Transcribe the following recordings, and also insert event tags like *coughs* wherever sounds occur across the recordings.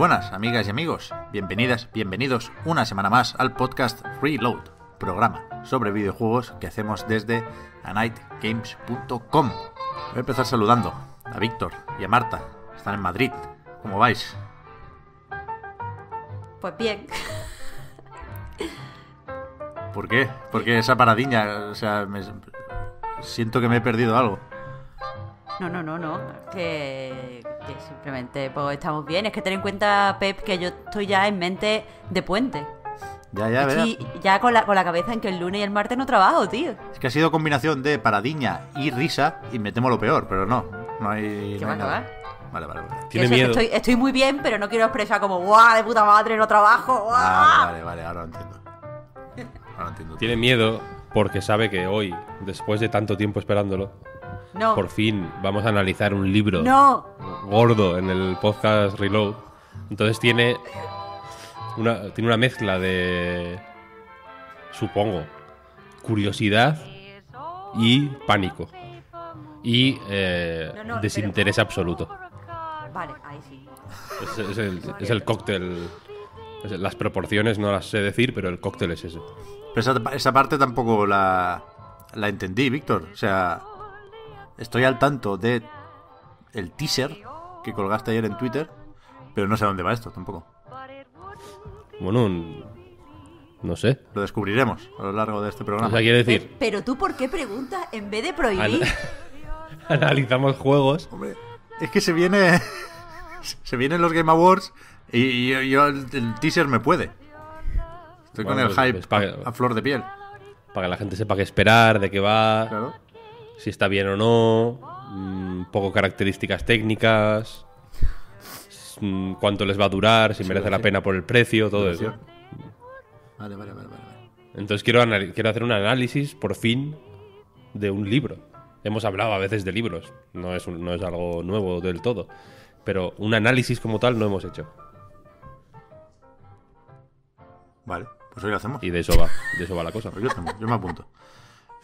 buenas, amigas y amigos. Bienvenidas, bienvenidos una semana más al podcast Reload, programa sobre videojuegos que hacemos desde anightgames.com. Voy a empezar saludando a Víctor y a Marta. Están en Madrid. ¿Cómo vais? Pues bien. ¿Por qué? Porque esa paradiña, o sea, siento que me he perdido algo. No, no, no, no. Que, que simplemente pues, estamos bien. Es que ten en cuenta, Pep, que yo estoy ya en mente de puente. Ya, ya, ya con la, cabeza en que el lunes y el martes no trabajo, tío. Es que ha sido combinación de paradiña y risa y me lo peor, pero no. No hay. ¿Qué no ¿eh? Vale, vale, vale. estoy, muy bien, pero no quiero expresar como, ¡guau! De puta madre, no trabajo. Ah, vale, vale, ahora entiendo. Ahora entiendo. Tiene miedo porque sabe que hoy, después de tanto tiempo esperándolo, por fin vamos a analizar un libro gordo en el podcast Reload. Entonces tiene una, tiene una mezcla de, supongo, curiosidad y pánico. Y eh, desinterés absoluto. Vale, ahí sí. Es, el, cóctel. las proporciones no las sé decir, pero el cóctel es ese. Pero esa, parte tampoco la, la entendí, Víctor. O sea, Estoy al tanto de el teaser que colgaste ayer en Twitter, pero no sé a dónde va esto tampoco. Bueno, no sé. Lo descubriremos a lo largo de este programa. O quiere decir. Pero, tú, ¿por qué preguntas en vez de prohibir? *laughs* analizamos juegos. Hombre, es que se viene. *laughs* se vienen los Game Awards y, yo, el, teaser me puede. Estoy con el pues, hype pues, a, flor de piel. Para que la gente sepa qué esperar, de qué va. Claro si está bien o no, mm, poco características técnicas, mm, cuánto les va a durar, si merece la pena por el precio, todo eso. Vale, vale, vale, Entonces quiero, quiero hacer un análisis, por fin, de un libro. Hemos hablado a veces de libros, no es, no es algo nuevo del todo, pero un análisis como tal no hemos hecho. Vale, pues hoy lo hacemos. Y de eso va, de eso va la cosa. yo me apunto.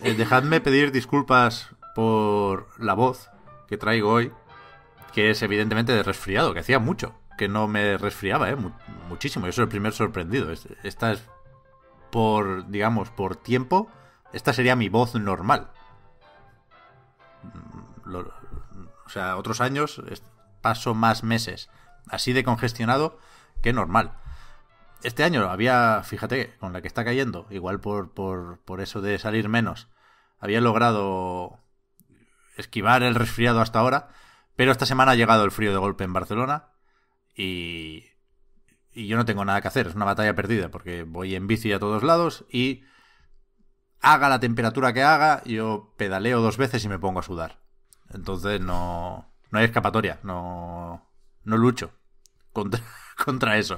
Eh, dejadme pedir disculpas por la voz que traigo hoy, que es evidentemente de resfriado, que hacía mucho que no me resfriaba, eh, muchísimo. Yo soy el primer sorprendido. Esta es por, digamos, por tiempo. Esta sería mi voz normal. Mm, o sea, otros años paso más meses así de congestionado que normal. Este año había, fíjate, con la que está cayendo, igual por, por, eso de salir menos, había logrado esquivar el resfriado hasta ahora, pero esta semana ha llegado el frío de golpe en Barcelona y, yo no tengo nada que hacer, es una batalla perdida, porque voy en bici a todos lados y haga la temperatura que haga, yo pedaleo dos veces y me pongo a sudar. Entonces no, no hay escapatoria, no, no lucho contra, *laughs* contra eso.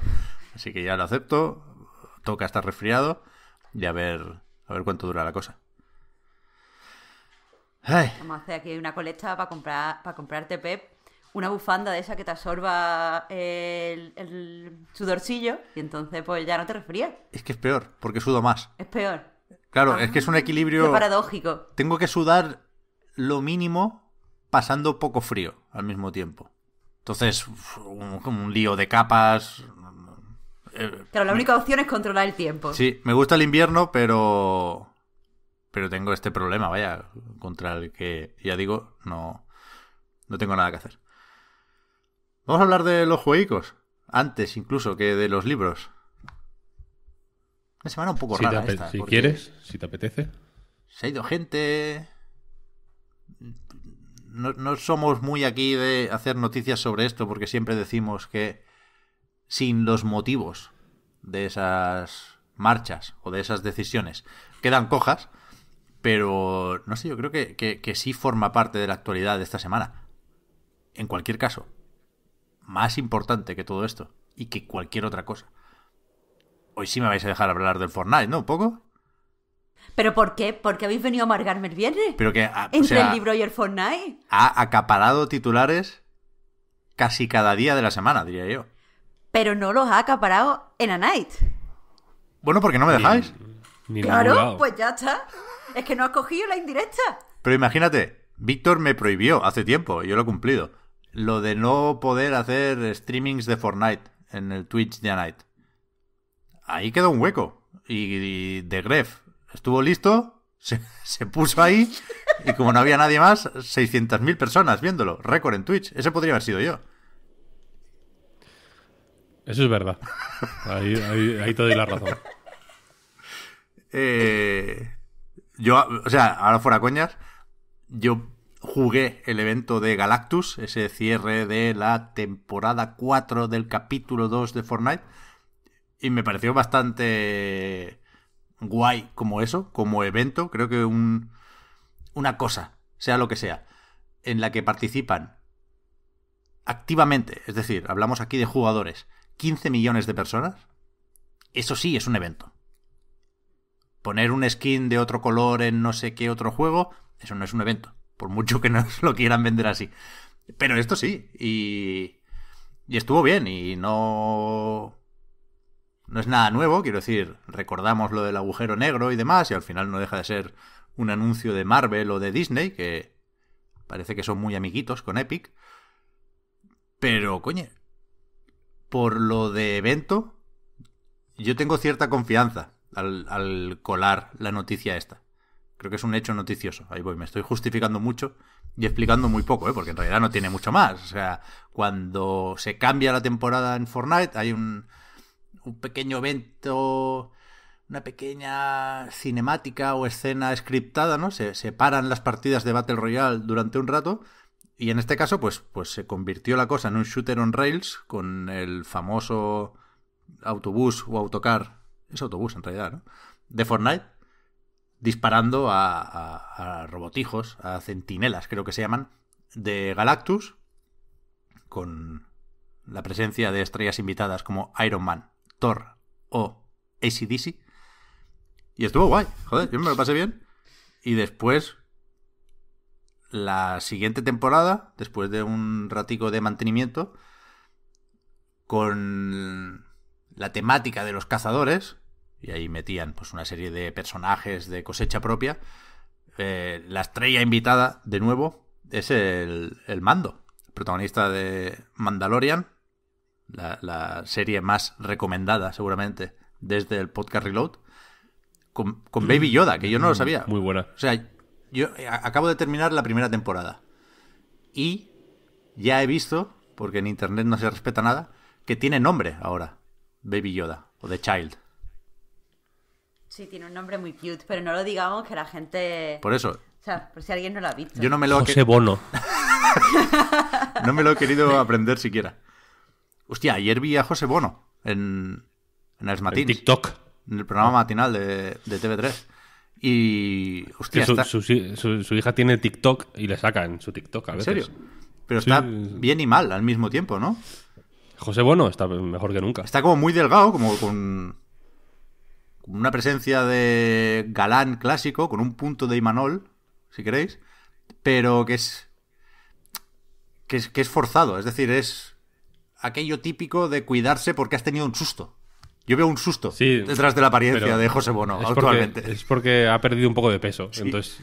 Así que ya lo acepto. Toca estar resfriado y a ver, a ver cuánto dura la cosa. Vamos a hacer aquí una colecta para comprar para comprarte, Pep, una bufanda de esa que te absorba el, sudorcillo y entonces pues ya no te resfrías. Es que es peor, porque sudo más. Es peor. Claro, ah, es que es un equilibrio... Qué paradójico. Tengo que sudar lo mínimo pasando poco frío al mismo tiempo. Entonces, como un lío de capas, pero eh, la única opción es controlar el tiempo. Sí, me gusta el invierno, pero. Pero tengo este problema, vaya, contra el que, ya digo, no, no tengo nada que hacer. Vamos a hablar de los juegos, antes incluso que de los libros. Una semana un poco rara esta. Si quieres, si te apetece. Se ha ido gente. no somos muy aquí de hacer noticias sobre esto porque siempre decimos que sin los motivos de esas marchas o de esas decisiones. Quedan cojas, pero no sé, yo creo que, sí forma parte de la actualidad de esta semana. En cualquier caso, más importante que todo esto y que cualquier otra cosa. Hoy sí me vais a dejar hablar del Fortnite, ¿no? ¿Un poco? ¿Pero por qué? ¿Por qué habéis venido a amargarme el viernes? Pero que, ah, Entre el libro y el Fortnite. Ha acaparado titulares casi cada día de la semana, diría yo pero no los ha acaparado en a Night. Bueno, porque no me dejáis. claro, pues ya está. Es que no has cogido la indirecta. Pero imagínate, Víctor me prohibió hace tiempo, yo lo he cumplido, lo de no poder hacer streamings de Fortnite en el Twitch de a Night. Ahí quedó un hueco. Y, de Gref estuvo listo, *laughs* se, se puso ahí y como no había nadie más, 600.000 personas viéndolo. Récord en Twitch. Ese podría haber sido yo. Eso es verdad. Ahí, te doy la razón. Eh, yo, o sea, ahora fuera coñas, yo jugué el evento de Galactus, ese cierre de la temporada 4 del capítulo 2 de Fortnite, y me pareció bastante guay como eso, como evento, creo que un, una cosa, sea lo que sea, en la que participan activamente, es decir, hablamos aquí de jugadores, 15 millones de personas, eso sí es un evento. Poner un skin de otro color en no sé qué otro juego, eso no es un evento, por mucho que nos *laughs* lo quieran vender así. Pero esto sí, y, y estuvo bien, y no... No es nada nuevo, quiero decir, recordamos lo del agujero negro y demás, y al final no deja de ser un anuncio de Marvel o de Disney, que parece que son muy amiguitos con Epic. Pero, coño, por lo de evento, yo tengo cierta confianza al, colar la noticia esta. Creo que es un hecho noticioso. Ahí voy, me estoy justificando mucho y explicando muy poco, ¿eh? porque en realidad no tiene mucho más. O sea, cuando se cambia la temporada en Fortnite, hay un, pequeño evento, una pequeña cinemática o escena scriptada, ¿no? Se separan las partidas de Battle Royale durante un rato y en este caso, pues, pues se convirtió la cosa en un shooter on rails con el famoso autobús o autocar, es autobús en realidad, ¿no? De Fortnite, disparando a, a robotijos, a centinelas, creo que se llaman, de Galactus, con la presencia de estrellas invitadas como Iron Man, Thor o ACDC. Y estuvo guay, joder, yo me lo pasé bien. Y después la siguiente temporada, después de un ratico de mantenimiento, con la temática de los cazadores, y ahí metían pues una serie de personajes de cosecha propia, eh, la estrella invitada, de nuevo, es el, el mando, protagonista de Mandalorian, la, serie más recomendada seguramente desde el podcast Reload, con, con mm. Baby Yoda, que yo no lo mm, sabía. Muy buena. O sea, yo eh, acabo de terminar la primera temporada. Y ya he visto, porque en internet no se respeta nada, que tiene nombre ahora. Baby Yoda o The Child. Sí, tiene un nombre muy cute, pero no lo digamos que la gente. Por eso. O sea, por si alguien no lo ha visto. Yo no me lo. José Bono. *laughs* no me lo he querido aprender siquiera. Hostia, ayer vi a José Bono en, en el TikTok. En el programa matinal de, de TV3. Y. su, hija tiene TikTok y le sacan su TikTok a veces. ¿En serio? Pero está bien y mal al mismo tiempo, ¿no? José Bueno está mejor que nunca. Está como muy delgado, como con. Una presencia de galán clásico, con un punto de Imanol, si queréis, pero que es, que es forzado. Es decir, es aquello típico de cuidarse porque has tenido un susto. Yo veo un susto detrás de la apariencia de José Bono actualmente. es porque ha perdido un poco de peso. Entonces,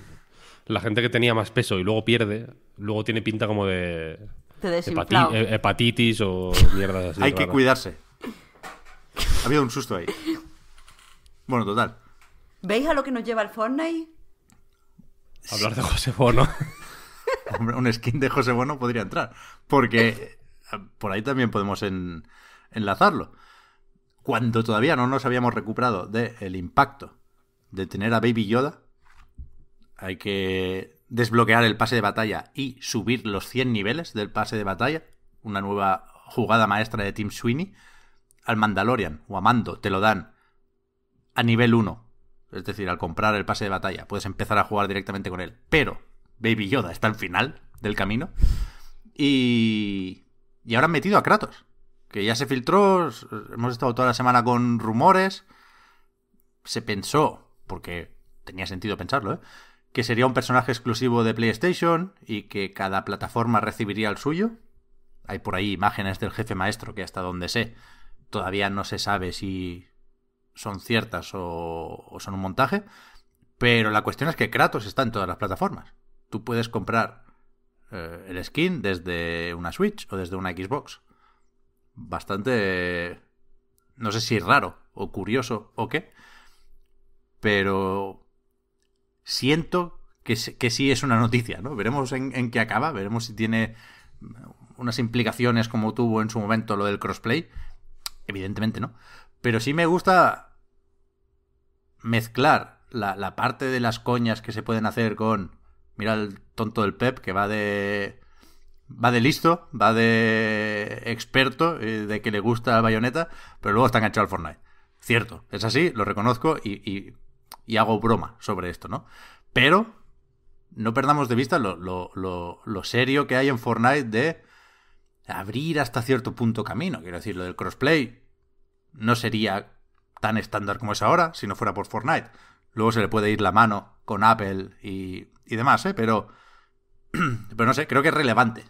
la gente que tenía más peso y luego pierde, luego tiene pinta como de. Eh, hepatitis o mierdas así. Hay que cuidarse. Ha habido un susto ahí. Bueno, total. ¿Veis a lo que nos lleva el Fortnite? Hablar de José Bono. *laughs* un skin de José Bono podría entrar. Porque eh, por ahí también podemos enlazarlo cuando todavía no nos habíamos recuperado del impacto de tener a Baby Yoda, hay que desbloquear el pase de batalla y subir los 100 niveles del pase de batalla, una nueva jugada maestra de Team Sweeney, al Mandalorian o a Mando te lo dan a nivel 1, es decir, al comprar el pase de batalla, puedes empezar a jugar directamente con él, pero Baby Yoda está al final del camino y, y ahora han metido a Kratos que ya se filtró, hemos estado toda la semana con rumores, se pensó, porque tenía sentido pensarlo, ¿eh? que sería un personaje exclusivo de PlayStation y que cada plataforma recibiría el suyo. Hay por ahí imágenes del jefe maestro que hasta donde sé, todavía no se sabe si son ciertas o, son un montaje, pero la cuestión es que Kratos está en todas las plataformas. Tú puedes comprar eh, el skin desde una Switch o desde una Xbox bastante, no sé si raro o curioso o qué, pero siento que, que sí es una noticia, ¿no? Veremos en, qué acaba, veremos si tiene unas implicaciones como tuvo en su momento lo del crossplay, evidentemente no, pero sí me gusta mezclar la, la parte de las coñas que se pueden hacer con, mira el tonto del Pep que va de va de listo, va de experto, eh, de que le gusta la bayoneta, pero luego está enganchado al Fortnite. Cierto, es así, lo reconozco y, hago broma sobre esto, ¿no? Pero no perdamos de vista lo, serio que hay en Fortnite de abrir hasta cierto punto camino. Quiero decir, lo del crossplay no sería tan estándar como es ahora si no fuera por Fortnite. Luego se le puede ir la mano con Apple y, y demás, ¿eh? Pero, *clears throat* pero no sé, creo que es relevante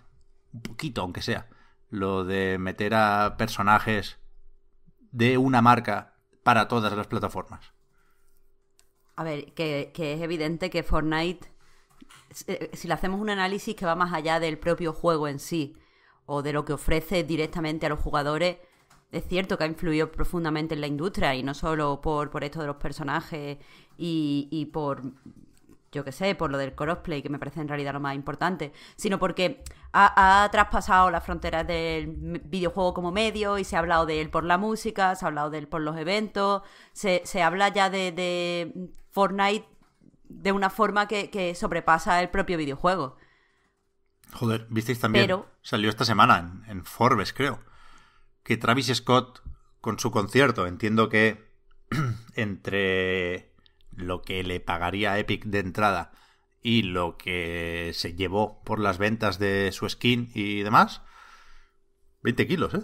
un poquito aunque sea, lo de meter a personajes de una marca para todas las plataformas. A ver, que, es evidente que Fortnite, eh, eh, si le hacemos un análisis que va más allá del propio juego en sí, o de lo que ofrece directamente a los jugadores, es cierto que ha influido profundamente en la industria y no solo por, por esto de los personajes y por yo que sé, por lo del crossplay, que me parece en realidad lo más importante, sino porque ha, traspasado las fronteras del videojuego como medio y se ha hablado de él por la música, se ha hablado de él por los eventos, se, habla ya de, Fortnite de una forma que, sobrepasa el propio videojuego. Joder, visteis también, salió esta semana en Forbes, creo, que Travis Scott con su concierto, entiendo que *clears throat* entre lo que le pagaría Epic de entrada y lo que se llevó por las ventas de su skin y demás, 20 kilos, ¿eh?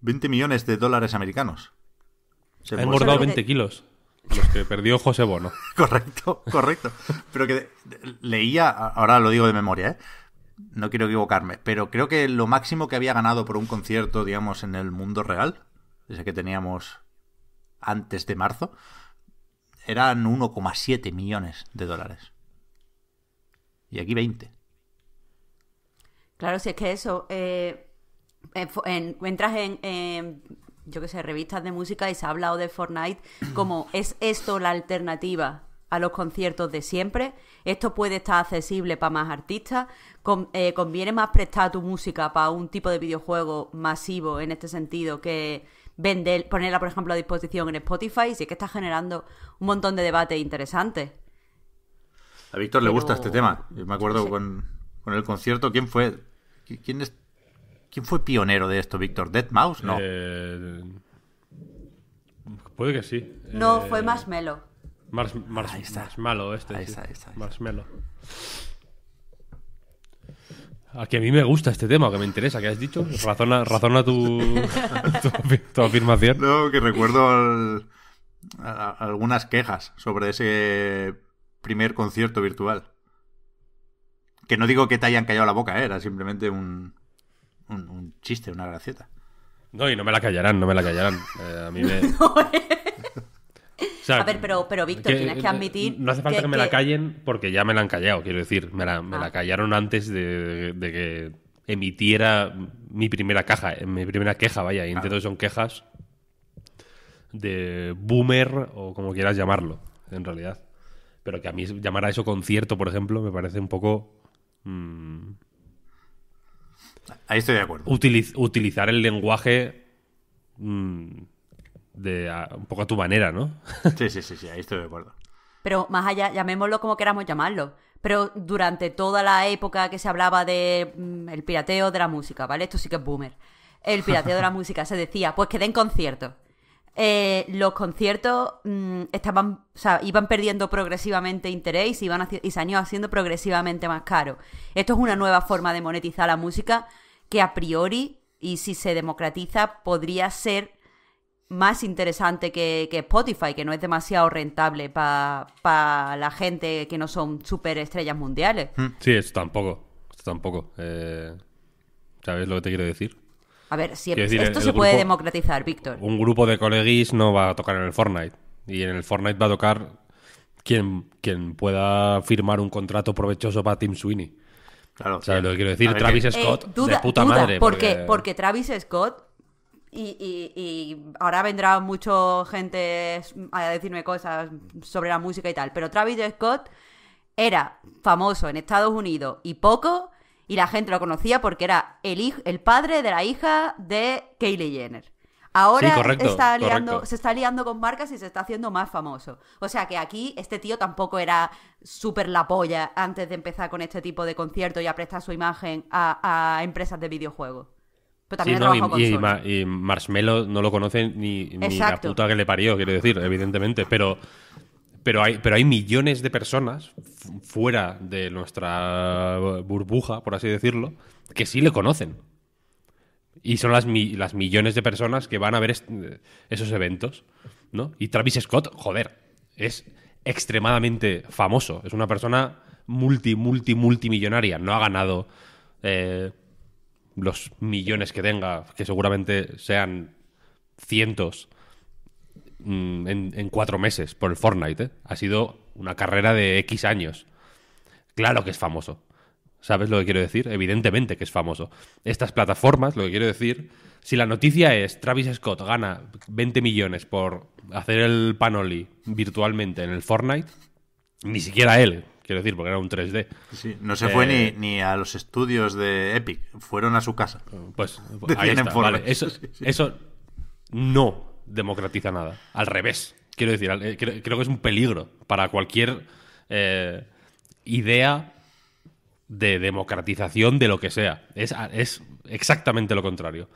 20 millones de dólares americanos. Se han engordado 20 kilos. Los que perdió José Bono. *laughs* correcto, correcto. Pero que leía, ahora lo digo de memoria, ¿eh? no quiero equivocarme, pero creo que lo máximo que había ganado por un concierto, digamos, en el mundo real, ese que teníamos antes de marzo, eran 1,7 millones de dólares. Y aquí 20. Claro, si es que eso, eh, en, entras en, yo qué sé, revistas de música y se ha hablado de Fortnite *clears throat* como es esto la alternativa a los conciertos de siempre. Esto puede estar accesible para más artistas. Eh, conviene más prestar tu música para un tipo de videojuego masivo en este sentido que vender, ponerla, por ejemplo, a disposición en Spotify, si es que está generando un montón de debate interesante A Víctor le gusta este tema. me acuerdo Con, el concierto, ¿quién fue? ¿Quién, es, fue pionero de esto, Víctor? ¿Dead Mouse? No. Eh, puede que sí. No, fue eh, Marshmello. Mars, Mars, este. A que a mí me gusta este tema, que me interesa, que has dicho. Razona, razona tu, tu, afirmación. No, que recuerdo algunas quejas sobre ese primer concierto virtual. Que no digo que te hayan callado la boca, ¿eh? era simplemente un, chiste, una gracieta. No, y no me la callarán, no me la callarán. Eh, a mí me... *laughs* Eh a ver, pero, Víctor, tienes que eh, admitir. No hace falta que, me la callen porque ya me la han callado, quiero decir. Me la, ah. callaron antes de, que emitiera mi primera caja, eh, mi primera queja, vaya. Y entre ah. son quejas de boomer o como quieras llamarlo, en realidad. Pero que a mí llamar a eso concierto, por ejemplo, me parece un poco. Mm, Ahí estoy de acuerdo. utilizar el lenguaje. Mm, de un poco a tu manera, ¿no? *laughs* Sí, sí, sí, sí, ahí estoy de acuerdo. Pero más allá, llamémoslo como queramos llamarlo. Pero durante toda la época que se hablaba del de, mm, el pirateo de la música, ¿vale? Esto sí que es boomer. El pirateo de la *laughs* música se decía, pues que den conciertos. Eh, los conciertos mm, estaban, o sea, iban perdiendo progresivamente interés y, iban y se han ido haciendo progresivamente más caros. Esto es una nueva forma de monetizar la música que a priori, y si se democratiza, podría ser más interesante que, Spotify, que no es demasiado rentable para la gente que no son superestrellas mundiales. Hmm. Sí, eso tampoco. tampoco. Eh, ¿Sabes lo que te quiero decir? A ver, si esto se puede democratizar, Víctor. Un grupo de coleguis no va a tocar en el Fortnite. Y en el Fortnite va a tocar quien, quien pueda firmar un contrato provechoso para Tim Sweeney. ¿Sabes lo que quiero decir? Travis Scott, eh, de puta madre. ¿Por porque... porque Travis Scott y, ahora vendrá mucho gente a decirme cosas sobre la música y tal, pero Travis Scott era famoso en Estados Unidos y poco, y la gente lo conocía porque era el, el padre de la hija de Kylie Jenner. Ahora está se está liando con marcas y se está haciendo más famoso. O sea que aquí este tío tampoco era súper la polla antes de empezar con este tipo de conciertos y a prestar su imagen a empresas de videojuegos sí, no, y, Marshmello no lo conocen ni, la puta que le parió, quiero decir, evidentemente. Pero, pero, hay, pero hay millones de personas fuera de nuestra burbuja, por así decirlo, que sí le conocen. Y son las, las millones de personas que van a ver esos eventos. ¿no? Y Travis Scott, joder, es extremadamente famoso. Es una persona multi, multi, multimillonaria. No ha ganado eh, los millones que tenga, que seguramente sean cientos mm, en, cuatro meses por el Fortnite, ¿eh? ha sido una carrera de X años. Claro que es famoso. ¿Sabes lo que quiero decir? Evidentemente que es famoso. Estas plataformas, lo que quiero decir, si la noticia es Travis Scott gana 20 millones por hacer el panoli virtualmente en el Fortnite, ni siquiera él, Quiero decir, porque era un 3D. no se fue eh, ni, a los estudios de Epic, fueron a su casa. Pues, *laughs* ahí eso, *laughs* eso no democratiza nada. Al revés. Quiero decir, eh, creo, que es un peligro para cualquier eh, idea de democratización de lo que sea. Es, exactamente lo contrario.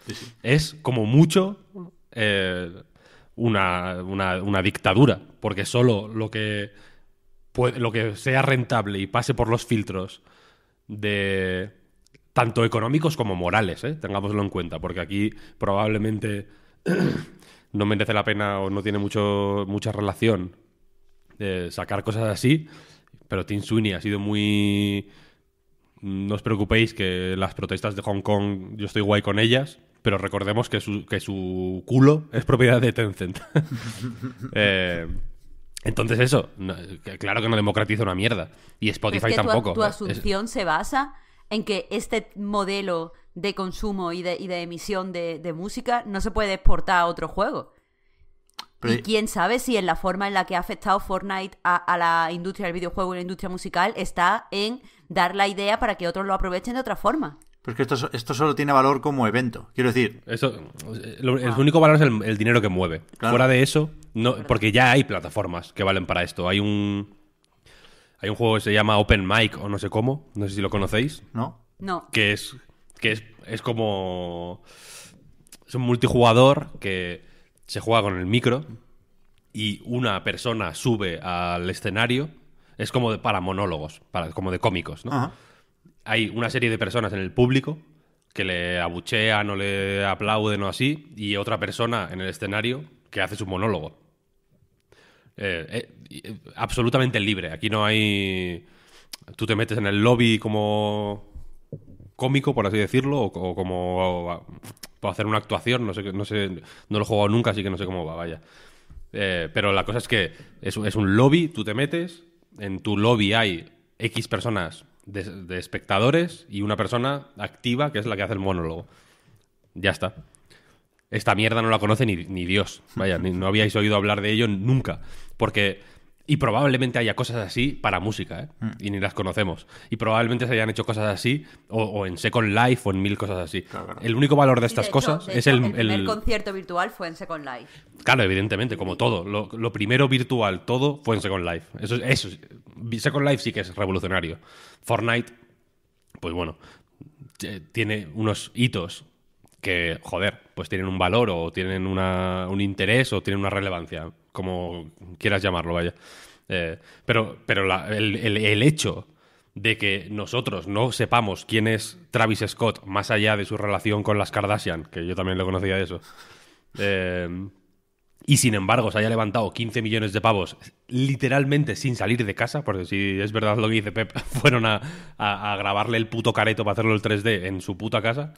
Es como mucho una, una, dictadura, porque solo lo que lo que sea rentable y pase por los filtros de tanto económicos como morales, ¿eh? tengámoslo en cuenta, porque aquí probablemente *clears throat* no merece la pena o no tiene mucho, mucha relación eh, sacar cosas así, pero Tim Sweeney ha sido muy... No os preocupéis que las protestas de Hong Kong, yo estoy guay con ellas, pero recordemos que su, que su culo es propiedad de Tencent. *laughs* eh, entonces eso, claro que no democratiza una mierda. Y Spotify tampoco. Tu, tu asunción se basa en que este modelo de consumo y de, emisión de, música no se puede exportar a otro juego. Y quién sabe si en la forma en la que ha afectado Fortnite a, a la industria del videojuego y la industria musical está en dar la idea para que otros lo aprovechen de otra forma. Pero esto, esto solo tiene valor como evento. Quiero decir. Eso, eh, el ah. único valor es el, dinero que mueve. Fuera de eso, no, porque ya hay plataformas que valen para esto. Hay un. Hay un juego que se llama Open Mic o no sé cómo. No sé si lo conocéis. ¿No? No. Que es. Que es, es como. Es un multijugador que se juega con el micro y una persona sube al escenario. Es como de, para monólogos, para, como de cómicos, ¿no? Ajá hay una serie de personas en el público que le abuchean o le aplauden o así, y otra persona en el escenario que hace su monólogo. Eh, eh, eh, absolutamente libre. Aquí no hay... Tú te metes en el lobby como cómico, por así decirlo, o, como ah, para hacer una actuación, no sé, no sé, no lo he jugado nunca, así que no sé cómo va, vaya. pero la cosa es que es un lobby, tú te metes, en tu lobby hay X personas de, espectadores y una persona activa que es la que hace el monólogo. Ya está. Esta mierda no la conoce ni, Dios. Vaya, ni, no habíais oído hablar de ello nunca. Porque y probablemente haya cosas así para música, ¿eh? mm. Y ni las conocemos. Y probablemente se hayan hecho cosas así, o, en Second Life, o en mil cosas así. El único valor de estas cosas es el, el, primer concierto virtual fue en Second Life. Claro, evidentemente, como todo. Lo, primero virtual, todo, fue en Second Life. Eso, eso, Second Life sí que es revolucionario. Fortnite, pues bueno, eh, tiene unos hitos que, joder, pues tienen un valor o tienen una, un interés o tienen una relevancia, como quieras llamarlo, vaya. Eh, pero pero el, hecho de que nosotros no sepamos quién es Travis Scott, más allá de su relación con las Kardashian, que yo también lo conocía de eso, eh, y sin embargo se haya levantado 15 millones de pavos literalmente sin salir de casa, porque si es verdad lo que dice Pep, *laughs* fueron a, grabarle el puto careto para hacerlo el 3D en su puta casa,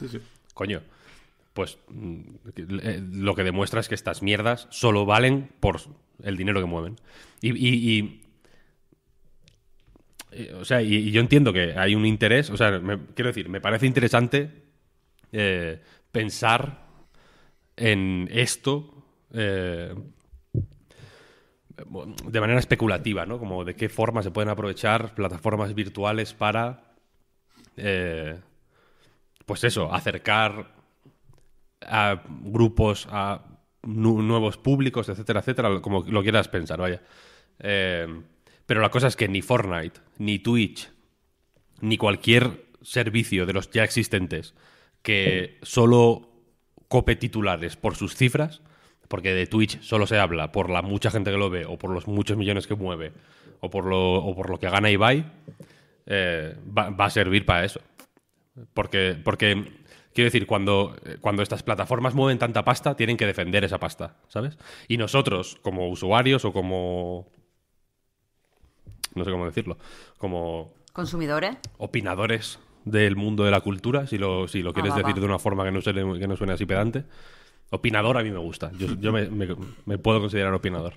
coño pues mm, eh, lo que demuestra es que estas mierdas solo valen por el dinero que mueven. Y, eh, o sea, y, yo entiendo que hay un interés, o sea, quiero decir, me parece interesante eh, pensar en esto de manera especulativa, ¿no? Como de qué forma se pueden aprovechar plataformas virtuales para, pues eso, acercar a grupos, a nuevos públicos, etcétera, etcétera, como lo quieras pensar, vaya. Eh, pero la cosa es que ni Fortnite, ni Twitch, ni cualquier servicio de los ya existentes que solo cope titulares por sus cifras, porque de Twitch solo se habla por la mucha gente que lo ve, o por los muchos millones que mueve, o por lo, o por lo que gana Ibai, eh, va, va, a servir para eso. Porque, porque Quiero decir, cuando, eh, cuando estas plataformas mueven tanta pasta, tienen que defender esa pasta, ¿sabes? Y nosotros, como usuarios o como... No sé cómo decirlo. Como... Consumidores. Opinadores del mundo de la cultura, si lo, si lo ah, quieres decir de una forma que no, suene, así pedante. Opinador a mí me gusta. Yo, me, puedo considerar opinador.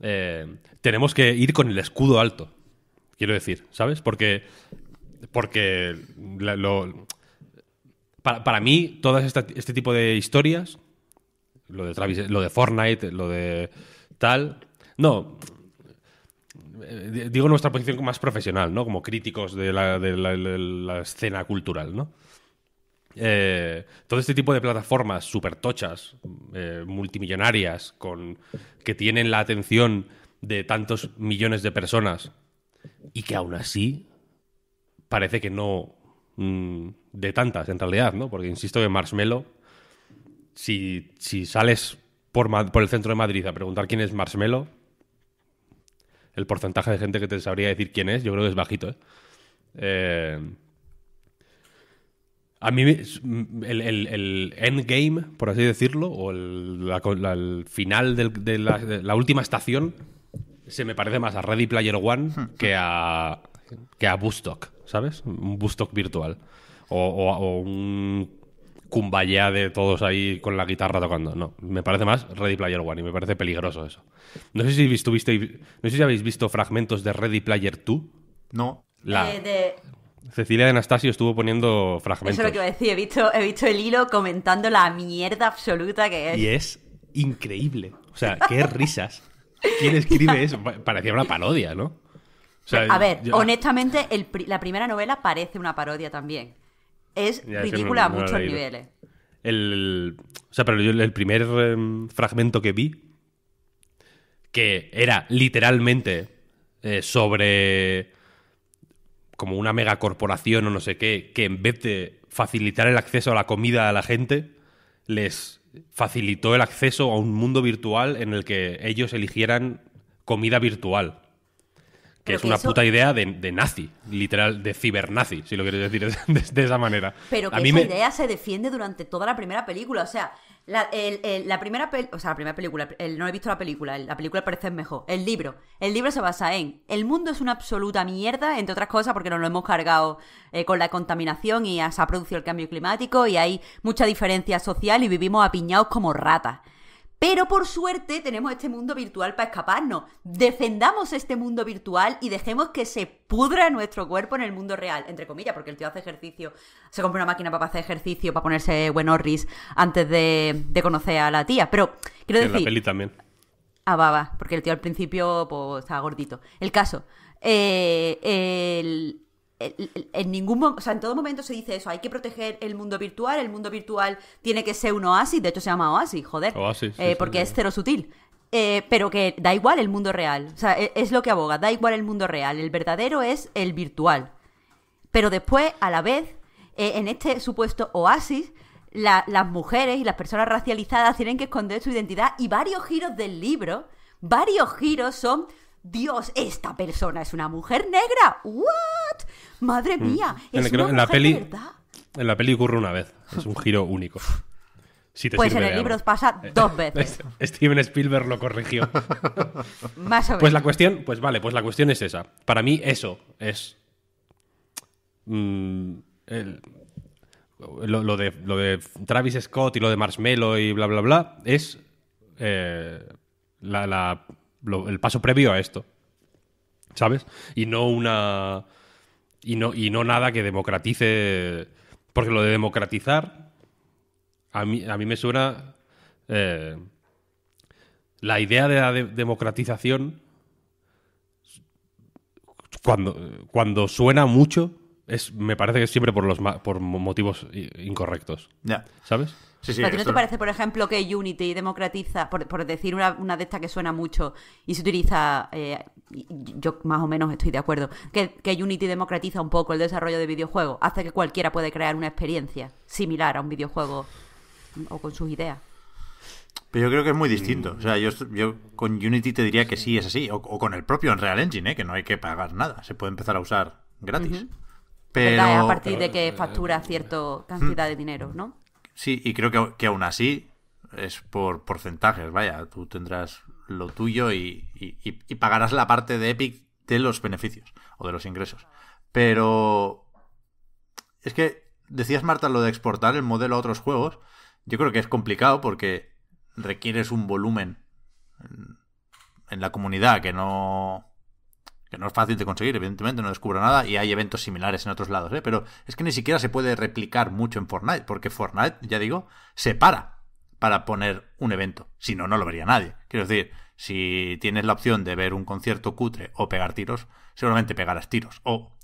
Eh, tenemos que ir con el escudo alto, quiero decir, ¿sabes? Porque, porque lo, para, mí, todo este tipo de historias, lo de, lo Fortnite, lo de tal. No. Eh, digo nuestra posición más profesional, ¿no? Como críticos de la, de la, escena cultural, ¿no? Eh, todo este tipo de plataformas súper tochas, eh, multimillonarias, con, que tienen la atención de tantos millones de personas y que aún así parece que no, mm, de tantas, en realidad, ¿no? Porque insisto que Marshmello, si, si sales por, por, el centro de Madrid a preguntar quién es Marshmello, el porcentaje de gente que te sabría decir quién es, yo creo que es bajito, ¿eh? eh a mí el, el, endgame, por así decirlo, o el, final de, la, última estación, se me parece más a Ready Player One hmm. que a, que a Bustock, ¿sabes? Un Bustock virtual o, un cumbayá de todos ahí con la guitarra tocando. No, me parece más Ready Player One y me parece peligroso eso. No sé si no sé si habéis visto fragmentos de Ready Player 2. No. La... Eh, Cecilia de Anastasio estuvo poniendo fragmentos. Eso es lo que iba a decir. He visto, he visto el hilo comentando la mierda absoluta que es. Y es increíble. O sea, qué risas. ¿Quién escribe eso? *laughs* Parecía una parodia, ¿no? a ver, honestamente, la primera novela parece una parodia también es ridícula a muchos niveles. El, o sea, pero el primer em, fragmento que vi, que era literalmente eh, sobre como una megacorporación o no sé qué, que en vez de facilitar el acceso a la comida a la gente, les facilitó el acceso a un mundo virtual en el que ellos eligieran comida virtual que es una puta idea de, nazi, literal, de cibernazi, si lo quieres decir *laughs* de, esa manera. Pero que a esa idea se defiende durante toda la primera película, o sea, la, primera la primera película, no he visto la película, la película parece mejor, el libro. El libro se basa en, el mundo es una absoluta mierda, entre otras cosas porque nos lo hemos cargado eh, con la contaminación y se ha producido el cambio climático y hay mucha diferencia social y vivimos apiñados como ratas. Pero por suerte tenemos este mundo virtual para escaparnos. Defendamos este mundo virtual y dejemos que se pudra nuestro cuerpo en el mundo real, entre comillas, porque el tío hace ejercicio, se compra una máquina para hacer ejercicio, para ponerse buenorris antes de, conocer a la tía. Pero quiero decir... En la peli también. Ah, baba, porque el tío al principio pues, estaba gordito. El caso, eh, el, en ningún o sea, en todo momento se dice eso, hay que proteger el mundo virtual, el mundo virtual tiene que ser un oasis, de hecho se llama oasis, joder, eh, porque es cero sutil. Eh, pero que da igual el mundo real, o sea, e, es, lo que aboga, da igual el mundo real, el verdadero es el virtual. Pero después, a la vez, eh, en este supuesto oasis, las mujeres y las personas racializadas tienen que esconder su identidad y varios giros del libro, varios giros son... Dios, esta persona es una mujer negra. ¿What? Madre mm. mía, en, la peli, En la peli ocurre una vez, es un giro *laughs* único. pues en el libro pasa eh, dos veces. *laughs* Este, Steven Spielberg lo corrigió. *laughs* Más o menos. Pues la cuestión, pues vale, pues la cuestión es esa. Para mí eso es mm, lo, de, Travis Scott y lo de Marshmello y bla bla bla es eh, el paso previo a esto. ¿Sabes? Y no una y no, y no nada que democratice. Porque lo de democratizar. A mí, a mí me suena. Eh, la idea de la democratización. Cuando, cuando suena mucho. Es, me parece que es siempre por los por motivos incorrectos. Ya. ¿Sabes? Sí, sí, no te parece, por ejemplo, que Unity democratiza, por, decir una, una, de estas que suena mucho y se utiliza eh, yo más o menos estoy de acuerdo, que, que, Unity democratiza un poco el desarrollo de videojuegos, hace que cualquiera puede crear una experiencia similar a un videojuego o con sus ideas. Pero yo creo que es muy distinto. O sea, yo, con Unity te diría que sí es así. O, con el propio Unreal Engine, ¿eh? que no hay que pagar nada. Se puede empezar a usar gratis. Pero... A partir de que eh, factura eh, cierta cantidad de mm. dinero, ¿no? Sí, y creo que, que aún así es por porcentajes. Vaya, tú tendrás lo tuyo y, pagarás la parte de Epic de los beneficios o de los ingresos. Pero es que decías, Marta, lo de exportar el modelo a otros juegos. Yo creo que es complicado porque requieres un volumen en la comunidad que no no es fácil de conseguir, evidentemente, no descubro nada y hay eventos similares en otros lados, ¿eh? pero es que ni siquiera se puede replicar mucho en Fortnite, porque Fortnite, ya digo, se para para poner un evento. Si no, no lo vería nadie. Quiero decir, si tienes la opción de ver un concierto cutre o pegar tiros, seguramente pegarás tiros. O,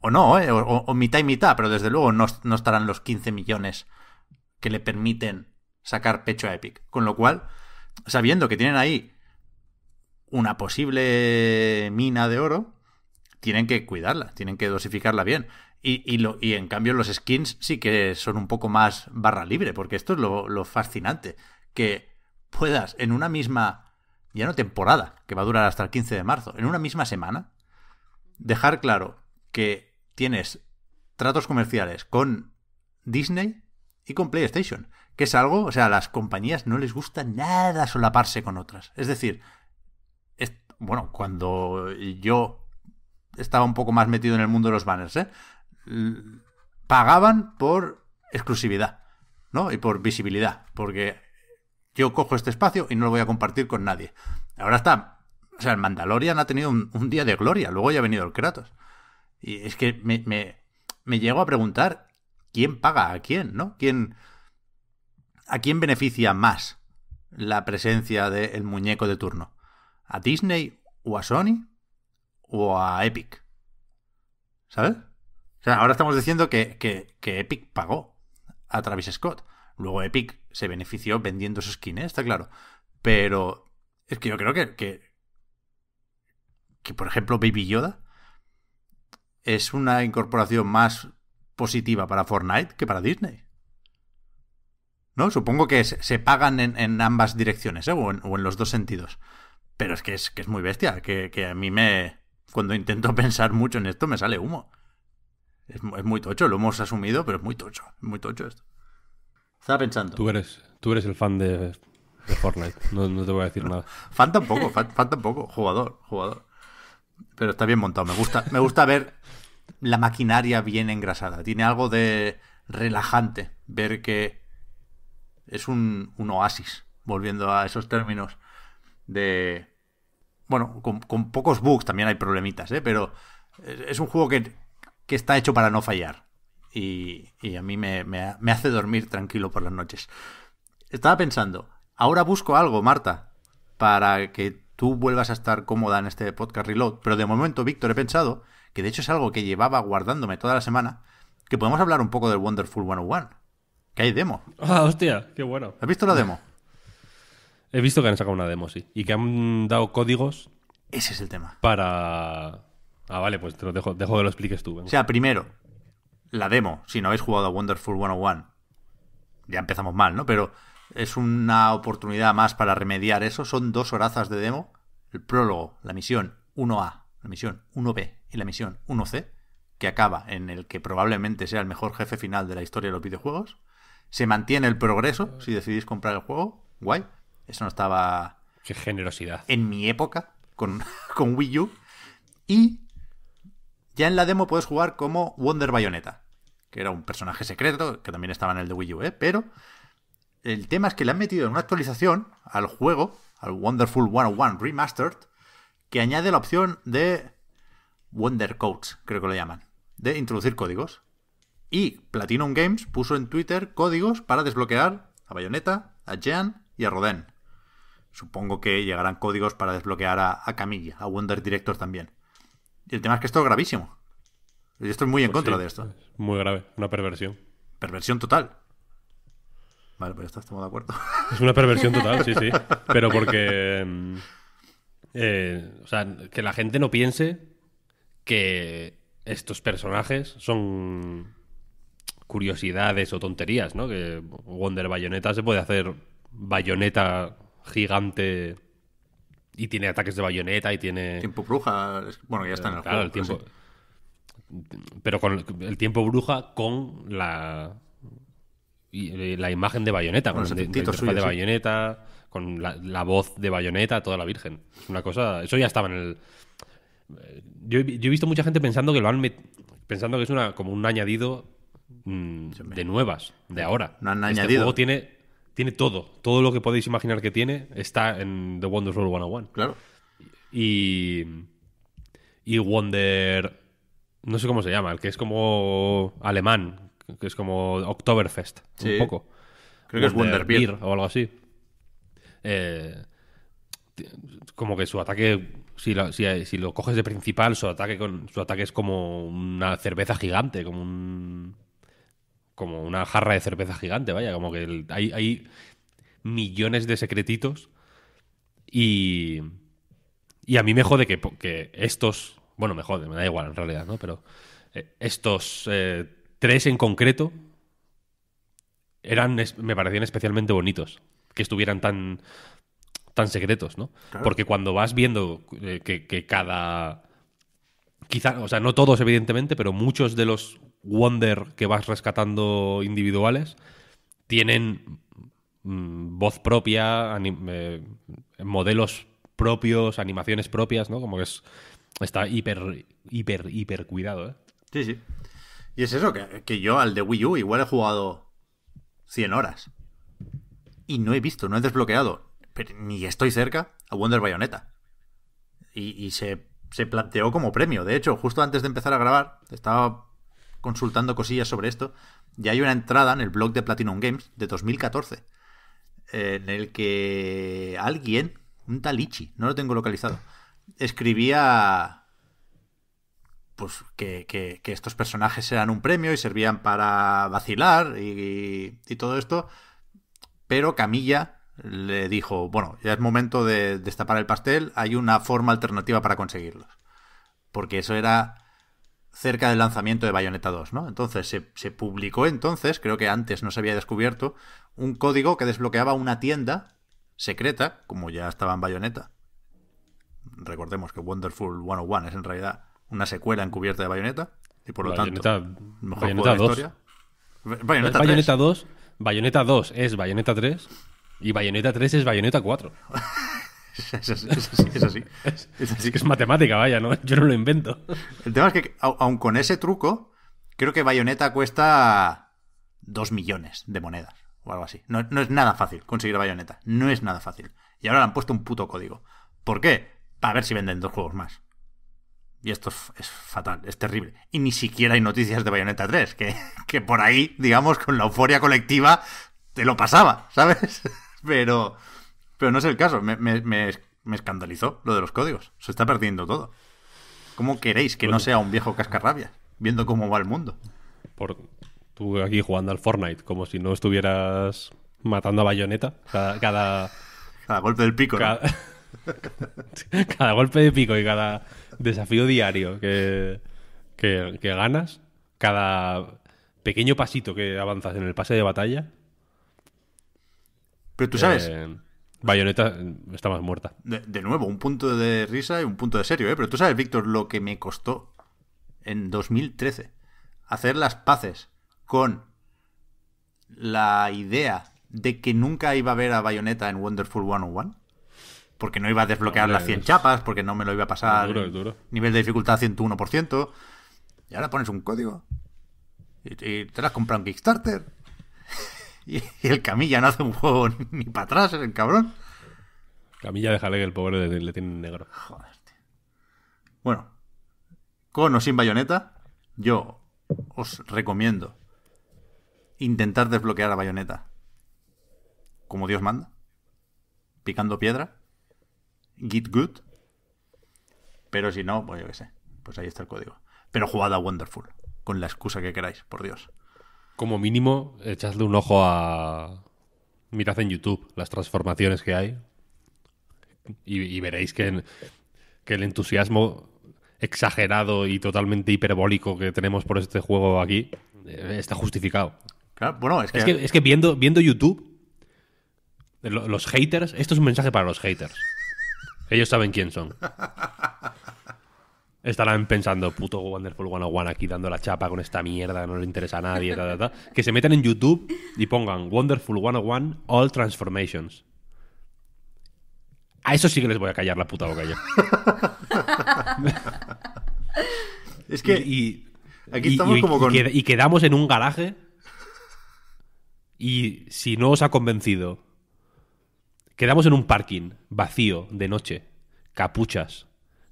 o no, ¿eh? o, mitad y mitad, pero desde luego no, no estarán los 15 millones que le permiten sacar pecho a Epic. Con lo cual, sabiendo que tienen ahí una posible mina de oro, tienen que cuidarla, tienen que dosificarla bien. Y, y, lo, y, en cambio los skins sí que son un poco más barra libre, porque esto es lo, fascinante, que puedas en una misma, ya no temporada, que va a durar hasta el 15 de marzo, en una misma semana, dejar claro que tienes tratos comerciales con Disney y con PlayStation, que es algo, o sea, a las compañías no les gusta nada solaparse con otras. Es decir, bueno, cuando yo estaba un poco más metido en el mundo de los banners, ¿eh? Mm, pagaban por exclusividad, ¿no? Y por visibilidad, porque yo cojo este espacio y no lo voy a compartir con nadie. Ahora está, o sea, el Mandalorian ha tenido un, día de gloria, luego ya ha venido el Kratos. Y es que me, llego a preguntar quién paga a quién, ¿no? ¿Quién, ¿A quién beneficia más la presencia del muñeco de turno? ¿A Disney o a Sony o a Epic? ¿Sabes? O sea, ahora estamos diciendo que, Epic pagó a Travis Scott. Luego Epic se benefició vendiendo su skins, ¿eh? está claro. Pero es que yo creo que, que, por ejemplo, Baby Yoda es una incorporación más positiva para Fortnite que para Disney. ¿No? Supongo que se, pagan en, ambas direcciones, ¿eh? o, en, los dos sentidos. Pero es que es, que es muy bestia, que a mí me... Cuando intento *laughs* pensar mucho en esto me sale humo. Es, muy tocho, lo hemos asumido, pero es muy tocho. Es muy tocho esto. Estaba pensando. Tú eres, tú eres el fan de, Fortnite, no, te voy a decir nada. *laughs* Fan tampoco, fan, tampoco, jugador, jugador. Pero está bien montado, me gusta, me gusta ver la maquinaria bien engrasada. Tiene algo de relajante ver que es un, oasis, volviendo a esos términos de... Bueno, con, con pocos bugs también hay problemitas, ¿eh? pero es un juego que que está hecho para no fallar. Y, a mí me, me hace dormir tranquilo por las noches. Estaba pensando, ahora busco algo, Marta, para que tú vuelvas a estar cómoda en este podcast reload. Pero de momento, Víctor, he pensado que de hecho es algo que llevaba guardándome toda la semana, que podemos hablar un poco del Wonderful 101. Que hay demo. Ah, hostia, qué bueno. ¿Has visto la demo? He visto que han sacado una demo, sí. Y que han dado códigos. Ese es el tema. Para. Ah, vale, pues te lo dejo, dejo que lo expliques tú. O sea, primero, la demo. Si no habéis jugado a Wonderful 101, ya empezamos mal, ¿no? Pero es una oportunidad más para remediar eso. Son dos horazas de demo. El prólogo, la misión 1A, la misión 1B y la misión 1C, que acaba en el que probablemente sea el mejor jefe final de la historia de los videojuegos. Se mantiene el progreso si decidís comprar el juego. Guay. Eso no estaba... Qué generosidad. En mi época, con, *laughs* con Wii U. Y ya en la demo puedes jugar como Wonder Bayonetta, que era un personaje secreto, que también estaba en el de Wii U, ¿eh? pero el tema es que le han metido en una actualización al juego, al Wonderful 101 Remastered, que añade la opción de Wonder Codes, creo que lo llaman, de introducir códigos. Y Platinum Games puso en Twitter códigos para desbloquear a Bayonetta, a Jean y a Roden. Supongo que llegarán códigos para desbloquear a, a Camilla, a Wonder Director también. Y el tema es que esto es gravísimo. Yo estoy muy en pues contra de esto. muy grave, una perversión. Perversión total. Vale, pues estamos de acuerdo. *laughs* Es una perversión total, sí, sí. Pero porque. Mm, eh, o sea, que la gente no piense que estos personajes son curiosidades o tonterías, ¿no? Que Wonder Bayonetta se puede hacer bayoneta gigante y tiene ataques de bayoneta y tiene. Tiempo bruja. Bueno, ya está en el claro, El tiempo... Pero con el tiempo bruja con la. Eh, la imagen de bayoneta, con el, de, de bayoneta, con la, voz de bayoneta, toda la virgen. Una cosa. Eso ya estaba en el. Eh, yo, he visto mucha gente pensando que lo han pensando que es una como un añadido mm, de nuevas, de ahora. No han este añadido. Juego tiene tiene todo, todo lo que podéis imaginar que tiene está en The Wonders World 101. Claro. Y. Y Wonder. No sé cómo se llama, el que es como alemán, que es como Oktoberfest, un poco. Creo que es Wonder Beer o algo así. Eh, como que su ataque, si lo, lo coges de principal, su ataque, con, su ataque es como una cerveza gigante, como un como una jarra de cerveza gigante, vaya, como que hay, millones de secretitos y, y a mí me jode que, estos, bueno, me jode, me da igual en realidad, ¿no? Pero eh, estos eh, tres en concreto eran, me parecían especialmente bonitos, que estuvieran tan, tan secretos, ¿no? Porque cuando vas viendo eh, que, que cada... Quizá, o sea, no todos evidentemente, pero muchos de los Wonder que vas rescatando individuales tienen mm, voz propia, eh, modelos propios, animaciones propias, ¿no? Como que es, está hiper, hiper, hiper cuidado, ¿eh? Sí, sí. Y es eso, que, yo al de Wii U igual he jugado 100 horas. Y no he visto, no he desbloqueado, ni estoy cerca a Wonder Bayonetta. Y, se, se planteó como premio. De hecho, justo antes de empezar a grabar, estaba consultando cosillas sobre esto, ...ya hay una entrada en el blog de Platinum Games de 2014, en el que alguien, un talichi, no lo tengo localizado, escribía pues que, estos personajes eran un premio y servían para vacilar y, y, todo esto. Pero Camilla le dijo, bueno, ya es momento de destapar el pastel, hay una forma alternativa para conseguirlos. Porque eso era cerca del lanzamiento de Bayonetta 2, ¿no? Entonces se, se, publicó entonces, creo que antes no se había descubierto, un código que desbloqueaba una tienda secreta, como ya estaba en Bayonetta. Recordemos que Wonderful 101 es en realidad una secuela encubierta de Bayonetta, y por lo tanto, Bayonetta 2. 2, Bayonetta 2 es Bayonetta 3 y Bayonetta 3 es Bayonetta 4. *laughs* *laughs* es así es así que es matemática, vaya, ¿no? Yo no lo invento. El tema es que, aun con ese truco, creo que Bayonetta cuesta 2 millones de monedas o algo así. No, es nada fácil conseguir Bayonetta. No es nada fácil. Y ahora le han puesto un puto código. ¿Por qué? Para ver si venden dos juegos más. Y esto es, fatal, es terrible. Y ni siquiera hay noticias de Bayonetta 3, que, *laughs* que por ahí, digamos, con la euforia colectiva, te lo pasaba, ¿sabes? *laughs* Pero, pero no es el caso. Me, escandalizó lo de los códigos. Se está perdiendo todo. ¿Cómo queréis que no sea un viejo cascarrabia? Viendo cómo va el mundo. Por, tú aquí jugando al Fortnite, como si no estuvieras matando a bayoneta. Cada. golpe del pico. *laughs* Cada, golpe de pico y cada desafío diario que, que, ganas. Cada pequeño pasito que avanzas en el pase de batalla. Pero tú sabes, eh, Bayonetta mm, está más muerta. De, nuevo, un punto de risa y un punto de serio, ¿eh? Pero tú sabes, Víctor, lo que me costó en 2013 hacer las paces con la idea de que nunca iba a ver a Bayonetta en Wonderful 101. Porque no iba a desbloquear las 100 chapas, porque no me lo iba a pasar. Es duro, duro. Nivel de dificultad 101%. Y ahora pones un código. Y, te las has comprado Kickstarter. *laughs* Y, el Camilla no hace un juego ni para atrás, es el cabrón. Camilla, déjale que el pobre le, tiene negro. Joder, Bueno, con o sin bayoneta, yo os recomiendo intentar desbloquear La bayoneta como Dios manda, picando piedra, Get good. Pero si no, pues yo qué sé, pues ahí está el código. Pero jugada wonderful, con la excusa que queráis, por Dios como mínimo, echadle un ojo a. Mirad en YouTube las transformaciones que hay. Y, veréis que, el entusiasmo exagerado y totalmente hiperbólico que tenemos por este juego aquí eh, está justificado. bueno, es que... viendo, viendo YouTube, los haters, esto es un mensaje para los haters. Ellos saben quién son. *laughs* Estarán pensando, puto Wonderful 101 aquí dando la chapa con esta mierda, no le interesa a nadie, Que se metan en YouTube y pongan Wonderful 101 All Transformations. A eso sí que les voy a callar la puta boca yo. es que. Y, aquí estamos como con. Y quedamos en un garaje. Y si no os ha convencido, quedamos en un parking vacío de noche, capuchas,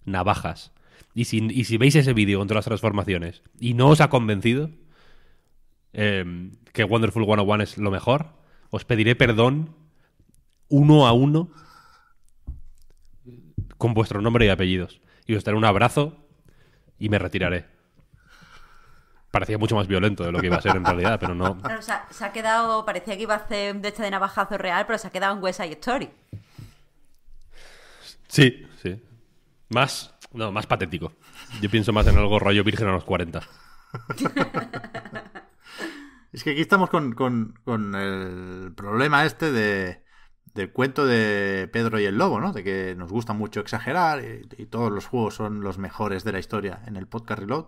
navajas y si, veis ese vídeo con todas las transformaciones y no os ha convencido em, que Wonderful 101 es lo mejor, os pediré perdón uno a uno con vuestro nombre y apellidos. Y os daré un abrazo y me retiraré. Parecía mucho más violento de lo que iba a ser en realidad, pero no. se ha quedado, parecía que iba a hacer un este de navajazo real, pero se ha quedado en West Story. Sí, sí. Más, no, más patético. Yo pienso más en algo rollo virgen a los 40. *laughs* es que aquí estamos con, el problema este de, del cuento de Pedro y el Lobo, ¿no? De que nos gusta mucho exagerar y, todos los juegos son los mejores de la historia en el podcast Reload.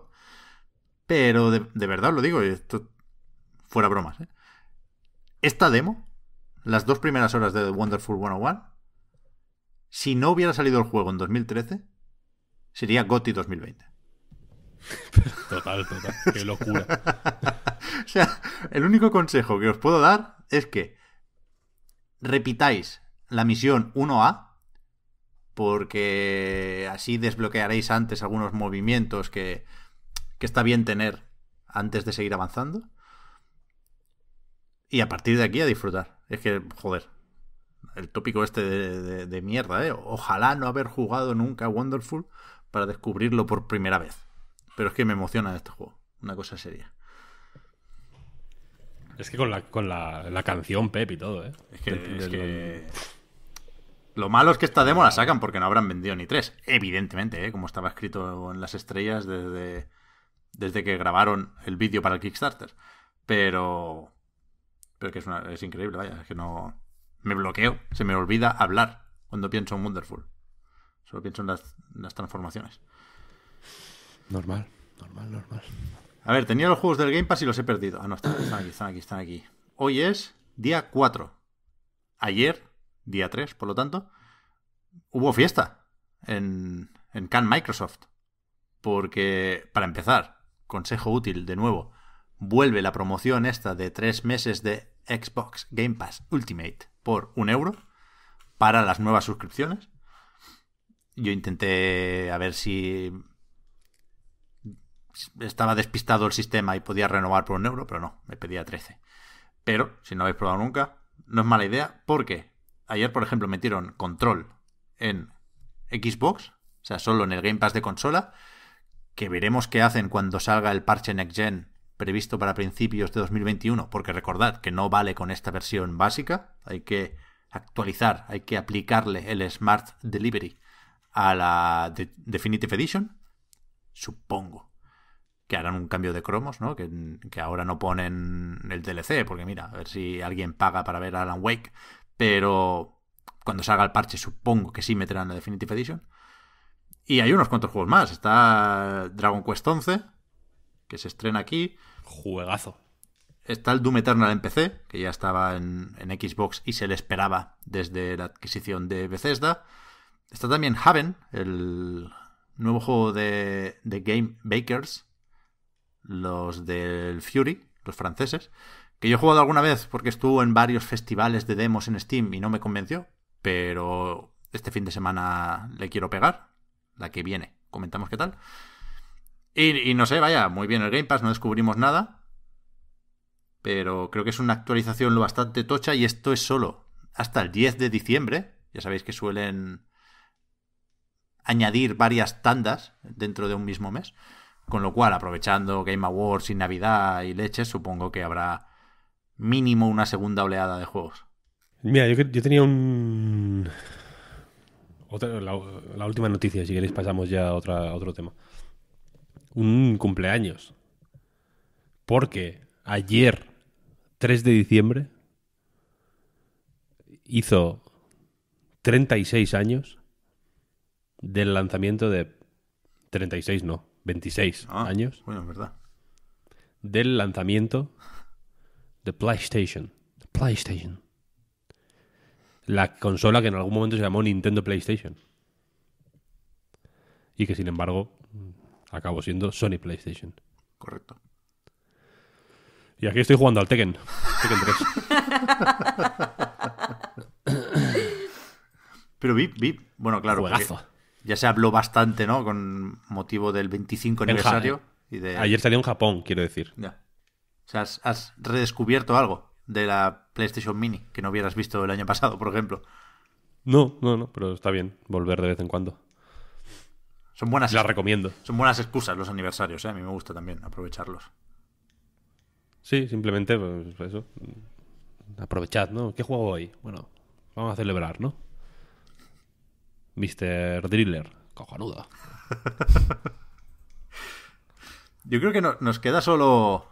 Pero de, verdad lo digo, esto fuera bromas. ¿eh? Esta demo, las dos primeras horas de The Wonderful 101, si no hubiera salido el juego en 2013, sería GOTI 2020. *laughs* Total, total. Qué locura. *laughs* o sea, el único consejo que os puedo dar es que repitáis la misión 1A, porque así desbloquearéis antes algunos movimientos que, que está bien tener antes de seguir avanzando. Y a partir de aquí a disfrutar. Es que, joder, el tópico este de, mierda, ¿eh? Ojalá no haber jugado nunca Wonderful, para descubrirlo por primera vez. Pero es que me emociona este juego, una cosa seria. Es que con la, canción Pep y todo, ¿eh? Es que, Lo... malo es que esta demo la sacan porque no habrán vendido ni tres, evidentemente, ¿eh? como estaba escrito en las estrellas desde, desde que grabaron el vídeo para el Kickstarter. Pero, pero que es, es increíble, vaya, es que no... Me bloqueo, se me olvida hablar cuando pienso en Wonderful. Solo pienso en las, transformaciones. Normal, normal, normal. A ver, tenía los juegos del Game Pass y los he perdido. Ah, no, están, aquí, están aquí, están aquí. Hoy es día 4. Ayer, día 3, por lo tanto, hubo fiesta en, en Can Microsoft. Porque, para empezar, consejo útil de nuevo, vuelve la promoción esta de tres meses de Xbox Game Pass Ultimate por un euro para las nuevas suscripciones yo intenté a ver si estaba despistado el sistema y podía renovar por un euro, pero no, me pedía 13. Pero, si no habéis probado nunca, no es mala idea, porque ayer, por ejemplo, metieron control en Xbox, o sea, solo en el Game Pass de consola, que veremos qué hacen cuando salga el parche Next Gen previsto para principios de 2021, porque recordad que no vale con esta versión básica, hay que actualizar, hay que aplicarle el Smart Delivery a la Definitive Edition, supongo que harán un cambio de cromos, ¿no? Que, ahora no ponen el DLC, porque mira, a ver si alguien paga para ver Alan Wake, pero cuando salga el parche supongo que sí meterán la Definitive Edition. Y hay unos cuantos juegos más, está Dragon Quest 11, que se estrena aquí. Juegazo. Está el Doom Eternal en PC, que ya estaba en, en Xbox y se le esperaba desde la adquisición de Bethesda. Está también Haven, el nuevo juego de, Game Bakers, los del Fury, los franceses, que yo he jugado alguna vez porque estuvo en varios festivales de demos en Steam y no me convenció, pero este fin de semana le quiero pegar, la que viene, comentamos qué tal. Y, y, no sé, vaya, muy bien el Game Pass, no descubrimos nada, pero creo que es una actualización lo bastante tocha y esto es solo hasta el 10 de diciembre, ya sabéis que suelen añadir varias tandas dentro de un mismo mes. Con lo cual, aprovechando Game Awards y Navidad y leche, supongo que habrá mínimo una segunda oleada de juegos. Mira, yo, yo tenía un... la, última noticia, si queréis pasamos ya otra, otro tema. Un cumpleaños. Porque ayer, 3 de diciembre, hizo 36 años del lanzamiento de 36, no, 26 ah, años. Bueno, es verdad. Del lanzamiento de PlayStation. PlayStation. La consola que en algún momento se llamó Nintendo PlayStation. Y que sin embargo acabó siendo Sony PlayStation. Correcto. Y aquí estoy jugando al Tekken. Tekken 3. *laughs* Pero vi, VIP, bueno, claro. Juegazo. Ya se habló bastante, ¿no? Con motivo del 25 aniversario. Ayer salió en Japón, quiero decir. Ya. O sea, has, redescubierto algo de la PlayStation Mini que no hubieras visto el año pasado, por ejemplo. No, no, no, pero está bien volver de vez en cuando. Son buenas. Las recomiendo. Son buenas excusas los aniversarios, ¿eh? a mí me gusta también aprovecharlos. Sí, simplemente pues, eso. Aprovechad, ¿no? ¿Qué juego hoy? Bueno, vamos a celebrar, ¿no? Mr. Driller. Cojonudo. *laughs* Yo creo que nos queda solo.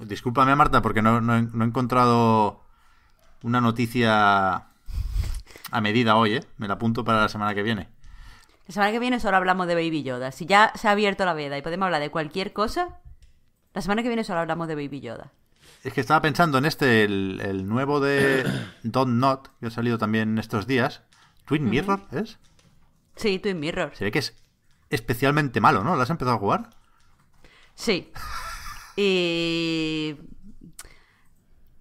Discúlpame a Marta, porque no, he encontrado una noticia a medida hoy, ¿eh? Me la apunto para la semana que viene. La semana que viene solo hablamos de Baby Yoda. Si ya se ha abierto la veda y podemos hablar de cualquier cosa, la semana que viene solo hablamos de Baby Yoda. Es que estaba pensando en este, el, el nuevo de *coughs* Don't Not, que ha salido también estos días, Twin Mirror, ¿es? Sí, Twin Mirror. Se ve que es especialmente malo, ¿no? ¿Lo has empezado a jugar? Sí. Y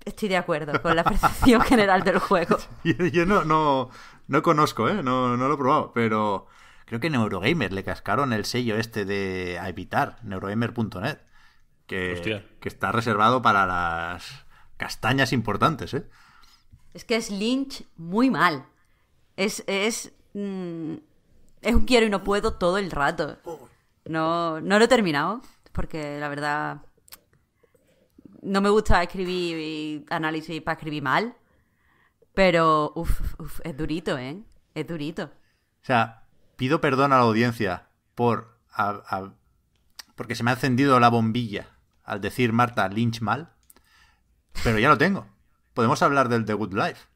estoy de acuerdo con la percepción general del juego. *laughs* Yo, no, conozco, ¿eh? No, no, lo he probado, pero creo que Neurogamer le cascaron el sello este de a evitar, neurogamer.net, que, que, está reservado para las castañas importantes, ¿eh? Es que es Lynch muy mal. Es, mm, es, un quiero y no puedo todo el rato. No, no lo he terminado, porque la verdad no me gusta escribir análisis para escribir mal, pero es durito, ¿eh? Es durito. O sea, pido perdón a la audiencia por... porque se me ha encendido la bombilla al decir Marta Lynch mal, pero ya lo tengo. Podemos hablar del The Good Life.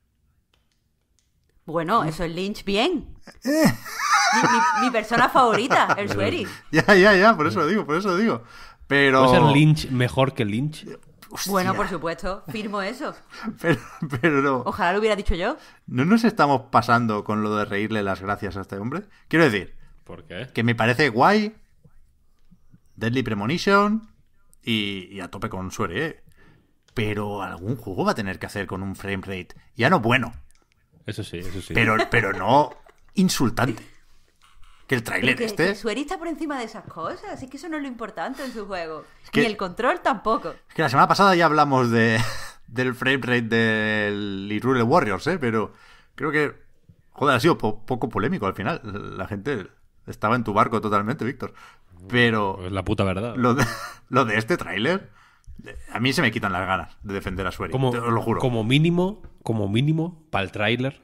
Bueno, ¿Mm? eso es Lynch bien. *laughs* Eh. Mi, persona favorita, *laughs* el Sueri. Ya, ya, ya, por eso lo digo, por eso lo digo. Pero... ¿Puede ser Lynch mejor que Lynch? Bueno, por supuesto, firmo eso. *laughs* Pero, Ojalá lo hubiera dicho yo. ¿No nos estamos pasando con lo de reírle las gracias a este hombre? Quiero decir, ¿por qué? Que me parece guay Deadly Premonition y, a tope con Sueri, ¿eh? Pero algún juego va a tener que hacer con un frame rate ya no bueno eso sí, eso sí. Pero, pero no insultante. Que el tráiler este. Que Sueri está por encima de esas cosas, Así que eso no es lo importante en su juego. Y el control tampoco. Es que la semana pasada ya hablamos del frame rate del Irule Warriors, ¿eh? Pero creo que. Joder, ha sido poco polémico al final. La gente estaba en tu barco totalmente, Víctor. Pero. Es la puta verdad. Lo de, este tráiler. A mí se me quitan las ganas de defender a Sueri, lo juro. Como mínimo, como mínimo, para el tráiler,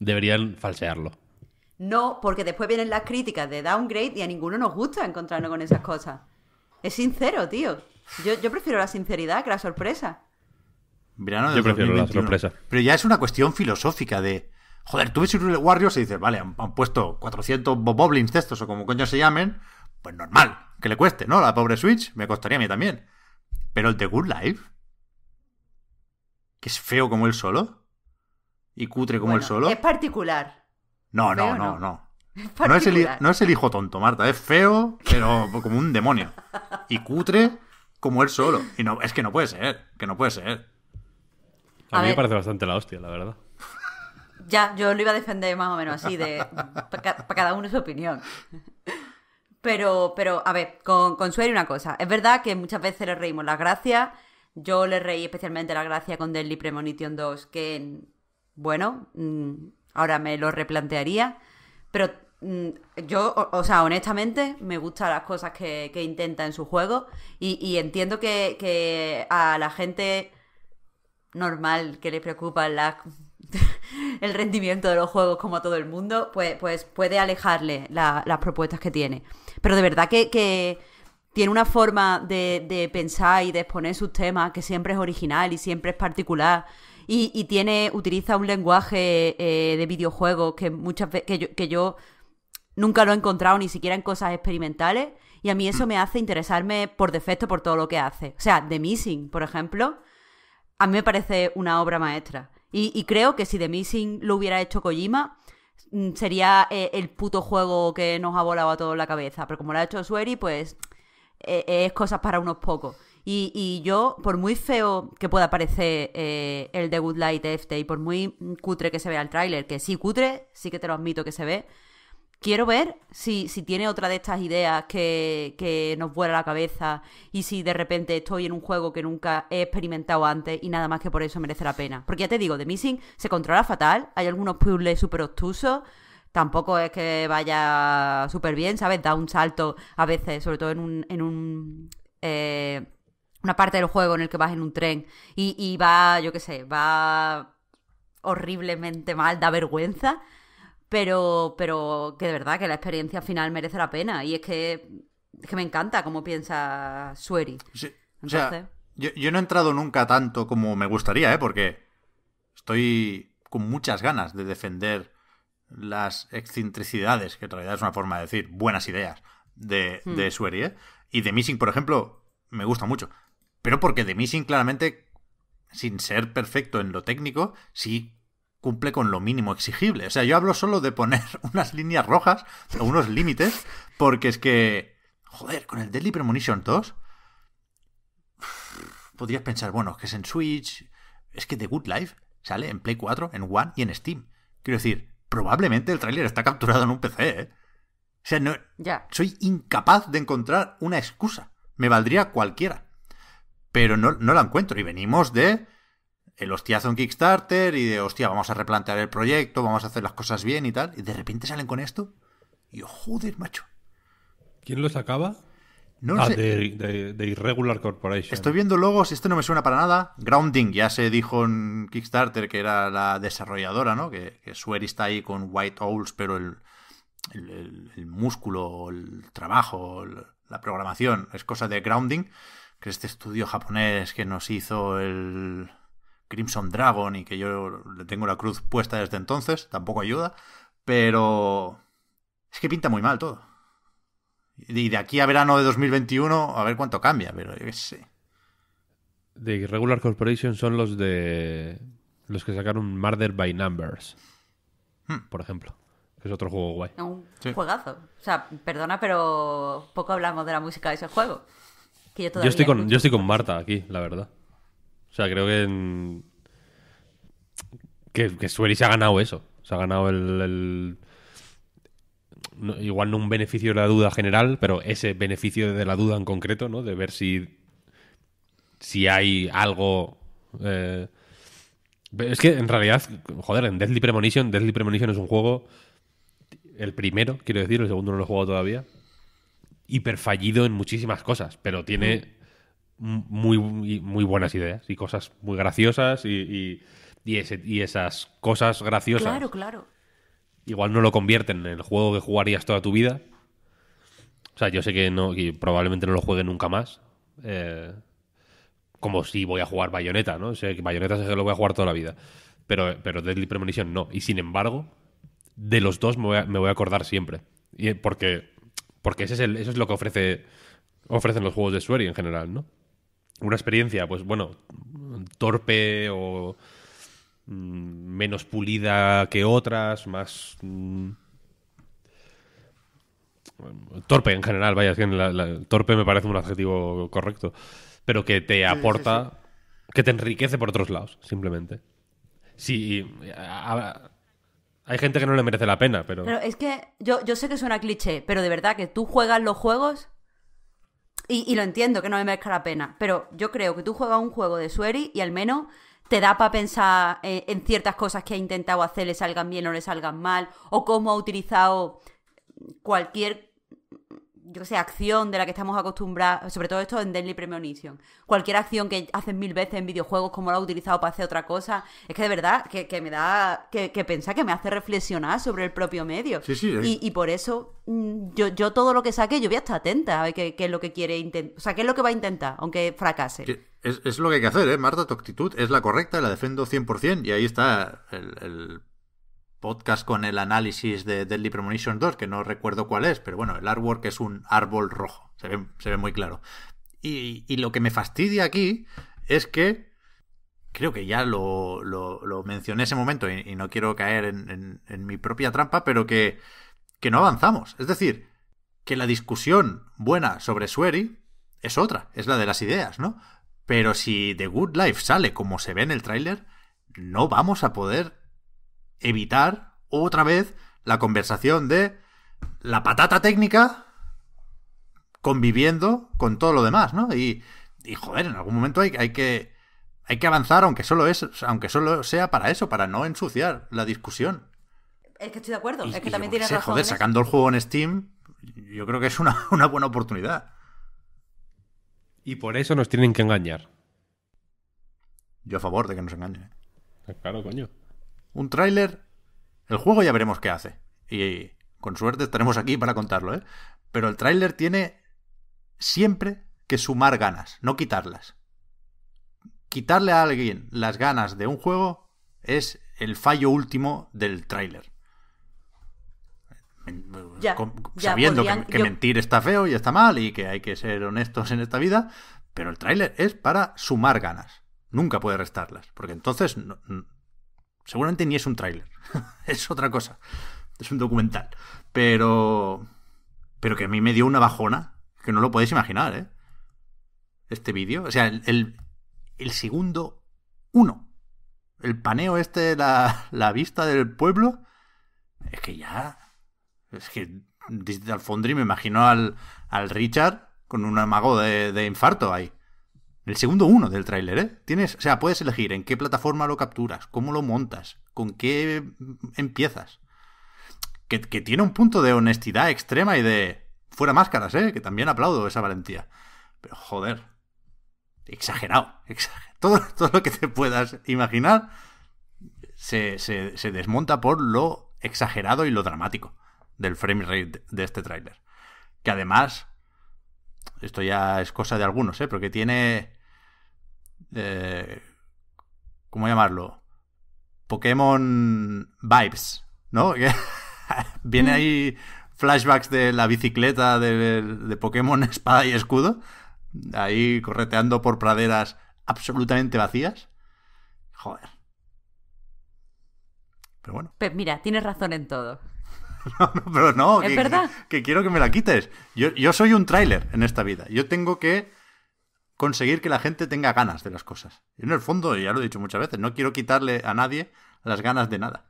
deberían falsearlo. No, porque después vienen las críticas de downgrade y a ninguno nos gusta encontrarnos con esas cosas. Es sincero, tío. Yo, prefiero la sinceridad que la sorpresa. yo prefiero la sorpresa. Pero ya es una cuestión filosófica de... Joder, tú ves un Warriors y dices, vale, han, puesto 400 Boblins de estos o como coño se llamen. Pues normal, que le cueste, ¿no? La pobre Switch me costaría a mí también. Pero el The Good Life, que es feo como él solo y cutre como él solo. Es particular. No, no, no, no, *laughs* no. Es el, hijo tonto, Marta. Es feo, pero como un demonio. Y cutre como él solo. Y no, es que no puede ser, que no puede ser. A, mí me parece bastante la hostia, la verdad. Ya, yo lo iba a defender más o menos así, de para cada uno su opinión. Pero, pero, a ver, con, con Sueri una cosa. Es verdad que muchas veces le reímos las gracias yo le reí especialmente la gracia con Deadly Premonition 2, que, bueno, mm, ahora me lo replantearía, pero mm, yo, o, sea, honestamente, me gustan las cosas que, que intenta en su juego y, entiendo que, que, a la gente normal que le preocupa la, *laughs* el rendimiento de los juegos como a todo el mundo, pues, pues puede alejarle las propuestas que tiene. Pero de verdad que tiene una forma de, pensar y de exponer sus temas que siempre es original y siempre es particular. Y, tiene, utiliza un lenguaje eh, de videojuegos que muchas veces que yo, nunca lo he encontrado, ni siquiera en cosas experimentales. Y a mí eso me hace interesarme por defecto por todo lo que hace. O sea, The Missing, por ejemplo, a mí me parece una obra maestra. Y, creo que si The Missing lo hubiera hecho Kojima, mm, sería eh, el puto juego que nos ha volado a todos la cabeza. Pero como lo ha hecho Sueri, pues eh, eh, es cosas para unos pocos. Y, y, yo, por muy feo que pueda parecer eh, el de Good Light este y por muy cutre que se vea el tráiler, que sí cutre, sí que te lo admito que se ve, quiero ver si, tiene otra de estas ideas que, que nos vuela la cabeza y si de repente estoy en un juego que nunca he experimentado antes y nada más que por eso merece la pena. Porque ya te digo, The Missing se controla fatal, hay algunos puzzles súper obtusos, tampoco es que vaya súper bien, ¿sabes? Da un salto a veces, sobre todo en un... En un eh, una parte del juego en el que vas en un tren y, va, yo qué sé, va horriblemente mal, da vergüenza, pero, pero que de verdad que la experiencia final merece la pena. Y es que, es que me encanta cómo piensa Sueri. yo, yo, no he entrado nunca tanto como me gustaría, ¿eh? porque estoy con muchas ganas de defender las excentricidades, que en realidad es una forma de decir buenas ideas, de, hmm. de Y The Missing, por ejemplo, me gusta mucho. Pero porque The Missing claramente, sin ser perfecto en lo técnico, sí cumple con lo mínimo exigible. O sea, yo hablo solo de poner *laughs* unas líneas rojas o unos límites, porque es que, joder, con el Deadly Premonition 2, podrías pensar, bueno, que es en Switch, es que The Good Life sale en Play 4, en One y en Steam. Quiero decir, probablemente el tráiler está capturado en un PC, ¿eh? O sea, no, soy incapaz de encontrar una excusa. Me valdría cualquiera. Pero no, la encuentro. Y venimos de el hostiazo en Kickstarter y de, hostia, vamos a replantear el proyecto, vamos a hacer las cosas bien y tal. Y de repente salen con esto. Y yo, joder, macho. ¿Quién lo sacaba? No ah, De, Irregular Corporation. Estoy viendo logos, esto no me suena para nada. Grounding, ya se dijo en Kickstarter que era la desarrolladora, ¿no? Que, que Sueri está ahí con White Owls, pero el, músculo, el trabajo, la programación es cosa de Grounding, que este estudio japonés que nos hizo el Crimson Dragon y que yo le tengo la cruz puesta desde entonces, tampoco ayuda, pero es que pinta muy mal todo. Y de aquí a verano de 2021, a ver cuánto cambia, pero yo qué sé. De regular Corporation son los de. Los que sacaron Murder by Numbers. Hmm. Por ejemplo. Que es otro juego guay. Un juegazo. O sea, perdona, pero poco hablamos de la música de ese juego. yo, estoy con, yo estoy con Marta aquí, la verdad. O sea, creo que. Que, Sueli se ha ganado eso. Se ha ganado el igual no un beneficio de la duda general, pero ese beneficio de la duda en concreto, ¿no? De ver si, si hay algo... Eh, es que en realidad, joder, en Deadly Premonition, Deadly Premonition es un juego, el primero, quiero decir, el segundo no lo he jugado todavía, hiper fallido en muchísimas cosas, pero tiene muy, muy buenas ideas y cosas muy graciosas y, y esas cosas graciosas. Claro, claro igual no lo convierten en el juego que jugarías toda tu vida. O sea, yo sé que, no, probablemente no lo juegue nunca más. Eh, como si voy a jugar Bayonetta, ¿no? O sea, que Bayonetta sé que lo voy a jugar toda la vida. Pero, pero Deadly Premonition no. Y sin embargo, de los dos me voy a, acordar siempre. Y eh, porque porque ese es eso es lo que ofrece, ofrecen los juegos de Sueri en general, ¿no? Una experiencia, pues bueno, torpe o Mm, menos pulida que otras, más... Mm, torpe en general, vaya, torpe me parece un adjetivo correcto, pero que te aporta, que te enriquece por otros lados, simplemente. Sí, hay gente que no le merece la pena, pero... pero es que yo, sé que suena cliché, pero de verdad que tú juegas los juegos y, lo entiendo que no le merezca la pena, pero yo creo que tú juegas un juego de Sueri y al menos te da para pensar eh, en, ciertas cosas que ha intentado hacer, le salgan bien o le salgan mal, o cómo ha utilizado cualquier, yo sé, acción de la que estamos acostumbrados, sobre todo esto en Deadly Premonition, cualquier acción que hacen mil veces en videojuegos, cómo la ha utilizado para hacer otra cosa, es que de verdad, que, me da, que, pensar, que me hace reflexionar sobre el propio medio. Y, por eso mm, yo, yo todo lo que saque, yo voy a estar atenta a ver qué, es lo que quiere intentar, o sea, qué es lo que va a intentar, aunque fracase es, lo que hay que hacer, ¿eh? Marta, tu actitud es la correcta, la defiendo 100% y ahí está el, podcast con el análisis de Deadly Premonition 2, que no recuerdo cuál es, pero bueno, el artwork es un árbol rojo, se ve, se ve muy claro. Y, lo que me fastidia aquí es que, creo que ya lo, lo, mencioné ese momento y, no quiero caer en, mi propia trampa, pero que, que no avanzamos. Es decir, que la discusión buena sobre Sueri es otra, es la de las ideas, ¿no? Pero si The Good Life sale como se ve en el tráiler, no vamos a poder evitar otra vez la conversación de la patata técnica conviviendo con todo lo demás, ¿no? Y, joder, en algún momento hay, que, avanzar, aunque solo, es, aunque solo sea para eso, para no ensuciar la discusión. Es que estoy de acuerdo, es que también tienes razón. Joder, sacando el juego en Steam, yo creo que es una buena oportunidad. Y por eso nos tienen que engañar. Yo a favor de que nos engañen. ¿eh? Ah, claro, coño. Un tráiler. El juego ya veremos qué hace. Y con suerte estaremos aquí para contarlo, ¿eh? Pero el tráiler tiene siempre que sumar ganas, no quitarlas. Quitarle a alguien las ganas de un juego es el fallo último del tráiler. Eh, sabiendo que, mentir está feo y está mal y que hay que ser honestos en esta vida, pero el tráiler es para sumar ganas, nunca puede restarlas, porque entonces seguramente ni es un tráiler, *laughs* es otra cosa, es un documental, pero pero que a mí me dio una bajona que no lo podéis imaginar, ¿eh? Este vídeo, o sea, el, el, segundo uno, el paneo este, la, la vista del pueblo, es que ya es que Digital me imagino al, Richard con un amago de, infarto ahí. El segundo uno del tráiler, ¿eh? Tienes, o sea, puedes elegir en qué plataforma lo capturas, cómo lo montas, con qué empiezas. Que, tiene un punto de honestidad extrema y de fuera máscaras, ¿eh? Que también aplaudo esa valentía. Pero joder, exagerado. Todo, todo, lo que te puedas imaginar se desmonta por lo exagerado y lo dramático del frame rate de este tráiler. Que además, esto ya es cosa de algunos, ¿eh? Porque tiene... Eh, ¿Cómo llamarlo? Pokémon Vibes, ¿no? *laughs* Viene ahí flashbacks de la bicicleta de, de Pokémon Espada y Escudo, ahí correteando por praderas absolutamente vacías. Joder. Pero bueno. Pero mira, tienes razón en todo. *laughs* no, pero no. que, quiero que me la quites. Yo, yo soy un tráiler en esta vida. Yo tengo que conseguir que la gente tenga ganas de las cosas. en el fondo, ya lo he dicho muchas veces, no quiero quitarle a nadie las ganas de nada.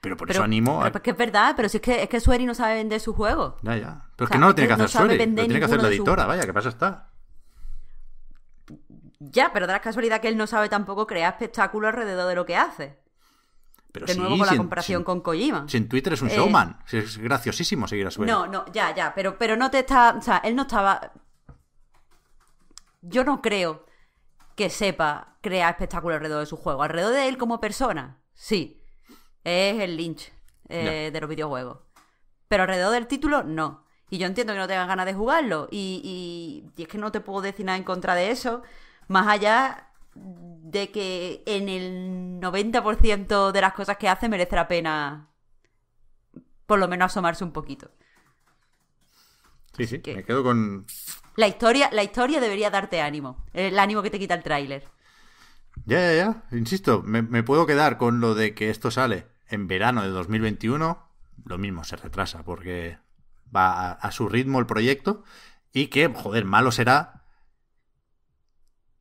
Pero por eso animo a... que es verdad, pero si es que, es que Sueri no sabe vender su juego. Ya, ya. Pero es que no lo tiene que, hacer tiene que hacer la editora, vaya, qué pasa está. Ya, pero da la casualidad que él no sabe tampoco crear espectáculo alrededor de lo que hace de nuevo con la comparación con Kojima. Si en Twitter es un eh, showman. Es graciosísimo seguir a su No, no, ya, ya. Pero, pero no te está. O sea, él no estaba. Yo no creo que sepa crear espectáculo alrededor de su juego. Alrededor de él como persona, sí. Es el Lynch eh, de los videojuegos. Pero alrededor del título, no. Y yo entiendo que no tengas ganas de jugarlo. y, y es que no te puedo decir nada en contra de eso. Más allá de que en el 90% de las cosas que hace merece la pena por lo menos asomarse un poquito. Sí, sí, me quedo con... La historia, la historia debería darte ánimo, el ánimo que te quita el tráiler. Ya, ya, ya, insisto, me, puedo quedar con lo de que esto sale en verano de 2021, lo mismo se retrasa porque va a, a, su ritmo el proyecto y que, joder, malo será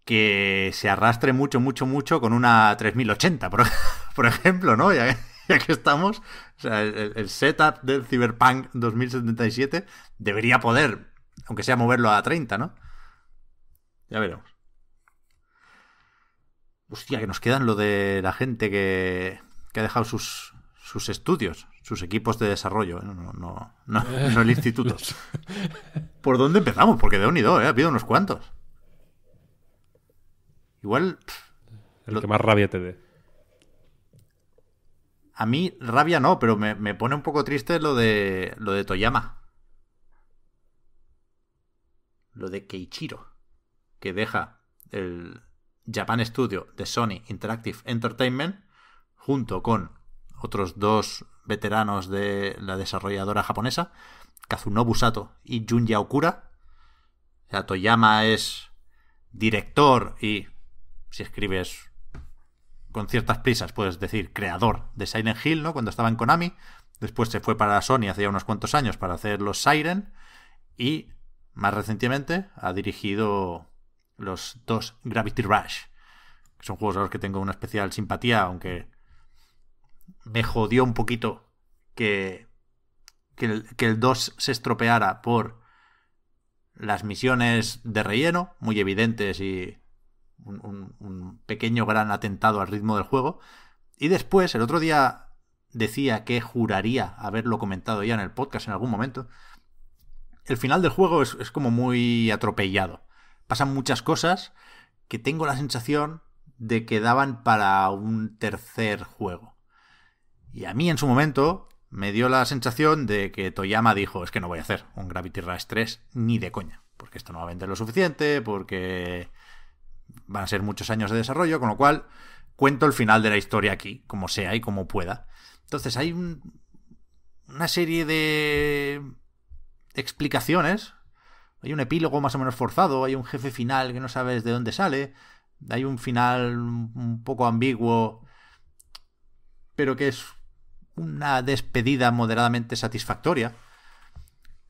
que se arrastre mucho, mucho, mucho con una 3080, *laughs* por, ejemplo, ¿no? Ya, que estamos, o sea, el, setup del Cyberpunk 2077 debería poder, aunque sea moverlo a 30, ¿no? Ya veremos. Hostia, que nos quedan lo de la gente que, ha dejado sus, estudios, sus equipos de desarrollo, ¿eh? no, no, no, no, el *laughs* instituto. ¿Por dónde empezamos? Porque de unido, ¿eh? ha habido unos cuantos. Igual. el lo... que más rabia te dé. A mí, rabia no, pero me, pone un poco triste lo de. lo de Toyama. Lo de Keichiro. Que deja el Japan Studio de Sony Interactive Entertainment. Junto con otros dos veteranos de la desarrolladora japonesa, Kazunobu Sato y Junya Okura. O sea, Toyama es director y si escribes con ciertas prisas, puedes decir creador de Siren Hill, ¿no? Cuando estaba en Konami. Después se fue para Sony hace ya unos cuantos años para hacer los Siren. Y más recientemente ha dirigido los dos Gravity Rush. Que son juegos a los que tengo una especial simpatía, aunque me jodió un poquito que, que, el, que el 2 se estropeara por las misiones de relleno, muy evidentes y un, pequeño gran atentado al ritmo del juego. Y después, el otro día decía que juraría haberlo comentado ya en el podcast en algún momento, el final del juego es, como muy atropellado. Pasan muchas cosas que tengo la sensación de que daban para un tercer juego. Y a mí en su momento me dio la sensación de que Toyama dijo, es que no voy a hacer un Gravity Rush 3 ni de coña, porque esto no va a vender lo suficiente, porque van a ser muchos años de desarrollo, con lo cual cuento el final de la historia aquí, como sea y como pueda. Entonces hay una serie de explicaciones, hay un epílogo más o menos forzado, hay un jefe final que no sabes de dónde sale, hay un final un poco ambiguo, pero que es una despedida moderadamente satisfactoria.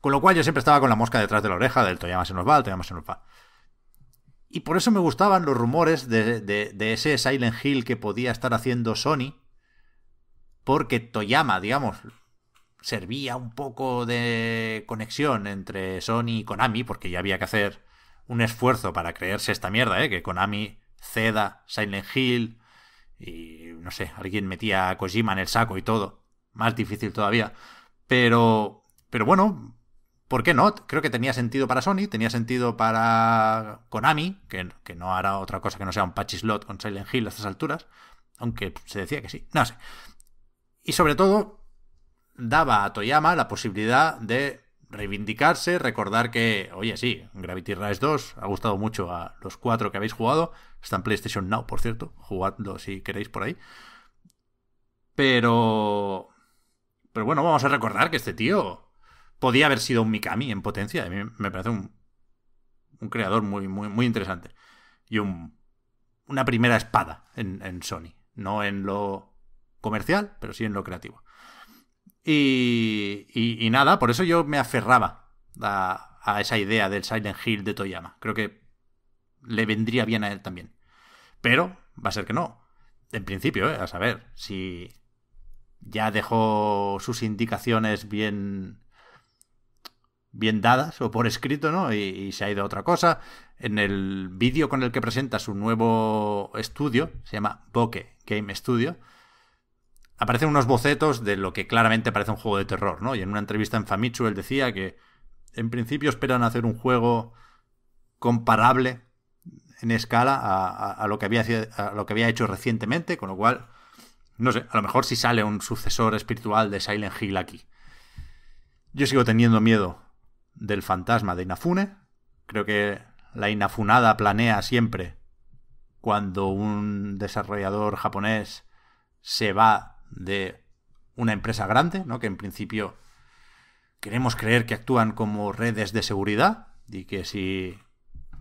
Con lo cual yo siempre estaba con la mosca detrás de la oreja del Toyama se nos va, el Toyama se nos va. Y por eso me gustaban los rumores de, ese Silent Hill que podía estar haciendo Sony, porque Toyama, digamos, servía un poco de conexión entre Sony y Konami, porque ya había que hacer un esfuerzo para creerse esta mierda, ¿eh? que Konami ceda Silent Hill y, no sé, alguien metía a Kojima en el saco y todo. Más difícil todavía. Pero, pero bueno, ¿Por qué no? Creo que tenía sentido para Sony, tenía sentido para Konami, que, no hará otra cosa que no sea un patch slot con Silent Hill a estas alturas, aunque se decía que sí, no sé. Y sobre todo, daba a Toyama la posibilidad de reivindicarse, recordar que, oye, sí, Gravity Rise 2 ha gustado mucho a los cuatro que habéis jugado. Está en PlayStation Now, por cierto. Jugadlo si queréis por ahí. Pero. Pero bueno, vamos a recordar que este tío podía haber sido un Mikami en potencia. A mí me parece un, un creador muy, muy, muy interesante. Y un, una primera espada en, Sony. No en lo comercial, pero sí en lo creativo. Y, y, nada, por eso yo me aferraba a, esa idea del Silent Hill de Toyama. Creo que le vendría bien a él también. Pero va a ser que no. En principio, eh, a saber, si ya dejó sus indicaciones bien bien dadas o por escrito, ¿no? Y, se ha ido a otra cosa. En el vídeo con el que presenta su nuevo estudio, se llama Bokeh Game Studio, aparecen unos bocetos de lo que claramente parece un juego de terror, ¿no? Y en una entrevista en Famitsu él decía que en principio esperan hacer un juego comparable en escala a, lo que había, hecho recientemente, con lo cual, no sé, a lo mejor si sale un sucesor espiritual de Silent Hill aquí. Yo sigo teniendo miedo del fantasma de Inafune. Creo que la Inafunada planea siempre cuando un desarrollador japonés se va de una empresa grande, ¿no? que en principio queremos creer que actúan como redes de seguridad y que si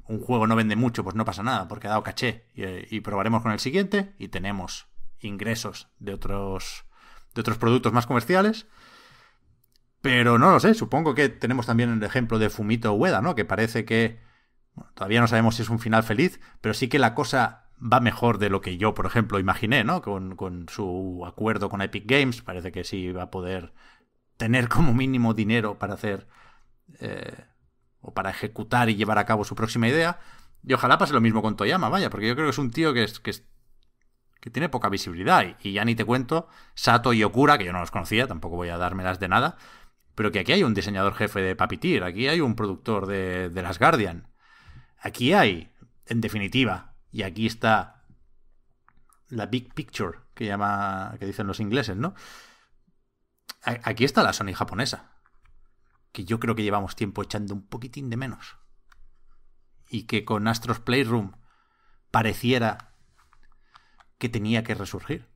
un juego no vende mucho, pues no pasa nada, porque ha dado caché y, eh, probaremos con el siguiente y tenemos ingresos de otros, de otros productos más comerciales. Pero no lo sé, supongo que tenemos también el ejemplo de Fumito Ueda, ¿no? Que parece que todavía no sabemos si es un final feliz, pero sí que la cosa va mejor de lo que yo, por ejemplo, imaginé, ¿no? Con, su acuerdo con Epic Games, parece que sí va a poder tener como mínimo dinero para hacer eh, o para ejecutar y llevar a cabo su próxima idea. Y ojalá pase lo mismo con Toyama, vaya, porque yo creo que es un tío que, es, que, tiene poca visibilidad. Y, ya ni te cuento, Sato y Okura, que yo no los conocía, tampoco voy a dármelas de nada, pero que aquí hay un diseñador jefe de Papitir, aquí hay un productor de, Las Guardian, aquí hay, en definitiva, y aquí está la big picture que llama, que dicen los ingleses, ¿no? Aquí está la Sony japonesa, que yo creo que llevamos tiempo echando un poquitín de menos y que con Astros Playroom pareciera que tenía que resurgir.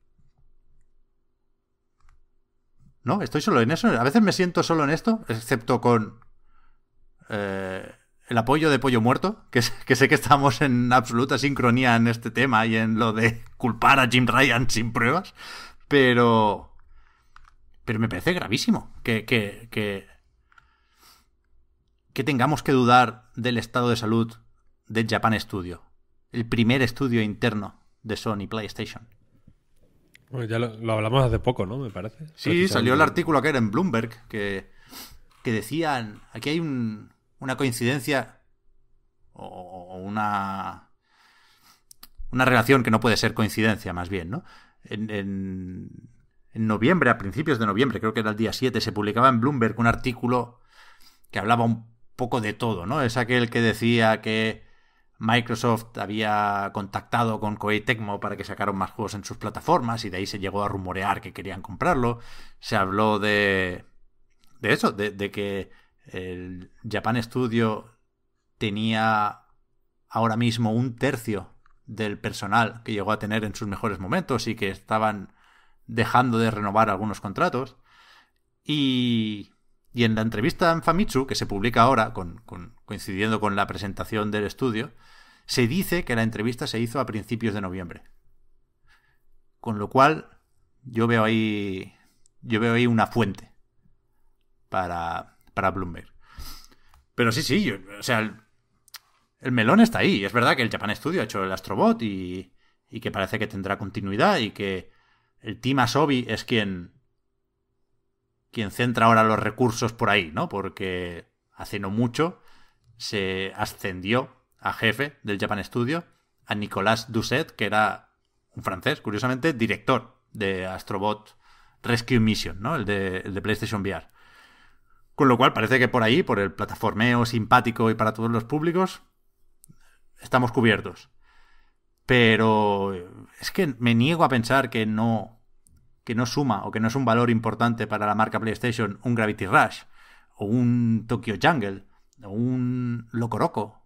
No, estoy solo en eso. A veces me siento solo en esto, excepto con eh, el apoyo de Pollo Muerto, que, sé que estamos en absoluta sincronía en este tema y en lo de culpar a Jim Ryan sin pruebas, pero... Pero me parece gravísimo que, que, que, que tengamos que dudar del estado de salud de Japan Studio, el primer estudio interno de Sony PlayStation ya lo, hablamos hace poco, ¿no? Me parece. Sí, salió el artículo que era en Bloomberg que, decían, aquí hay una coincidencia o, una, una relación que no puede ser coincidencia más bien, ¿no? En, en noviembre, a principios de noviembre, creo que era el día 7, se publicaba en Bloomberg un artículo que hablaba un poco de todo, ¿no? Es aquel que decía que Microsoft había contactado con Koei Tecmo para que sacaran más juegos en sus plataformas y de ahí se llegó a rumorear que querían comprarlo. Se habló de, eso, de, que el Japan Studio tenía ahora mismo un tercio del personal que llegó a tener en sus mejores momentos y que estaban dejando de renovar algunos contratos. Y, en la entrevista en Famitsu, que se publica ahora, coincidiendo con la presentación del estudio, se dice que la entrevista se hizo a principios de noviembre. Con lo cual, yo veo ahí, yo veo ahí una fuente para, para Bloomberg. Pero sí, sí, o sea, el, melón está ahí. Es verdad que el Japan Studio ha hecho el Astrobot y, que parece que tendrá continuidad y que el Team Asobi es quien, quien centra ahora los recursos por ahí, ¿no? Porque hace no mucho se ascendió a jefe del Japan Studio, a Nicolas Doucet, que era un francés, curiosamente, director de Astrobot Rescue Mission, ¿no? el, de, PlayStation VR. Con lo cual parece que por ahí, por el plataformeo simpático y para todos los públicos, estamos cubiertos. Pero eh, es que me niego a pensar que no, que no suma o que no es un valor importante para la marca PlayStation un Gravity Rush o un Tokyo Jungle o un Locoroco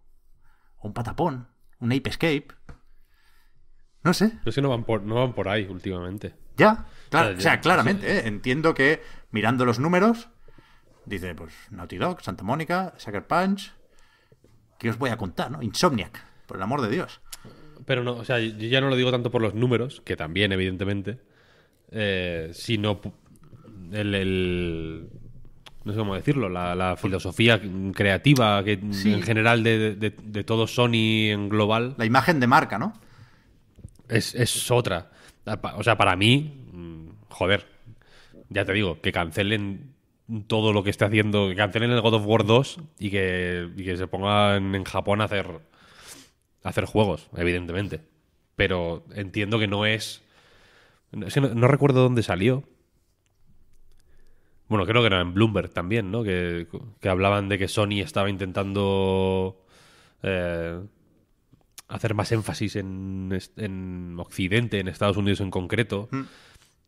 un patapón, un Ape Escape. No sé. Pero es que no van por, no van por ahí últimamente. Ya, o sea, claramente. ¿eh? Entiendo que mirando los números, dice, pues Naughty Dog, Santa Mónica, Sucker Punch. ¿Qué os voy a contar, no? Insomniac, por el amor de Dios. Pero no, o sea, yo ya no lo digo tanto por los números, que también, evidentemente, eh, sino el, no sé cómo decirlo, la, filosofía creativa en general de, de, todo Sony en global. La imagen de marca, ¿no? Es, otra. O sea, para mí, mm, joder, ya te digo, que cancelen todo lo que esté haciendo, que cancelen el God of War 2 y que, se pongan en Japón a hacer, hacer juegos, evidentemente. Pero entiendo que no es... no recuerdo dónde salió, bueno, creo que era en Bloomberg también, ¿no? Que, hablaban de que Sony estaba intentando eh, hacer más énfasis en, Occidente, en Estados Unidos en concreto. Mm.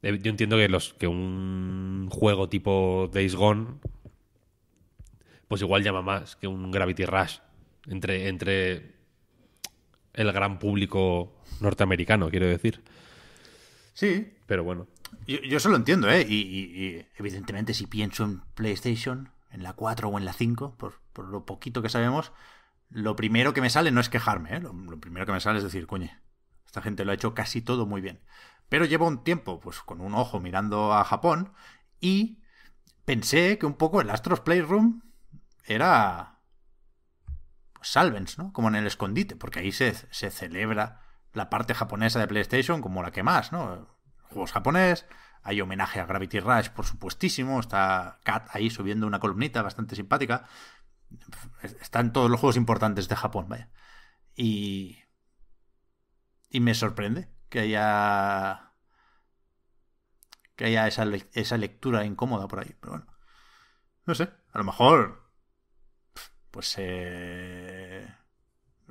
Eh, yo entiendo que, los, que un juego tipo Days Gone, pues igual llama más que un Gravity Rush entre, entre el gran público norteamericano, quiero decir. Sí. Pero bueno. Yo, yo eso lo entiendo, ¿eh? Y, evidentemente si pienso en PlayStation, en la 4 o en la 5, por, lo poquito que sabemos, lo primero que me sale no es quejarme, ¿eh? Lo, primero que me sale es decir, coño, esta gente lo ha hecho casi todo muy bien. Pero llevo un tiempo, pues con un ojo mirando a Japón y pensé que un poco el Astros Playroom era pues, Salvens, ¿no? Como en el escondite, porque ahí se, se, celebra la parte japonesa de PlayStation como la que más, ¿no? juegos japonés. Hay homenaje a Gravity Rush, por supuestísimo. Está Kat ahí subiendo una columnita bastante simpática. Están todos los juegos importantes de Japón, vaya. Y. Y me sorprende que haya. Que haya esa, lectura incómoda por ahí. Pero bueno. No sé. A lo mejor. Pues eh,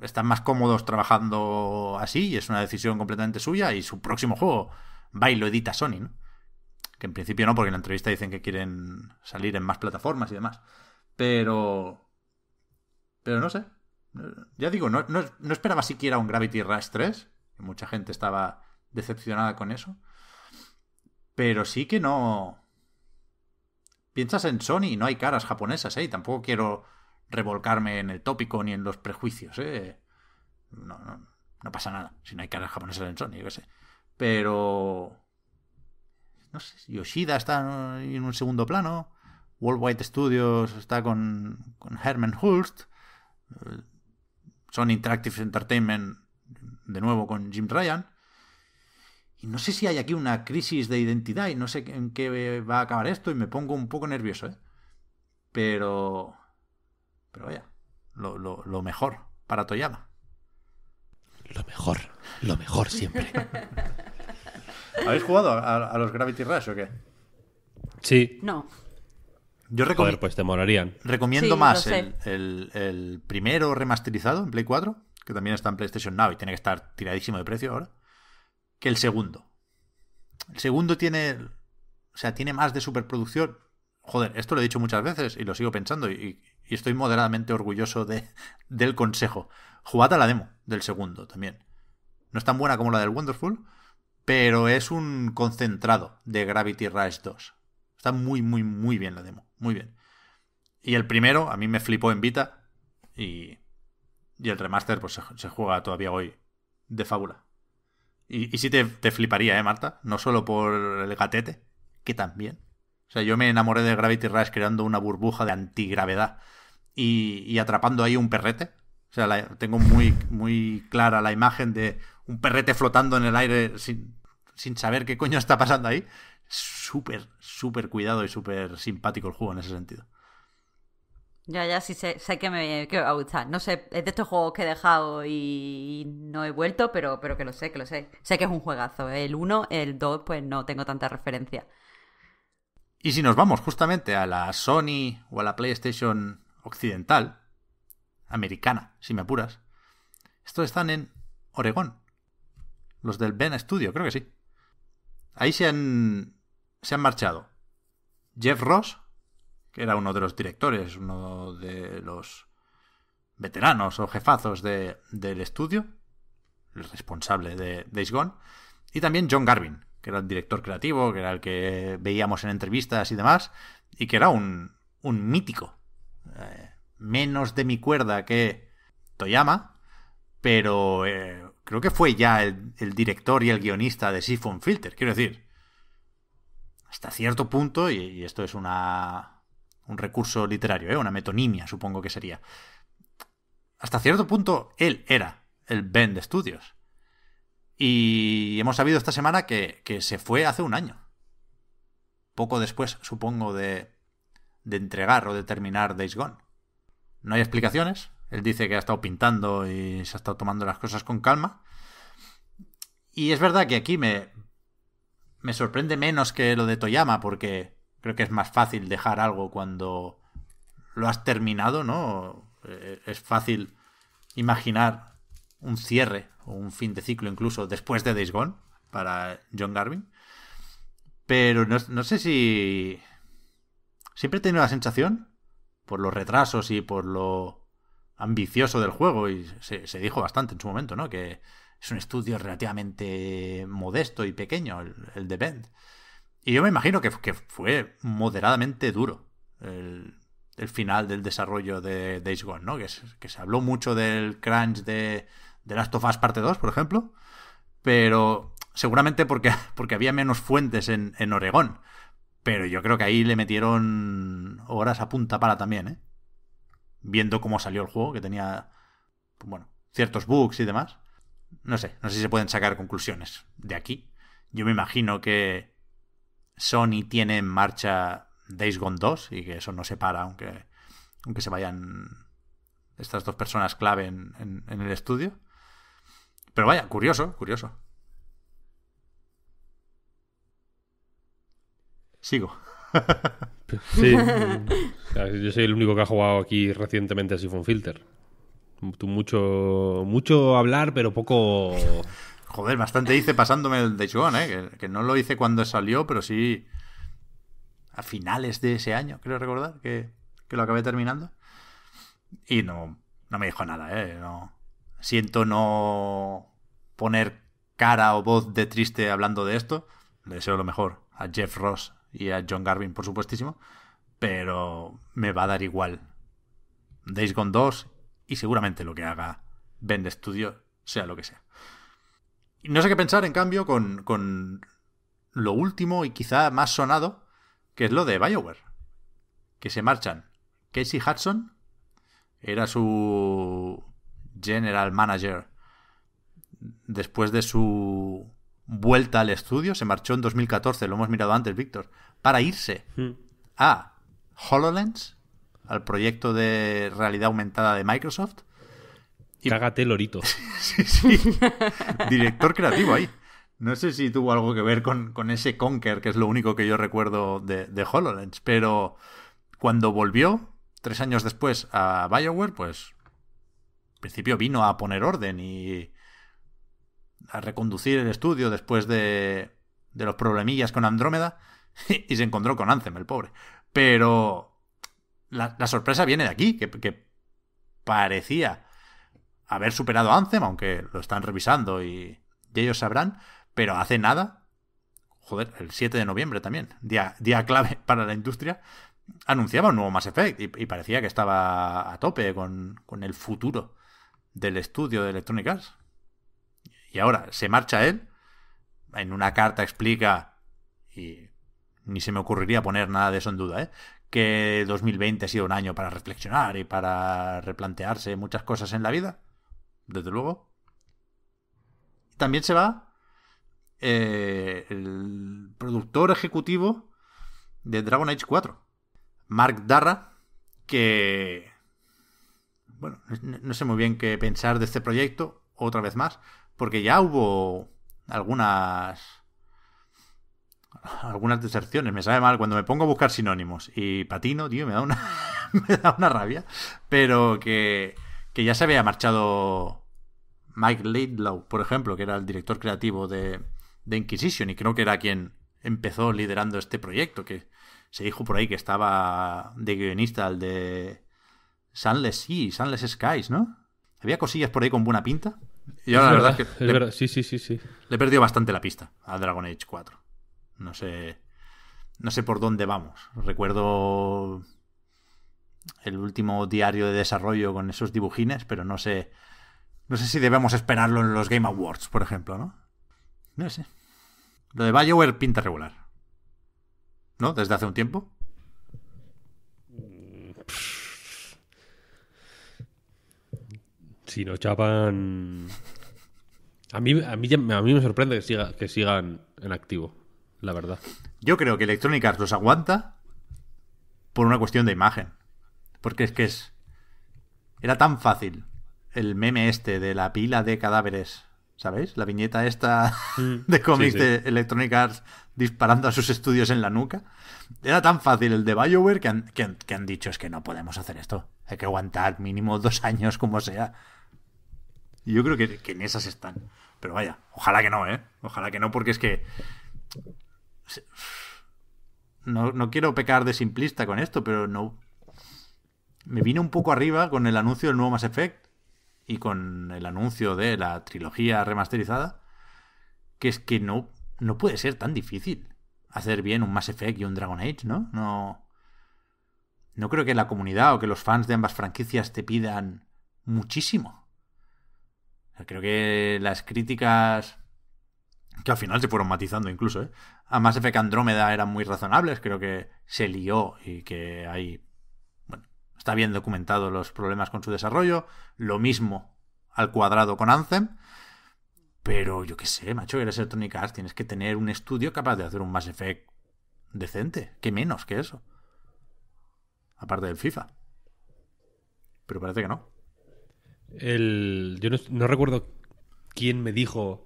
están más cómodos trabajando así y es una decisión completamente suya y su próximo juego bailo lo edita Sony, ¿no? Que en principio no, porque en la entrevista dicen que quieren salir en más plataformas y demás. Pero. Pero no sé. Ya digo, no, no, esperaba siquiera un Gravity Rush 3. mucha gente estaba decepcionada con eso. Pero sí que no. Piensas en Sony y no hay caras japonesas, ¿eh? Y tampoco quiero revolcarme en el tópico ni en los prejuicios, ¿eh? No, no, no pasa nada si no hay caras japonesas en Sony, yo qué sé. Pero. No sé, Yoshida está en un segundo plano. Worldwide Studios está con, Herman Hulst. Son Interactive Entertainment de nuevo con Jim Ryan. Y no sé si hay aquí una crisis de identidad y no sé en qué va a acabar esto y me pongo un poco nervioso, ¿eh? Pero... Pero vaya, lo, lo mejor para Toyama. Lo mejor, lo mejor siempre. *laughs* ¿Habéis jugado a, los Gravity Rush o qué? Sí. No. Yo Joder, pues te morarían. Recomiendo más el, primero remasterizado en Play 4, que también está en PlayStation Now y tiene que estar tiradísimo de precio ahora, que el segundo. El segundo tiene. O sea, tiene más de superproducción. Joder, esto lo he dicho muchas veces y lo sigo pensando y, y estoy moderadamente orgulloso de, del consejo. Jugad a la demo del segundo también. No es tan buena como la del Wonderful, pero es un concentrado de Gravity Rush 2. Está muy, muy, muy bien la demo. Muy bien. Y el primero, a mí me flipó en Vita. Y, y el remaster, pues se, juega todavía hoy de fábula. Y, y sí te, fliparía, ¿eh, Marta? No solo por el gatete, que también. O sea, yo me enamoré de Gravity Rush creando una burbuja de antigravedad y, atrapando ahí un perrete. O sea, tengo muy, muy clara la imagen de un perrete flotando en el aire sin, sin saber qué coño está pasando ahí. Súper, súper cuidado y súper simpático el juego en ese sentido. Ya, ya sí sé, sé que me va a gustar. No sé, es de estos juegos que he dejado y no he vuelto, pero, pero que lo sé, que lo sé. Sé que es un juegazo. El 1, el 2, pues no tengo tanta referencia. Y si nos vamos justamente a la Sony o a la PlayStation occidental, americana, si me apuras. Estos están en Oregón. Los del Ben Studio, creo que sí. Ahí se han, se han marchado. Jeff Ross, que era uno de los directores, uno de los veteranos o jefazos de, del estudio, el responsable de Days Gone, y también John Garvin, que era el director creativo, que era el que veíamos en entrevistas y demás, y que era un, un mítico eh, menos de mi cuerda que Toyama, pero eh, creo que fue ya el, director y el guionista de Siphon Filter. Quiero decir, hasta cierto punto, y, esto es una, un recurso literario, eh, una metonimia supongo que sería, hasta cierto punto él era el Ben de estudios Y hemos sabido esta semana que se fue hace un año. Poco después, supongo, de, de entregar o de terminar Days Gone. No hay explicaciones. Él dice que ha estado pintando y se ha estado tomando las cosas con calma. Y es verdad que aquí me, me sorprende menos que lo de Toyama, porque creo que es más fácil dejar algo cuando lo has terminado, ¿no? Eh, es fácil imaginar un cierre o un fin de ciclo incluso después de Days Gone para John Garvin. Pero no sé si Siempre he tenido la sensación, por los retrasos y por lo ambicioso del juego, y se, dijo bastante en su momento, ¿no? Que es un estudio relativamente modesto y pequeño, el, de Bend. Y yo me imagino que, fue moderadamente duro el, final del desarrollo de Days Gone, ¿no? Que, se habló mucho del crunch de, Last of Us Parte 2, por ejemplo, pero seguramente *laughs* porque, había menos fuentes en, en Oregón. Pero yo creo que ahí le metieron horas a punta para también, ¿eh? Viendo cómo salió el juego, que tenía, bueno, ciertos bugs y demás. No sé, no sé si se pueden sacar conclusiones de aquí. Yo me imagino que Sony tiene en marcha Days Gone 2 y que eso no se para, aunque, aunque se vayan estas dos personas clave en el estudio. Pero vaya, curioso, curioso. Sigo. *laughs* sí. *laughs* Ah, yo soy el único que ha jugado aquí recientemente a Siphon Filter. Tú mucho, mucho hablar, pero poco. Joder, bastante hice pasándome el de Joan eh, Que, no lo hice cuando salió, pero sí a finales de ese año, creo recordar, que, lo acabé terminando. Y no, no me dijo nada, eh, No, siento no poner cara o voz de triste hablando de esto. Le deseo lo mejor a Jeff Ross y a John Garvin, por supuestísimo, pero me va a dar igual Days Gone 2 y seguramente lo que haga Bend Studio, sea lo que sea. Y no sé qué pensar, en cambio, con, con lo último y quizá más sonado, que es lo de BioWare, que se marchan. Casey Hudson era su general manager después de su vuelta al estudio, se marchó en 2014, lo hemos mirado antes, Víctor, para irse hmm. a HoloLens, al proyecto de realidad aumentada de Microsoft. Cágate, Lorito. *laughs* sí, sí. Director creativo ahí. No sé si tuvo algo que ver con, ese Conker, que es lo único que yo recuerdo de, HoloLens, pero cuando volvió, tres años después, a Bioware, pues en principio vino a poner orden y a reconducir el estudio después de, los problemillas con Andrómeda *laughs* y se encontró con Anthem, el pobre. Pero la, sorpresa viene de aquí, que, parecía haber superado a Anthem, aunque lo están revisando y, ellos sabrán, pero hace nada, joder, el 7 de noviembre también, día, día clave *laughs* para la industria, anunciaba un nuevo Mass Effect y, parecía que estaba a tope con, con el futuro del estudio de Electronic Arts. Y ahora se marcha él, en una carta explica, y ni se me ocurriría poner nada de eso en duda, ¿eh? que 2020 ha sido un año para reflexionar y para replantearse muchas cosas en la vida, desde luego. También se va eh, el productor ejecutivo de Dragon Age 4, Mark Darra, que... Bueno, no sé muy bien qué pensar de este proyecto, otra vez más. Porque ya hubo algunas. Algunas deserciones, me sabe mal. Cuando me pongo a buscar sinónimos y patino, tío, me da una, *laughs* me da una rabia. Pero que, que ya se había marchado Mike Laidlaw, por ejemplo, que era el director creativo de, de Inquisition y creo que era quien empezó liderando este proyecto, que se dijo por ahí que estaba de guionista el de Sunless Sea, Sunless Skies, ¿no? Había cosillas por ahí con buena pinta. Y ahora la verdad, es que. Sí, sí, sí, sí. Le he perdido bastante la pista a Dragon Age 4. No sé. No sé por dónde vamos. Recuerdo el último diario de desarrollo con esos dibujines, pero no sé. No sé si debemos esperarlo en los Game Awards, por ejemplo, ¿no? No sé. Lo de Bioware pinta regular. ¿No? Desde hace un tiempo. Si no chapan. A mí, a mí, me sorprende que, que sigan en activo, la verdad. Yo creo que Electronic Arts los aguanta por una cuestión de imagen. Porque es que es. Era tan fácil el meme este de la pila de cadáveres. ¿Sabéis? La viñeta esta mm, *laughs* de cómics de Electronic Arts disparando a sus estudios en la nuca. Era tan fácil el de BioWare que han, que que han dicho es que no podemos hacer esto. Hay que aguantar mínimo dos años como sea yo creo que, en esas están. Pero vaya, ojalá que no, ¿eh? Ojalá que no, porque es que... No, quiero pecar de simplista con esto, pero no. Me vino un poco arriba con el anuncio del nuevo Mass Effect y con el anuncio de la trilogía remasterizada, que es que no, no puede ser tan difícil hacer bien un Mass Effect y un Dragon Age, ¿no? No. No creo que la comunidad o que los fans de ambas franquicias te pidan muchísimo. Creo que las críticas que al final se fueron matizando incluso, ¿eh? A Mass Effect Andrómeda eran muy razonables, creo que se lió y que hay, bueno, está bien documentado los problemas con su desarrollo, lo mismo al cuadrado con Anthem, pero yo qué sé, macho, eres Tony Arts, tienes que tener un estudio capaz de hacer un Mass Effect decente, que menos que eso, aparte del FIFA, pero parece que no. El, yo no, recuerdo quién me dijo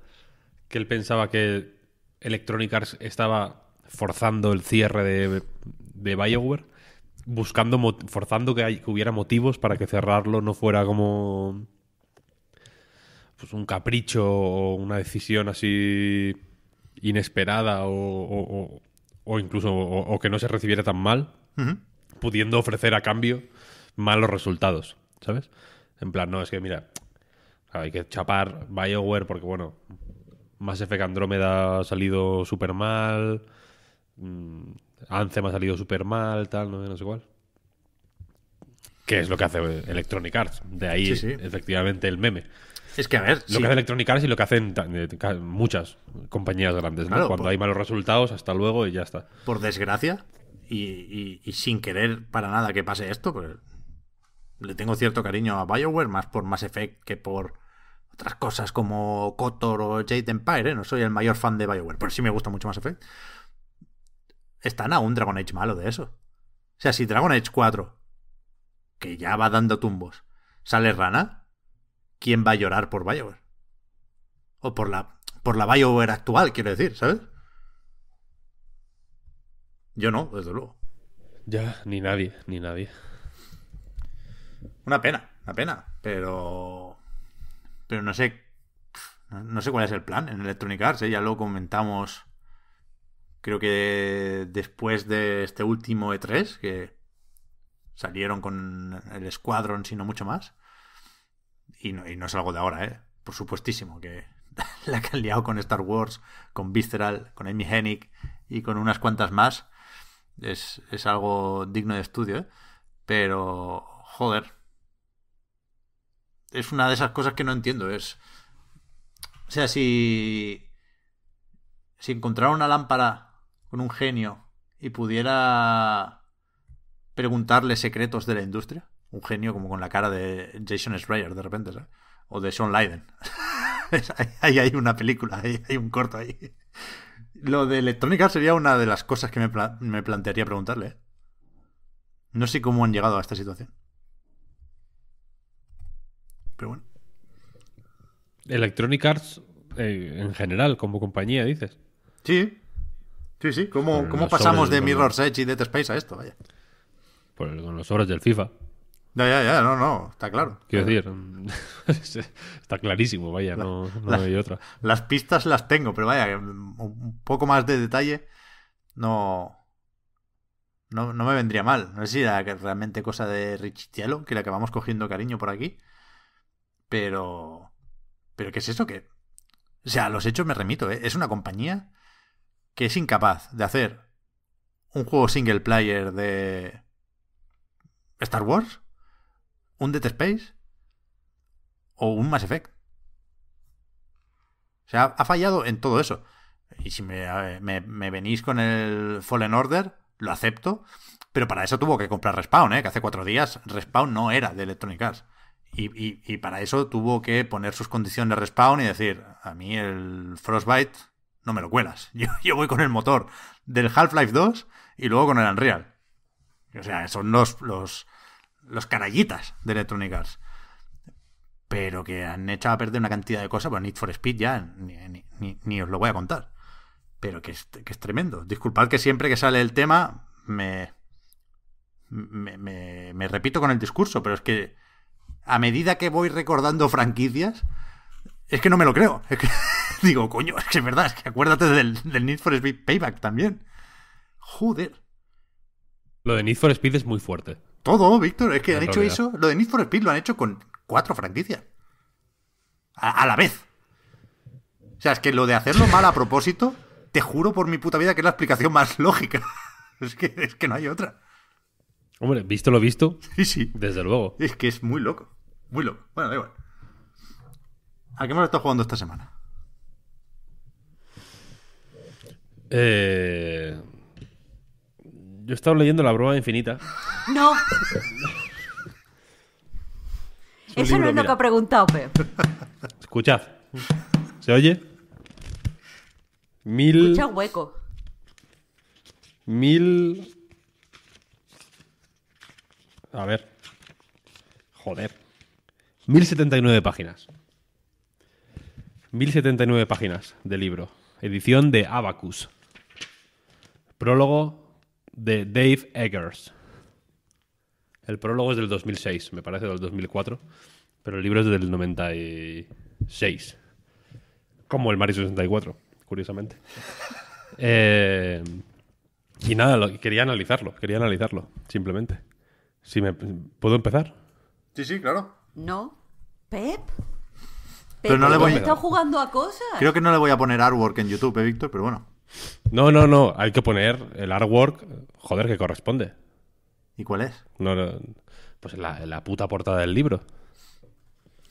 que él pensaba que Electronic Arts estaba forzando el cierre de, de Bioware, buscando, forzando que, hubiera motivos para que cerrarlo no fuera como pues un capricho o una decisión así inesperada o, incluso o, que no se recibiera tan mal, pudiendo ofrecer a cambio malos resultados, ¿sabes? En plan, no, es que mira, hay que chapar Bioware porque, bueno, Mass Effect Andrómeda ha salido súper mal, mm, Anthem ha salido súper mal, tal, no, sé cuál. Que es lo que hace Electronic Arts. De ahí, efectivamente, el meme. Es que a ver. Lo que hace Electronic Arts y lo que hacen eh, muchas compañías grandes. Cuando hay malos resultados, hasta luego y ya está. Por desgracia, y, y sin querer para nada que pase esto, pues le tengo cierto cariño a Bioware, más por Mass Effect que por otras cosas como KOTOR o Jade Empire, ¿eh? no soy el mayor fan de Bioware, pero sí me gusta mucho Mass Effect. Están a un Dragon Age malo de eso. O sea, si Dragon Age 4, que ya va dando tumbos, sale rana, ¿quién va a llorar por Bioware? O por la, por la Bioware actual, quiero decir, ¿sabes? Yo no, desde luego. Ya, ni nadie, ni nadie. Una pena, una pena. Pero. Pero no sé. No sé cuál es el plan en Electronic Arts. ¿eh? Ya lo comentamos. Creo que después de este último E3, que salieron con el Squadron, sino mucho más. Y no, y no es algo de ahora, ¿eh? Por supuestísimo que *laughs* la que han liado con Star Wars, con Visceral, con Amy Hennig y con unas cuantas más es, es algo digno de estudio, ¿eh? Pero, joder, es una de esas cosas que no entiendo. Es. O sea, si. Si encontrara una lámpara con un genio y pudiera preguntarle secretos de la industria. Un genio como con la cara de Jason Schreier de repente, O de Sean Leiden. *laughs* ahí hay una película, hay un corto ahí. Lo de electrónica sería una de las cosas que me, plantearía preguntarle. ¿eh? No sé cómo han llegado a esta situación. Pero bueno. Electronic Arts eh, en general, como compañía, dices. Sí. Sí, sí. ¿Cómo, cómo pasamos de Mirror's Edge y Dead Space a esto? Vaya. con los obras del FIFA. Ya, ya, ya, no, no, está claro. Quiero decir, *laughs* está clarísimo, vaya, no, no hay otra. Las pistas las tengo, pero vaya, un poco más de detalle no, no, no me vendría mal. No sé si era realmente cosa de Tielo que le acabamos cogiendo cariño por aquí, pero. ¿Pero qué es eso? que O sea, los hechos me remito, ¿eh? Es una compañía que es incapaz de hacer un juego single player de. Star Wars, un Dead Space o un Mass Effect. O sea, ha fallado en todo eso. Y si me, eh, venís con el Fallen Order, lo acepto. Pero para eso tuvo que comprar Respawn, ¿eh? que hace cuatro días Respawn no era de Electronic Arts. Y, para eso tuvo que poner sus condiciones de respawn y decir, a mí el Frostbite no me lo cuelas. *laughs* Yo, voy con el motor del Half-Life 2 y luego con el Unreal. O sea, son los, los, los de Electronic Arts. Pero que han hecho a perder una cantidad de cosas, pues Need for Speed ya ni, os lo voy a contar. Pero que es, tremendo. Disculpad que siempre que sale el tema me, me, me repito con el discurso, pero es que a medida que voy recordando franquicias, es que no me lo creo. Es que *laughs* digo, coño, es que es verdad, es que acuérdate del, Need for Speed Payback también. Joder. Lo de Need for Speed es muy fuerte. Todo, Víctor. Es que han hecho eso. Lo de Need for Speed lo han hecho con cuatro franquicias. A, la vez. O sea, es que lo de hacerlo mal a propósito, te juro por mi puta vida que es la explicación más *laughs* lógica. es, que, es que no hay otra. Hombre, visto lo visto. Sí, sí. Desde luego. Es que es muy loco. Willow. Bueno, da igual. ¿A qué hemos estado jugando esta semana? Eh... Yo he estado leyendo La broma infinita. ¡No! *laughs* Eso no es lo que ha preguntado, Pep. Escuchad. ¿Se oye? Mil... Escucha hueco. Mil... A ver. Joder. 1079 páginas. 1079 páginas de libro. Edición de Abacus. Prólogo de Dave Eggers. El prólogo es del 2006, me parece, del 2004. Pero el libro es del 96. Como el Mario 64, curiosamente. *laughs* Eh, y nada, quería analizarlo, quería analizarlo, simplemente. Si me, ¿Puedo empezar? Sí, sí, claro. No. ¿Pep? Pero no le voy a... jugando a cosas? Creo que no le voy a poner artwork en YouTube, ¿eh, Víctor? Pero bueno. No, no, no. Hay que poner el artwork, joder, que corresponde. ¿Y cuál es? No, Pues la, puta portada del libro.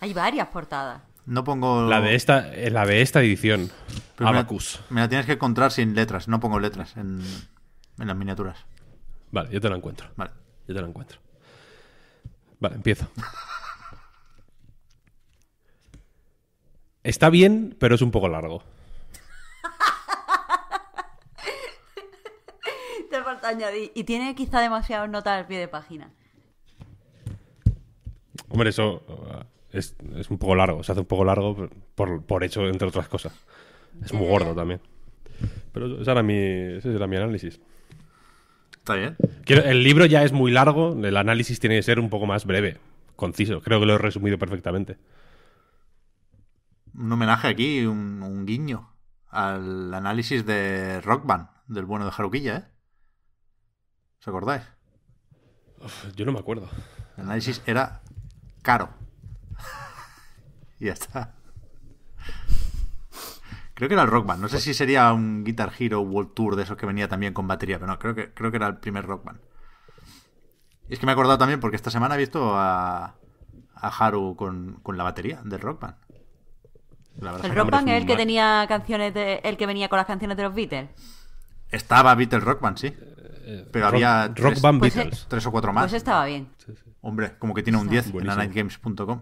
Hay varias portadas. No pongo. La de esta, eh, la de esta edición. Pero Abacus. Me la, tienes que encontrar sin letras. No pongo letras en, en, las miniaturas. Vale, yo te la encuentro. Vale. Yo te la encuentro. Vale, empiezo. *laughs* Está bien, pero es un poco largo. Te falta añadir. Y tiene quizá demasiadas notas al pie de página. Hombre, eso uh, es, un poco largo. Se hace un poco largo por, hecho, entre otras cosas. Es muy gordo también. Pero mi, ese era mi análisis. Está bien. el libro ya es muy largo. El análisis tiene que ser un poco más breve, conciso. Creo que lo he resumido perfectamente un homenaje aquí, un, guiño al análisis de Rock Band, del bueno de Jaruquilla, ¿eh? ¿Os acordáis? yo no me acuerdo. El análisis era caro. *laughs* y ya está. Creo que era el Rock No sé si sería un Guitar Hero World Tour de esos que venía también con batería, pero no, creo que, creo que era el primer Rock Band. Y es que me he acordado también porque esta semana he visto a, Haru con, con la batería del Rock Band el rock es el que tenía canciones de, el que venía con las canciones de los Beatles. Estaba Beatles eh, eh, Rock sí. Pero había tres, pues, tres o cuatro más. Pues estaba bien. Hombre, como que tiene un 10 en en nightgames.com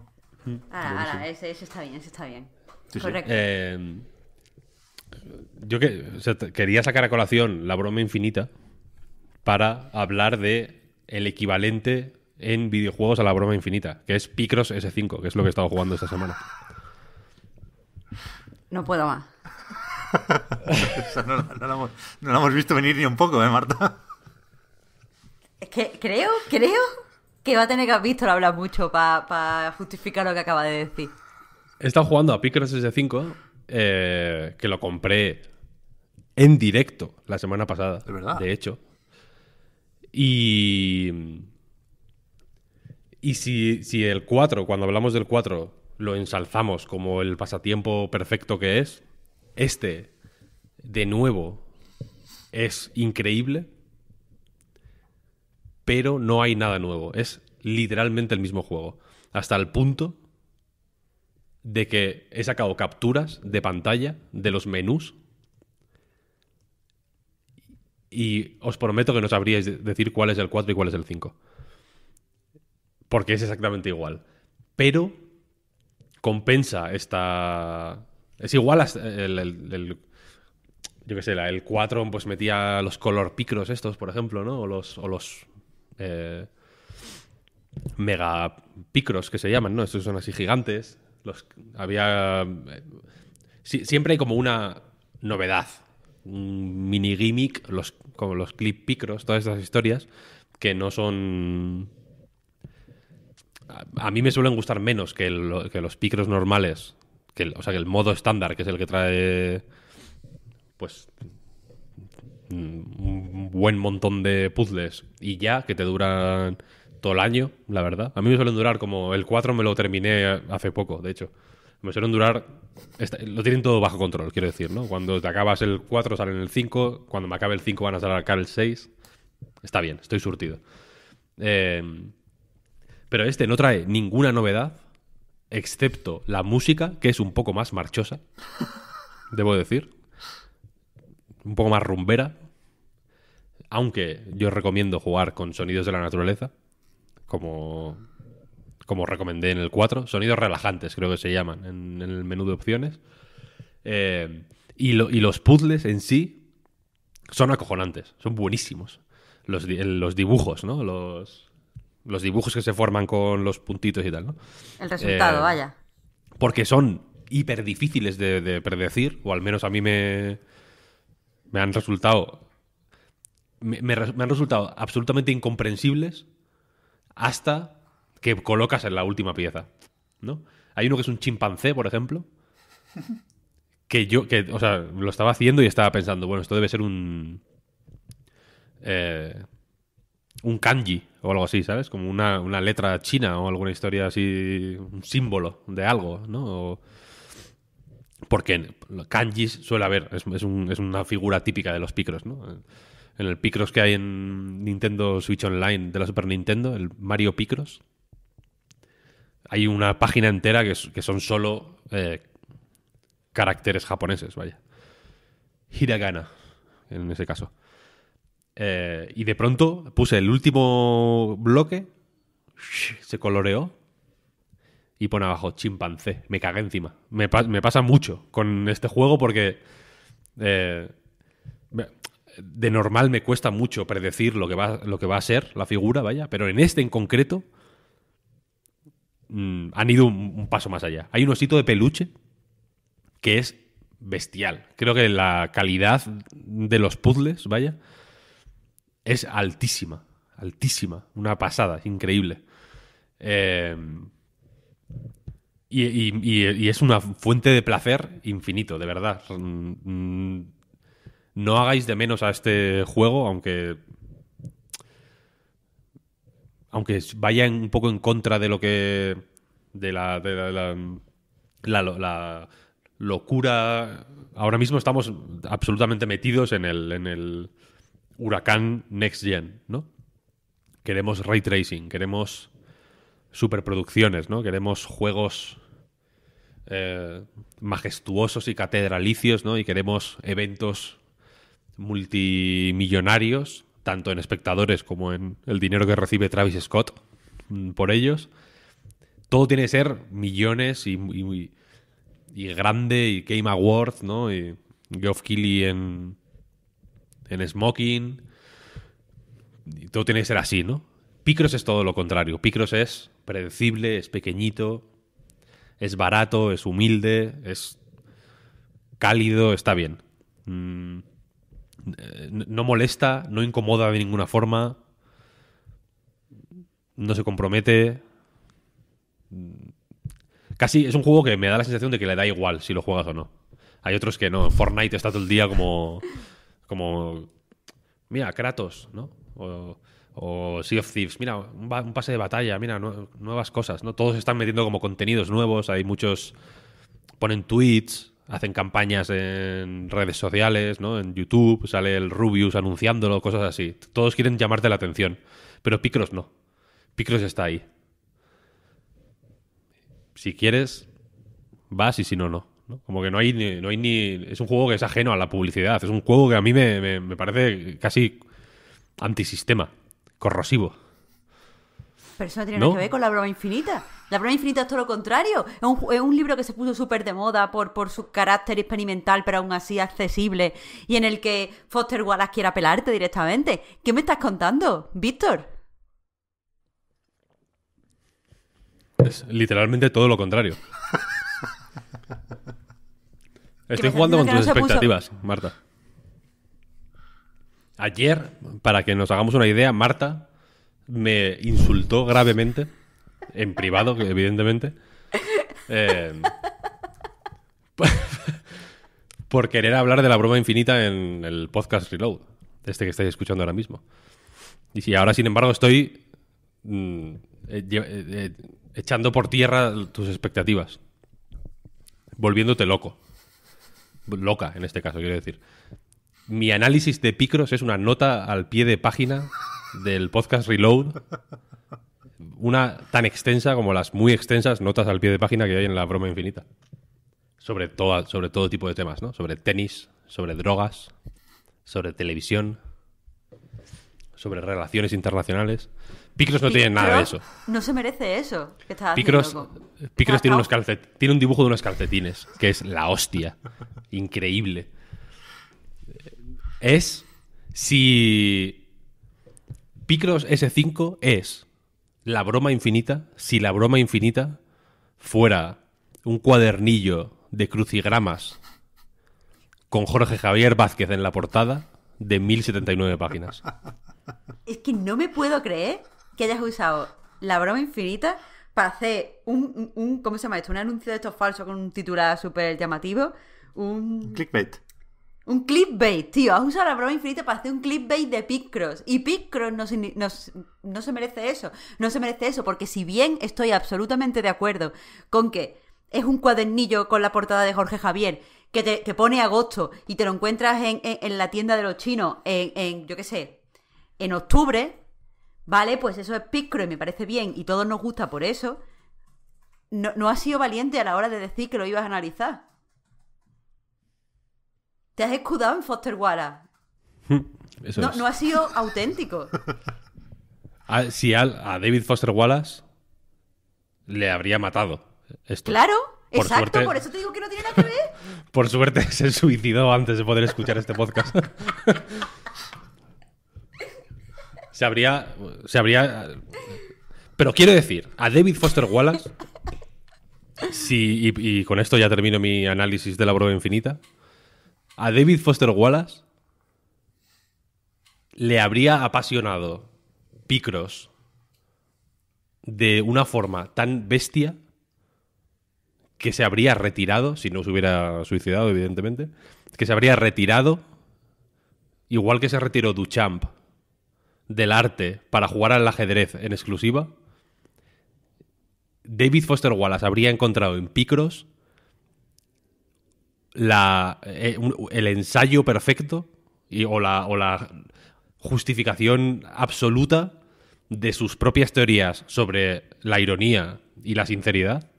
Ah, ah ese, está bien, está bien. Correcto. Eh, yo que, quería sacar a colación la broma infinita para hablar de el equivalente en videojuegos a la broma infinita, que es Picross S5, que es lo que he estado jugando esta semana. No puedo más. *laughs* no, lo hemos, visto venir ni un poco, ¿eh, Marta? Es que creo, creo que va a tener que haber visto hablar mucho para justificar lo que acaba de decir. He estado jugando a Pickers 65 eh, que lo compré en directo la semana pasada. De verdad. De hecho. Y. Y si, si el 4, cuando hablamos del 4, lo ensalzamos como el pasatiempo perfecto que es. Este, de nuevo, es increíble, pero no hay nada nuevo. Es literalmente el mismo juego. Hasta el punto de que he sacado capturas de pantalla de los menús. Y os prometo que no sabríais decir cuál es el 4 y cuál es el 5. Porque es exactamente igual. Pero compensa esta... Es igual a el, el, yo qué sé, el 4 pues metía los color picros estos, por ejemplo, ¿no? O los, o los eh, mega picros que se llaman, ¿no? Estos son así gigantes. Los, había... Eh, siempre hay como una novedad, un mini gimmick, los, como los clip picros, todas estas historias que no son a mí me suelen gustar menos que, los picros normales. Que o sea, que el modo estándar, que es el que trae. Pues. Mm, un buen montón de puzzles y ya, que te duran todo el año, la verdad. A mí me suelen durar como. El 4 me lo terminé hace poco, de hecho. Me suelen durar. Lo tienen todo bajo control, quiero decir, ¿no? Cuando te acabas el 4 salen el 5. Cuando me acabe el 5 van a sacar el 6. Está bien, estoy surtido. Eh. Pero este no trae ninguna novedad, excepto la música, que es un poco más marchosa, debo decir. Un poco más rumbera. Aunque yo recomiendo jugar con sonidos de la naturaleza, como, como recomendé en el 4. Sonidos relajantes, creo que se llaman, en, el menú de opciones. Eh, y, y los puzzles en sí son acojonantes, son buenísimos. Los, los, dibujos, ¿no? Los, los dibujos que se forman con los puntitos y tal, ¿no? El resultado, eh, vaya. Porque son hiper difíciles de, predecir, o al menos a mí me, me han resultado. han resultado absolutamente incomprensibles hasta que colocas en la última pieza. ¿no? Hay uno que es un chimpancé, por ejemplo. *laughs* Que yo, que, o sea, lo estaba haciendo y estaba pensando, bueno, esto debe ser un. Eh, un kanji, o algo así, ¿sabes? Como una, letra china o alguna historia así, un símbolo de algo, ¿no? porque kanjis suele haber, es, una figura típica de los picros, ¿no? En el picros que hay en Nintendo Switch Online de la Super Nintendo, el Mario Picros, hay una página entera que, son solo eh, caracteres japoneses, vaya. Hiragana, en ese caso. Eh, y de pronto puse el último bloque, se coloreó y pone abajo chimpancé. Me cagué encima. Me, pasa mucho con este juego porque eh, de normal me cuesta mucho predecir lo que, va, lo que va a ser la figura, vaya, pero en este en concreto mm, han ido un, un paso más allá. Hay un osito de peluche que es bestial. Creo que la calidad de los puzzles, vaya, es altísima, altísima, una pasada, increíble. Eh, y, es una fuente de placer infinito, de verdad. Mm, mm, no hagáis de menos a este juego, aunque. Aunque vaya un poco en contra de lo que. de la, la locura. Ahora mismo estamos absolutamente metidos en el, en el, huracán next gen, ¿no? Queremos ray tracing, queremos superproducciones, ¿no? Queremos juegos eh, majestuosos y catedralicios, ¿no? Y queremos eventos multimillonarios, tanto en espectadores como en el dinero que recibe Travis Scott mm, por ellos. Todo tiene que ser millones y, grande y Game Awards, ¿no? Y Geoff Keighley en, en smoking. todo tiene que ser así, ¿no? Picross es todo lo contrario. Picross es predecible, es pequeñito, es barato, es humilde, es cálido, está bien. Mm, eh, no molesta, no incomoda de ninguna forma, no se compromete. Mm, casi es un juego que me da la sensación de que le da igual si lo juegas o no. Hay otros que no. Fortnite está todo el día como como, mira, Kratos, ¿no? O, Sea of Thieves, mira, un, pase de batalla, mira, nuevas cosas, ¿no? Todos están metiendo como contenidos nuevos, hay muchos, ponen tweets, hacen campañas en redes sociales, ¿no? En YouTube, sale el Rubius anunciándolo, cosas así. Todos quieren llamarte la atención, pero Picross no. Picross está ahí. Si quieres, vas y si no, no. Como que no hay, ni, hay ni... Es un juego que es ajeno a la publicidad. Es un juego que a mí me, parece casi antisistema, corrosivo. Pero eso no tiene nada que ver con la broma infinita. La broma infinita es todo lo contrario. Es un, libro que se puso súper de moda por, por su carácter experimental, pero aún así accesible, y en el que Foster Wallace quiere apelarte directamente. ¿Qué me estás contando, Víctor? Es literalmente todo lo contrario. *laughs* Estoy jugando con tus expectativas, Marta. Ayer, para que nos hagamos una idea, Marta me insultó gravemente, en privado, evidentemente, eh, *laughs* por querer hablar de la broma infinita en el podcast Reload, este que estáis escuchando ahora mismo. Y si ahora, sin embargo, estoy mm, eh, eh, echando por tierra tus expectativas, volviéndote loco loca en este caso, quiero decir. Mi análisis de Picros es una nota al pie de página del podcast Reload. Una tan extensa como las muy extensas notas al pie de página que hay en la broma infinita. Sobre, todo, sobre todo tipo de temas, ¿no? Sobre tenis, sobre drogas, sobre televisión, sobre relaciones internacionales. Picross no tiene nada de eso. No se merece eso. picros tiene, unos tiene un dibujo de unos calcetines, que es la hostia. Increíble. Eh, es si Picross S5 es la broma infinita, si la broma infinita fuera un cuadernillo de crucigramas con Jorge Javier Vázquez en la portada de 1079 páginas. Es que no me puedo creer que hayas usado la broma infinita para hacer un, un ¿cómo se llama esto? Un anuncio de estos falsos con un titular súper llamativo. Un... Clickbait. Un clickbait, tío. Has usado la broma infinita para hacer un clickbait de Picross. Y Picross no, no, se merece eso. No se merece eso. Porque si bien estoy absolutamente de acuerdo con que es un cuadernillo con la portada de Jorge Javier que te pone agosto y te lo encuentras en, en, en, la tienda de los chinos en, en yo qué sé, en octubre, vale, pues eso es picro y me parece bien y todos nos gusta por eso, no, no has sido valiente a la hora de decir que lo ibas a analizar. Te has escudado en Foster Wallace *laughs* no, ha sido auténtico. *laughs* Ah, si a, David Foster Wallace le habría matado Claro, exacto, por eso te digo que no tiene nada que ver. *laughs* por suerte se suicidó antes de poder escuchar este podcast. Se habría. Pero quiero decir, a David Foster Wallace. Si, y, y con esto ya termino mi análisis de la broma infinita. A David Foster Wallace le habría apasionado Picross de una forma tan bestia que se habría retirado, si no se hubiera suicidado, evidentemente, que se habría retirado igual que se retiró Duchamp del arte para jugar al ajedrez en exclusiva, David Foster Wallace habría encontrado en Picross eh, el ensayo perfecto y, o, la, justificación absoluta de sus propias teorías sobre la ironía y la sinceridad.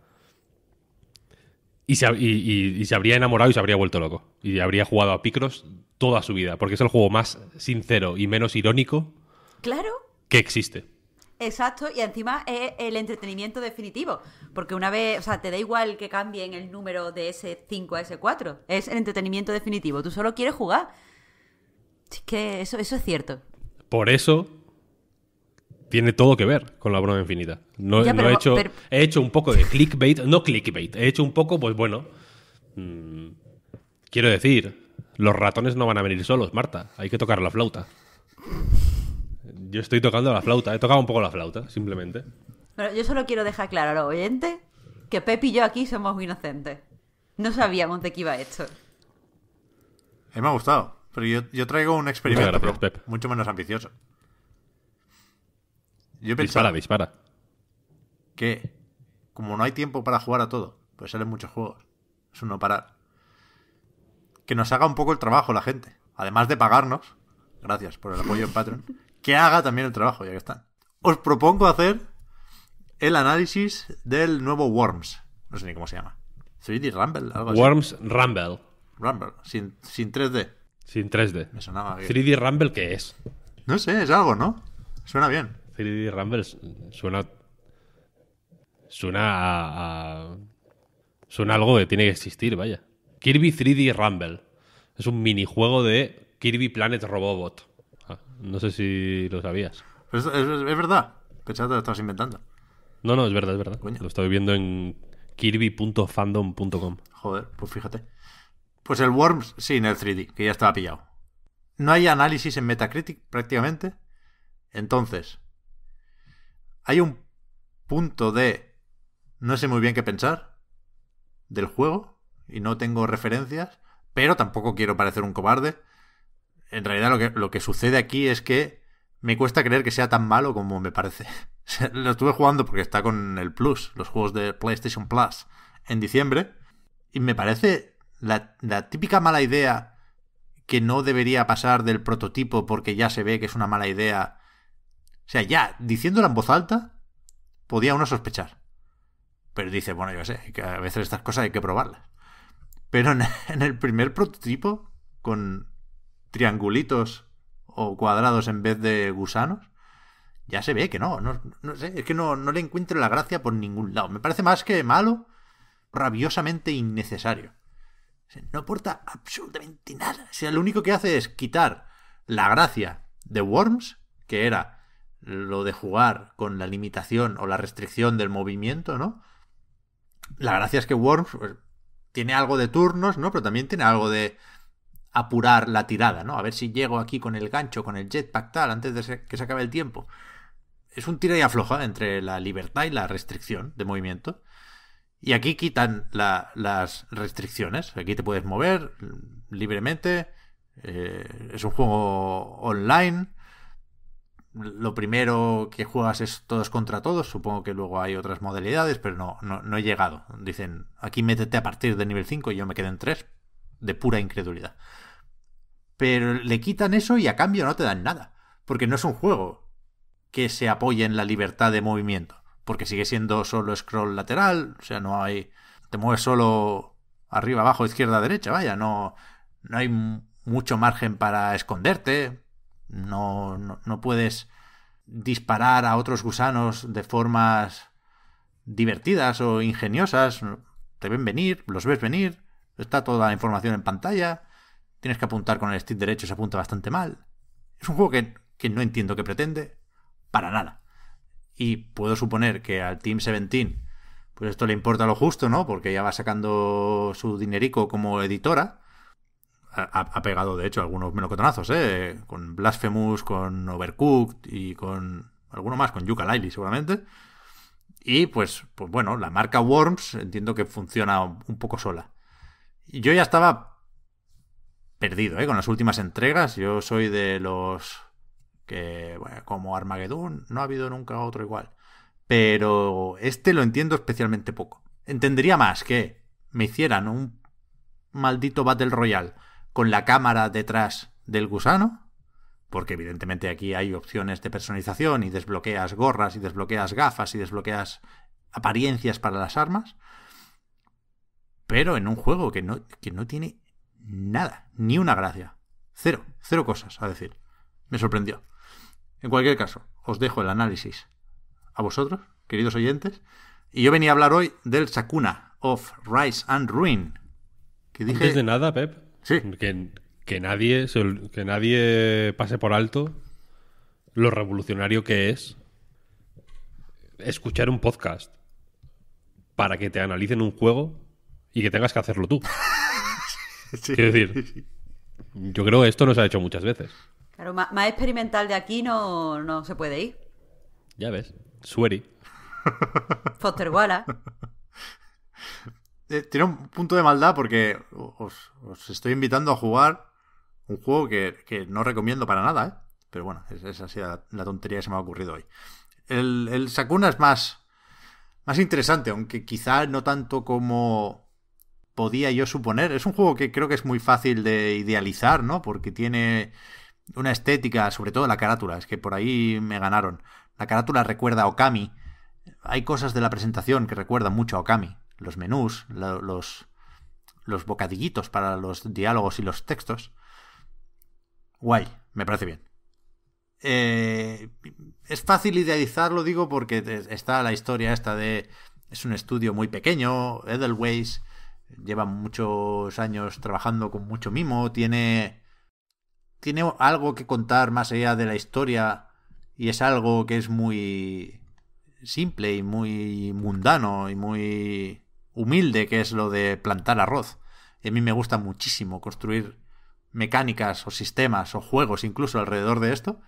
Y se, y, se, habría enamorado y se habría vuelto loco. Y habría jugado a Picross toda su vida, porque es el juego más sincero y menos irónico Claro. Que existe. Exacto, y encima es el entretenimiento definitivo, porque una vez, o sea, te da igual que cambien el número de S5 a S4, es el entretenimiento definitivo, tú solo quieres jugar. Es que eso, eso es cierto. Por eso tiene todo que ver con la broma infinita. No, he, hecho, he hecho un poco de clickbait, no clickbait, he hecho un poco, pues bueno, mm, quiero decir, los ratones no van a venir solos, Marta, hay que tocar la flauta. Yo estoy tocando la flauta, he tocado un poco la flauta, simplemente. Bueno, yo solo quiero dejar claro a los oyentes que Pep y yo aquí somos inocentes. No sabíamos de qué iba esto. me ha gustado, pero yo, traigo un experimento mucho menos ambicioso. Yo dispara, dispara. Que, como no hay tiempo para jugar a todo, pues salen muchos juegos. Es uno no parar. Que nos haga un poco el trabajo la gente. Además de pagarnos, gracias por el apoyo en Patreon, que haga también el trabajo, ya que está Os propongo hacer el análisis del nuevo Worms. No sé ni cómo se llama. 3D Rumble, algo así. Worms Rumble. Rumble, sin, 3D. Sin 3D. Me sonaba bien. 3D Rumble, ¿qué es? No sé, es algo, ¿no? Suena bien. 3D Rumble suena. Suena a, a, Suena algo que tiene que existir, vaya. Kirby 3D Rumble. Es un minijuego de Kirby Planet Robobot. Ah, no sé si lo sabías. Es, verdad. Pensaba que lo estabas inventando. No, no, es verdad, es verdad. Lo estoy viendo en kirby.fandom.com. Joder, pues fíjate. Pues el Worms, sí, en el 3D, que ya estaba pillado. No hay análisis en Metacritic prácticamente. Entonces, hay un punto de no sé muy bien qué pensar del juego y no tengo referencias, pero tampoco quiero parecer un cobarde en realidad lo que, lo que sucede aquí es que me cuesta creer que sea tan malo como me parece. *laughs* lo estuve jugando porque está con el Plus, los juegos de PlayStation Plus, en diciembre. Y me parece la, típica mala idea que no debería pasar del prototipo porque ya se ve que es una mala idea. O sea, ya, diciéndola en voz alta, podía uno sospechar. Pero dice, bueno, yo sé, que a veces estas cosas hay que probarlas. Pero en *laughs* el primer prototipo, con triangulitos o cuadrados en vez de gusanos. Ya se ve que no, no, sé, es que no, le encuentro la gracia por ningún lado. Me parece más que malo, rabiosamente innecesario. no aporta absolutamente nada. O sea, lo único que hace es quitar la gracia de Worms, que era lo de jugar con la limitación o la restricción del movimiento, ¿no? La gracia es que Worms pues, tiene algo de turnos, ¿no? Pero también tiene algo de apurar la tirada, ¿no? A ver si llego aquí con el gancho, con el jetpack tal, antes de que se acabe el tiempo. Es un tira y afloja entre la libertad y la restricción de movimiento. Y aquí quitan las restricciones. Aquí te puedes mover mm, libremente. Eh, es un juego online. Lo primero que juegas es todos contra todos. Supongo que luego hay otras modalidades, pero no, no, he llegado. Dicen, aquí métete a partir del nivel 5 y yo me quedé en 3. De pura incredulidad. Pero le quitan eso y a cambio no te dan nada, porque no es un juego que se apoye en la libertad de movimiento, porque sigue siendo solo scroll lateral, o sea, no hay... Te mueves solo arriba, abajo, izquierda, derecha, vaya, no, no hay mucho margen para esconderte, no, no, no puedes disparar a otros gusanos de formas divertidas o ingeniosas, te ven venir, los ves venir, está toda la información en pantalla, tienes que apuntar con el stick derecho, se apunta bastante mal. Es un juego que, no entiendo qué pretende, para nada. Y puedo suponer que al Team 17, pues esto le importa lo justo, ¿no? Porque ya va sacando su dinerico como editora. Ha, pegado, de hecho, algunos melocotonazos, ¿eh? Con Blasphemous, con Overcooked y con alguno más, con Yuka Lively seguramente. Y pues, pues bueno, la marca Worms entiendo que funciona un poco sola. Yo ya estaba perdido ¿eh? con las últimas entregas. Yo soy de los que, bueno, como Armageddon, no ha habido nunca otro igual. Pero este lo entiendo especialmente poco. Entendería más que me hicieran un maldito Battle Royale con la cámara detrás del gusano, porque evidentemente aquí hay opciones de personalización y desbloqueas gorras y desbloqueas gafas y desbloqueas apariencias para las armas, pero en un juego que no, que no tiene nada, ni una gracia. Cero, cero cosas a decir. Me sorprendió. En cualquier caso, os dejo el análisis a vosotros, queridos oyentes. Y yo venía a hablar hoy del Sakuna of Rise and Ruin. Antes de nada, Pep, sí. que, que, nadie, que nadie pase por alto lo revolucionario que es escuchar un podcast para que te analicen un juego y que tengas que hacerlo tú. *laughs* Quiero decir, yo creo que esto no se ha hecho muchas veces. Claro, más, experimental de aquí no, se puede ir. Ya ves, Sueri. *laughs* Foster eh, tiene un punto de maldad porque os, estoy invitando a jugar un juego que, no recomiendo para nada, ¿eh? Pero bueno, esa ha sido la, tontería que se me ha ocurrido hoy. El, el Sakuna es más, más interesante, aunque quizá no tanto como podía yo suponer. Es un juego que creo que es muy fácil de idealizar, ¿no? Porque tiene una estética, sobre todo la carátula, es que por ahí me ganaron. La carátula recuerda a Okami. Hay cosas de la presentación que recuerdan mucho a Okami. Los menús, los, los bocadillitos para los diálogos y los textos. Guay, me parece bien. Eh, es fácil idealizarlo, digo, porque está la historia esta de... Es un estudio muy pequeño, Edelweiss, lleva muchos años trabajando con mucho mimo, tiene, tiene algo que contar más allá de la historia y es algo que es muy simple y muy mundano y muy humilde, que es lo de plantar arroz. a mí me gusta muchísimo construir mecánicas o sistemas o juegos incluso alrededor de esto,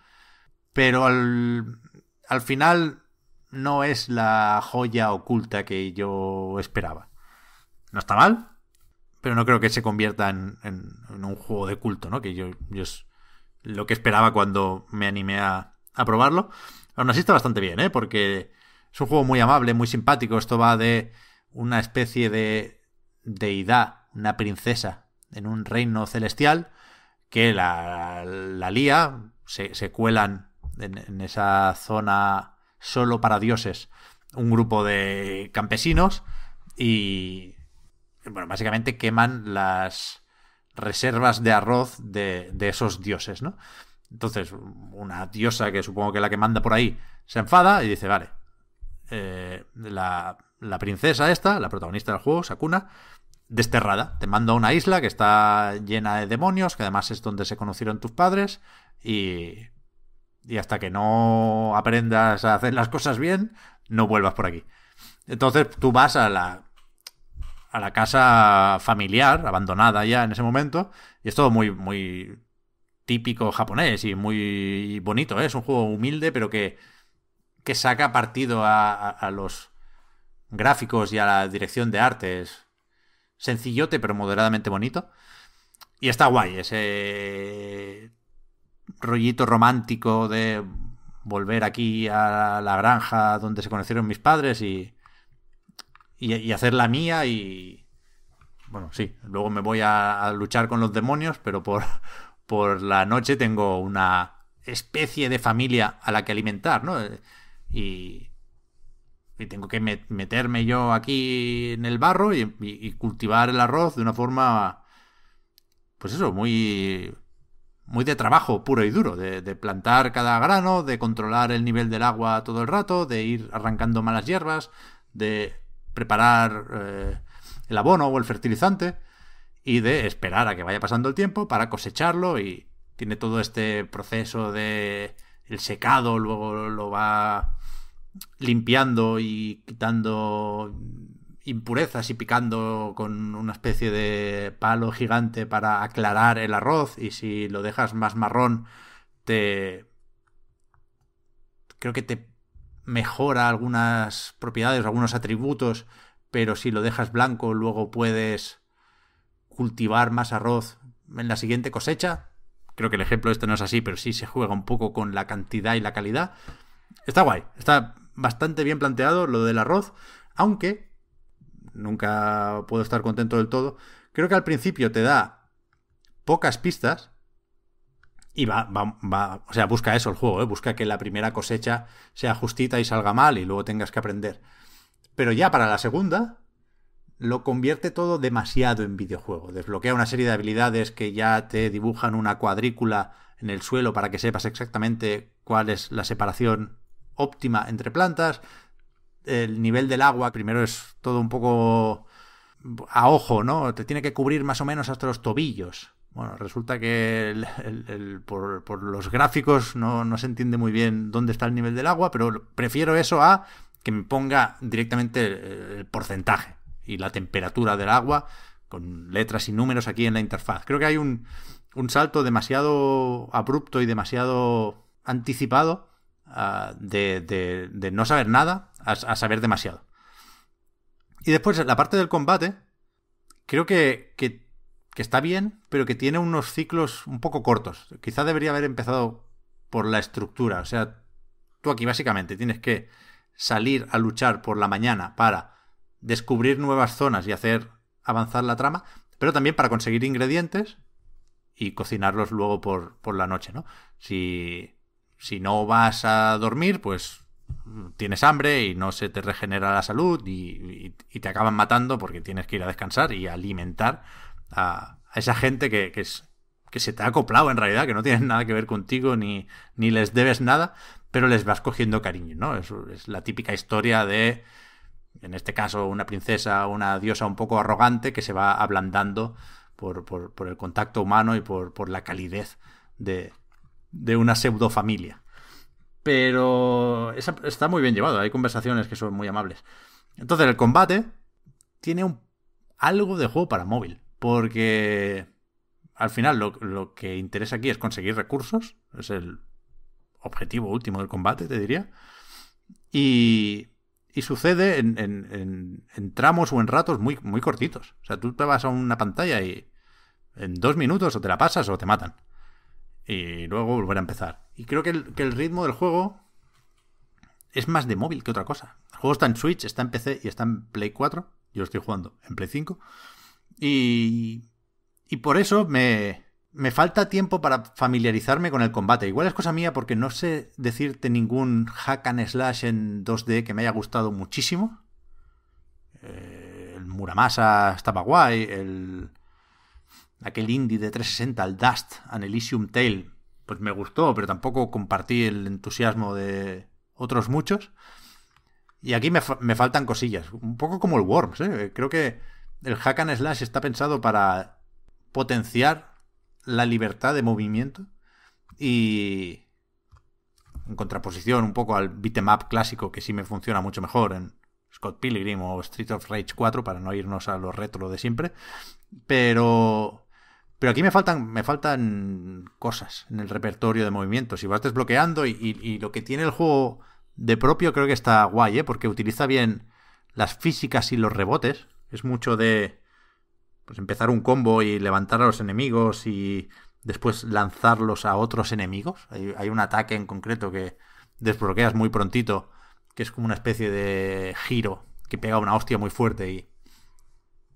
pero al, al final no es la joya oculta que yo esperaba no está mal, pero no creo que se convierta en, un juego de culto, ¿no? Que yo, es lo que esperaba cuando me animé a, probarlo. Aún así está bastante bien, ¿eh? Porque es un juego muy amable, muy simpático. Esto va de una especie de deidad, una princesa, en un reino celestial que la, la lía, se, cuelan en, esa zona solo para dioses un grupo de campesinos y bueno, básicamente queman las reservas de arroz de, esos dioses, ¿no? Entonces, una diosa que supongo que es la que manda por ahí se enfada y dice, vale, eh, la, princesa esta, la protagonista del juego, Sakuna, desterrada. Te manda a una isla que está llena de demonios, que además es donde se conocieron tus padres, y, y hasta que no aprendas a hacer las cosas bien, no vuelvas por aquí. Entonces tú vas a la a la casa familiar, abandonada ya en ese momento. Y es todo muy, muy típico japonés y muy bonito. ¿eh? Es un juego humilde, pero que, que saca partido a, a, los gráficos y a la dirección de arte. Es sencillote, pero moderadamente bonito. Y está guay ese rollito romántico de volver aquí a la granja donde se conocieron mis padres y, y, hacer la mía y... Bueno, sí, luego me voy a, luchar con los demonios, pero *laughs* por, la noche tengo una especie de familia a la que alimentar, ¿no? Y, tengo que meterme yo aquí en el barro y, cultivar el arroz de una forma, pues eso, muy, muy de trabajo puro y duro, de plantar cada grano, de controlar el nivel del agua todo el rato, de ir arrancando malas hierbas, de preparar eh, el abono o el fertilizante y de esperar a que vaya pasando el tiempo para cosecharlo y tiene todo este proceso de el secado, luego lo va limpiando y quitando impurezas y picando con una especie de palo gigante para aclarar el arroz y si lo dejas más marrón te creo que te mejora algunas propiedades, algunos atributos, pero si lo dejas blanco luego puedes cultivar más arroz en la siguiente cosecha. Creo que el ejemplo este no es así, pero sí se juega un poco con la cantidad y la calidad. Está guay, está bastante bien planteado lo del arroz, aunque nunca puedo estar contento del todo. Creo que al principio te da pocas pistas, y va, va, va, o sea, busca eso el juego, ¿eh? busca que la primera cosecha sea justita y salga mal y luego tengas que aprender. Pero ya para la segunda, lo convierte todo demasiado en videojuego. Desbloquea una serie de habilidades que ya te dibujan una cuadrícula en el suelo para que sepas exactamente cuál es la separación óptima entre plantas. El nivel del agua, primero es todo un poco a ojo, ¿no? Te tiene que cubrir más o menos hasta los tobillos bueno, resulta que por, los gráficos no, se entiende muy bien dónde está el nivel del agua, pero prefiero eso a que me ponga directamente el porcentaje y la temperatura del agua con letras y números aquí en la interfaz. Creo que hay un, salto demasiado abrupto y demasiado anticipado ah, de, no saber nada a, saber demasiado. Y después, la parte del combate, creo que que está bien, pero que tiene unos ciclos un poco cortos. Quizá debería haber empezado por la estructura. O sea, tú aquí básicamente tienes que salir a luchar por la mañana para descubrir nuevas zonas y hacer avanzar la trama, pero también para conseguir ingredientes y cocinarlos luego por, la noche, ¿no? Si, si no vas a dormir, pues tienes hambre y no se te regenera la salud y, y, te acaban matando porque tienes que ir a descansar y alimentar a, esa gente que, es, que, se te ha acoplado en realidad, que no tienen nada que ver contigo ni, ni les debes nada, pero les vas cogiendo cariño, ¿no? Es, la típica historia de, en este caso, una princesa, una diosa un poco arrogante que se va ablandando por, el contacto humano y por, por la calidez de, una pseudo familia. Pero está muy bien llevado, hay conversaciones que son muy amables. Entonces, el combate tiene un, algo de juego para móvil. Porque al final lo, que interesa aquí es conseguir recursos. Es el objetivo último del combate, te diría. Y, sucede en, tramos o en ratos muy, muy cortitos. O sea, tú te vas a una pantalla y en dos minutos o te la pasas o te matan. Y luego volver a empezar. Y creo que el, que el ritmo del juego es más de móvil que otra cosa. El juego está en Switch, está en PC y está en Play 4. Yo lo estoy jugando en Play 5. Y, y por eso me, me falta tiempo para familiarizarme con el combate. Igual es cosa mía porque no sé decirte ningún hack and slash en 2D que me haya gustado muchísimo. Eh, el Muramasa estaba guay, el aquel indie de 360, el Dust an Elysium Tail pues me gustó, pero tampoco compartí el entusiasmo de otros muchos. Y aquí me, me faltan cosillas, un poco como el Worms, ¿eh? creo que el hack and slash está pensado para potenciar la libertad de movimiento y en contraposición un poco al beatemap clásico que sí me funciona mucho mejor en Scott Pilgrim o Street of Rage 4 para no irnos a los retro de siempre, pero pero aquí me faltan, me faltan cosas en el repertorio de movimientos. Si vas desbloqueando y, y, lo que tiene el juego de propio creo que está guay, ¿eh? porque utiliza bien las físicas y los rebotes. Es mucho de pues, empezar un combo y levantar a los enemigos y después lanzarlos a otros enemigos. Hay, un ataque en concreto que desbloqueas muy prontito, que es como una especie de giro que pega una hostia muy fuerte y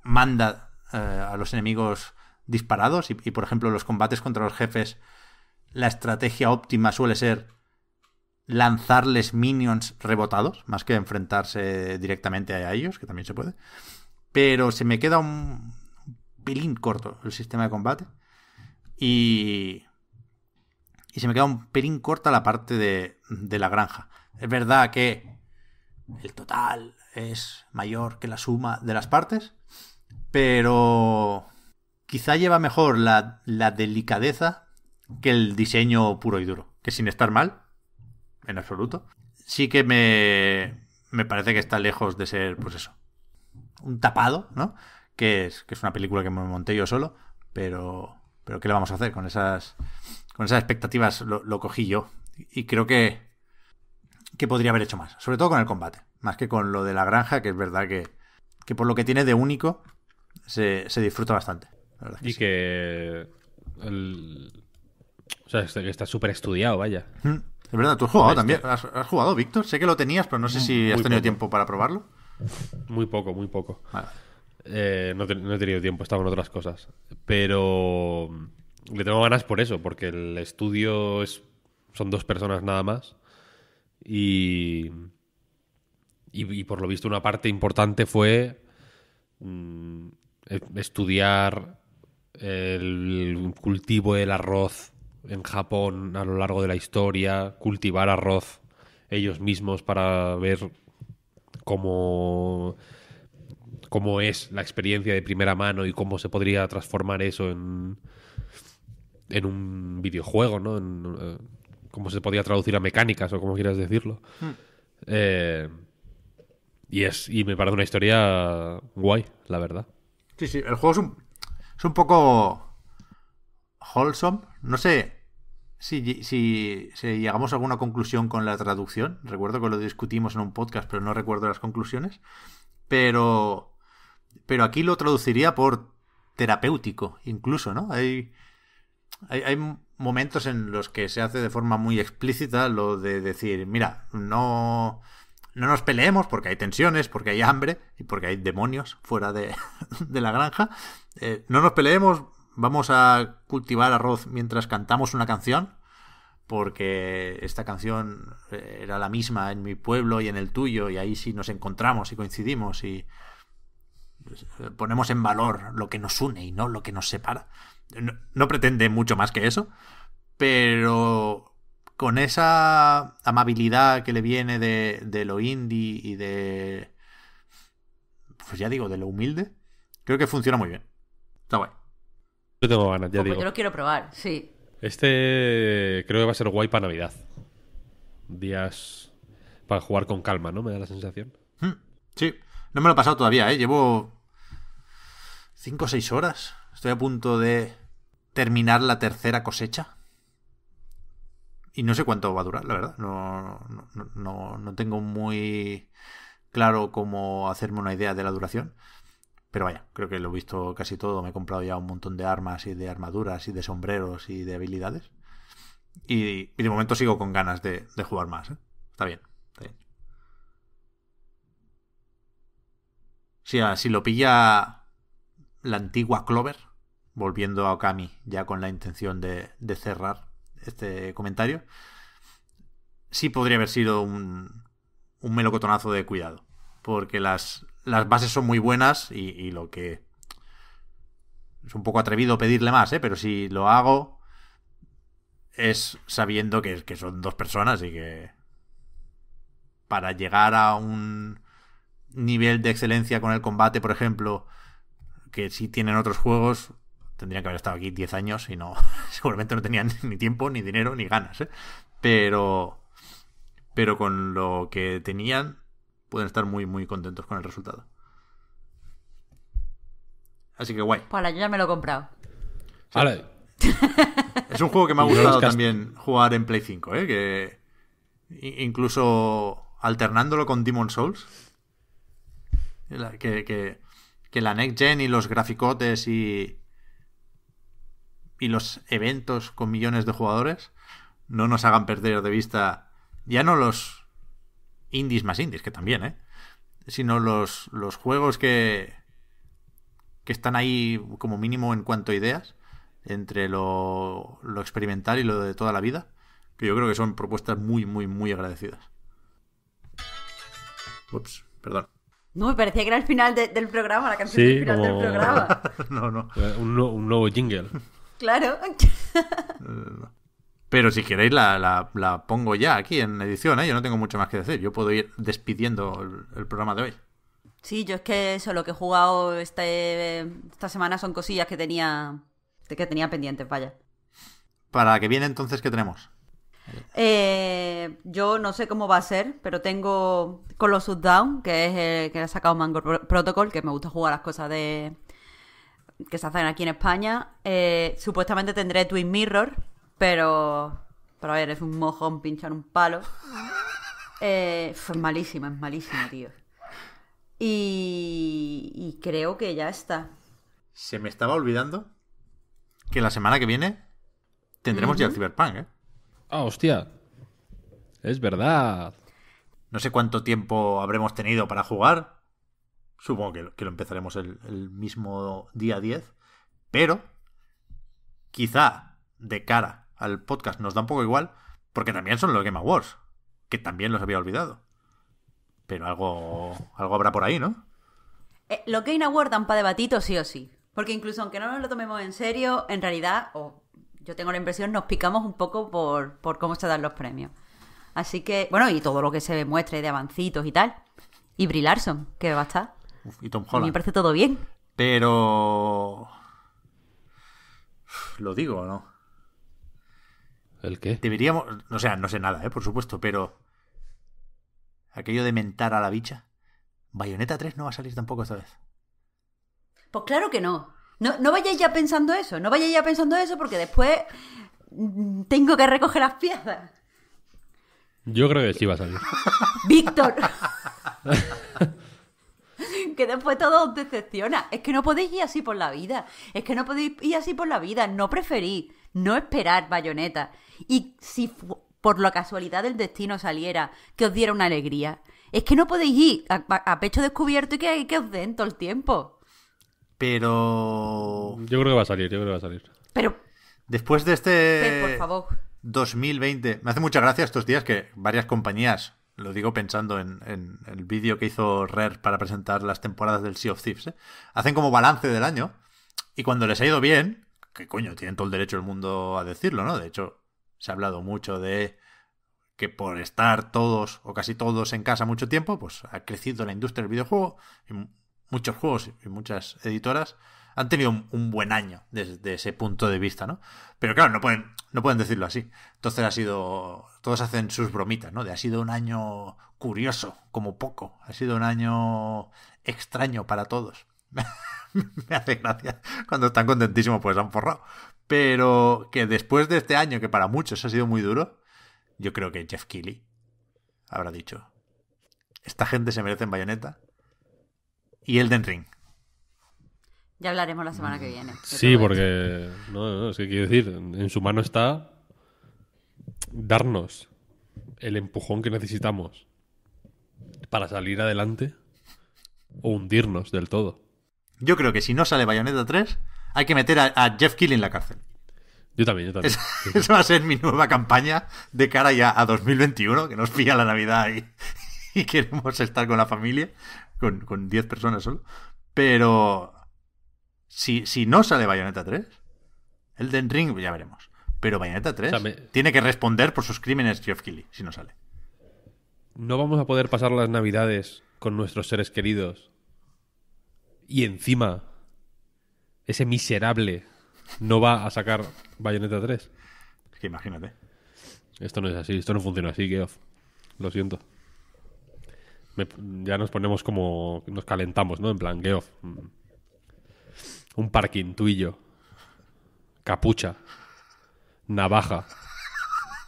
manda eh, a los enemigos disparados. Y, por ejemplo, los combates contra los jefes, la estrategia óptima suele ser lanzarles minions rebotados, más que enfrentarse directamente a ellos, que también se puede. Pero se me queda un pelín corto el sistema de combate. Y, y se me queda un pelín corta la parte de, la granja. Es verdad que el total es mayor que la suma de las partes, pero quizá lleva mejor la, la, delicadeza que el diseño puro y duro, que sin estar mal, en absoluto, sí que me, me parece que está lejos de ser, pues eso, un tapado, ¿no? Que es, es una película que me monté yo solo, pero, pero ¿qué le vamos a hacer? Con esas, con esas expectativas lo, cogí yo y creo que, que podría haber hecho más, sobre todo con el combate, más que con lo de la granja, que es verdad que, que por lo que tiene de único se, disfruta bastante. y que... O sea, este, está súper estudiado, vaya. Mm, es verdad, tú has jugado este. también. ¿Has, jugado, Víctor? Sé que lo tenías, pero no sé mm, si has tenido tiempo para probarlo. Muy poco, muy poco. Eh, no, he tenido tiempo, estaba en otras cosas. Pero mm, le tengo ganas por eso, porque el estudio es, son dos personas nada más. Y, y, por lo visto una parte importante fue mm, e-, estudiar el cultivo del arroz en Japón a lo largo de la historia, cultivar arroz ellos mismos para ver cómo, cómo es la experiencia de primera mano y cómo se podría transformar eso en, un videojuego, ¿no? Eh, cómo se podría traducir a mecánicas o como quieras decirlo. Hmm. Eh, y, es, me parece una historia guay, la verdad. Sí, sí, el juego es un, es un poco wholesome. No sé, si, llegamos a alguna conclusión con la traducción, recuerdo que lo discutimos en un podcast, pero no recuerdo las conclusiones, pero, pero aquí lo traduciría por terapéutico, incluso, ¿no? Hay, hay, hay momentos en los que se hace de forma muy explícita lo de decir, mira, no, no nos peleemos porque hay tensiones, porque hay hambre y porque hay demonios fuera de, *laughs* la granja, eh, no nos peleemos, vamos a cultivar arroz mientras cantamos una canción, porque esta canción eh, era la misma en mi pueblo y en el tuyo, y ahí sí nos encontramos y coincidimos y pues, eh, ponemos en valor lo que nos une y no lo que nos separa. No, pretende mucho más que eso, pero con esa amabilidad que le viene de, lo indie y de... Pues ya digo, de lo humilde, creo que funciona muy bien. Está bueno. Yo tengo ganas, ya digo. lo quiero probar, sí. Este creo que va a ser guay para Navidad. Días para jugar con calma, ¿no? Me da la sensación. Hmm, sí, no me lo he pasado todavía, ¿eh? Llevo 5 o 6 horas. Estoy a punto de terminar la tercera cosecha. Y no sé cuánto va a durar, la verdad. no, no tengo muy claro cómo hacerme una idea de la duración. Pero vaya, creo que lo he visto casi todo. Me he comprado ya un montón de armas y de armaduras y de sombreros y de habilidades. Y, de momento sigo con ganas de, jugar más. ¿eh? Está bien. Está bien. Si, ah, si lo pilla la antigua Clover, volviendo a Okami, ya con la intención de, de cerrar este comentario, sí podría haber sido un, un melocotonazo de cuidado. Porque las, las bases son muy buenas y, lo que... Es un poco atrevido pedirle más, ¿eh? Pero si lo hago es sabiendo que, son dos personas y que... Para llegar a un nivel de excelencia con el combate, por ejemplo, que si tienen otros juegos, tendrían que haber estado aquí 10 años y no, *laughs* seguramente no tenían ni tiempo, ni dinero, ni ganas. ¿eh? Pero, pero con lo que tenían, pueden estar muy, muy contentos con el resultado. Así que guay. Para, yo ya me lo he comprado. *laughs* Es un juego que me ha gustado también jugar en Play 5, ¿eh? que incluso alternándolo con Demon Souls. Que, la Next Gen y los graficotes y, y los eventos con millones de jugadores no nos hagan perder de vista ya no los indies más indies, que también, ¿eh? Sino los, los juegos que, que están ahí como mínimo en cuanto a ideas, entre lo, experimental y lo de toda la vida, que yo creo que son propuestas muy, muy, muy agradecidas. Ups, perdón. No, me parecía que era el final del programa, la canción del final del programa. *laughs* no, no. Un, nuevo jingle. Claro. Pero si queréis la, la, la pongo ya aquí en edición, ¿eh? yo no tengo mucho más que decir. Yo puedo ir despidiendo el, programa de hoy. Sí, yo es que eso, lo que he jugado este, esta semana son cosillas que tenía, que tenía pendientes, vaya. Para que viene entonces, ¿qué tenemos? Eh, yo no sé cómo va a ser, pero tengo Con los Down, que es el que ha sacado Mango Protocol, que me gusta jugar las cosas de que se hacen aquí en España. Eh, supuestamente tendré Twin Mirror, pero. Pero a ver, es un mojón pinchar un palo. Eh, fue malísima, es malísima, tío. Y, y creo que ya está. Se me estaba olvidando que la semana que viene tendremos ya el Cyberpunk, ¿eh? Ah, hostia. Es verdad. No sé cuánto tiempo habremos tenido para jugar. Supongo que, lo empezaremos el, el, mismo día 10. Pero quizá de cara al podcast nos da un poco igual, porque también son los Game Awards, que también los había olvidado. Pero algo, algo habrá por ahí, ¿no? Eh, los Game Awards dan para debatitos sí o sí. Porque incluso aunque no nos lo tomemos en serio, en realidad, o yo tengo la impresión, nos picamos un poco por, cómo se dan los premios. Así que, bueno, y todo lo que se muestre de avancitos y tal. Y Brie Larson, que va a estar. y Tom Holland. me parece todo bien. Pero... ¿Lo digo no? ¿El qué? Deberíamos. O sea, no sé nada, ¿eh? por supuesto, pero. Aquello de mentar a la bicha. ¿Bayoneta 3 no va a salir tampoco esta vez. Pues claro que no. No, no vayáis ya pensando eso. No vayáis ya pensando eso porque después mm, tengo que recoger las piezas. Yo creo que sí va a salir. Víctor. *laughs* que después todo os decepciona. Es que no podéis ir así por la vida. Es que no podéis ir así por la vida. No preferís no esperar bayoneta y si por la casualidad del destino saliera, que os diera una alegría. Es que no podéis ir a, pecho descubierto y que, que os den todo el tiempo. Pero... Yo creo que va a salir, yo creo que va a salir. Pero... Después de este... 2020. Me hace mucha gracia estos días que varias compañías, lo digo pensando en, el vídeo que hizo Rare para presentar las temporadas del Sea of Thieves, ¿eh? hacen como balance del año y cuando les ha ido bien, que coño, tienen todo el derecho del mundo a decirlo, ¿no? De hecho, se ha hablado mucho de que por estar todos o casi todos en casa mucho tiempo, pues ha crecido la industria del videojuego y muchos juegos y muchas editoras han tenido un, buen año desde ese punto de vista, ¿no? Pero claro, no pueden, no pueden decirlo así. Entonces ha sido, todos hacen sus bromitas, ¿no? De ha sido un año curioso, como poco, ha sido un año extraño para todos. *laughs* me hace gracia. Cuando están contentísimos, pues han forrado. Pero que después de este año, que para muchos ha sido muy duro, yo creo que Jeff Keighley habrá dicho: Esta gente se merece en bayoneta y Elden Ring. Ya hablaremos la semana que mm. viene. Sí, porque. No, no, es que decir, en su mano está darnos el empujón que necesitamos para salir adelante o hundirnos del todo. Yo creo que si no sale Bayonetta 3, hay que meter a, Jeff Kelly en la cárcel. Yo también, yo también. *laughs* esa va a ser mi nueva campaña de cara ya a 2021, que nos pilla la Navidad *laughs* y, queremos estar con la familia, con, 10 personas solo. Pero si, si no sale Bayonetta 3, Elden Ring pues ya veremos. Pero Bayonetta 3 tiene que responder por sus crímenes Jeff Keighley, si no sale. No vamos a poder pasar las navidades con nuestros seres queridos. Y encima ese miserable no va a sacar Bayonetta 3. Es que imagínate. Esto no es así, esto no funciona así, Geoff. Lo siento. ya nos ponemos como. Nos calentamos, ¿no? En plan, Geoff. Mm, un parking, tú Capucha. Navaja.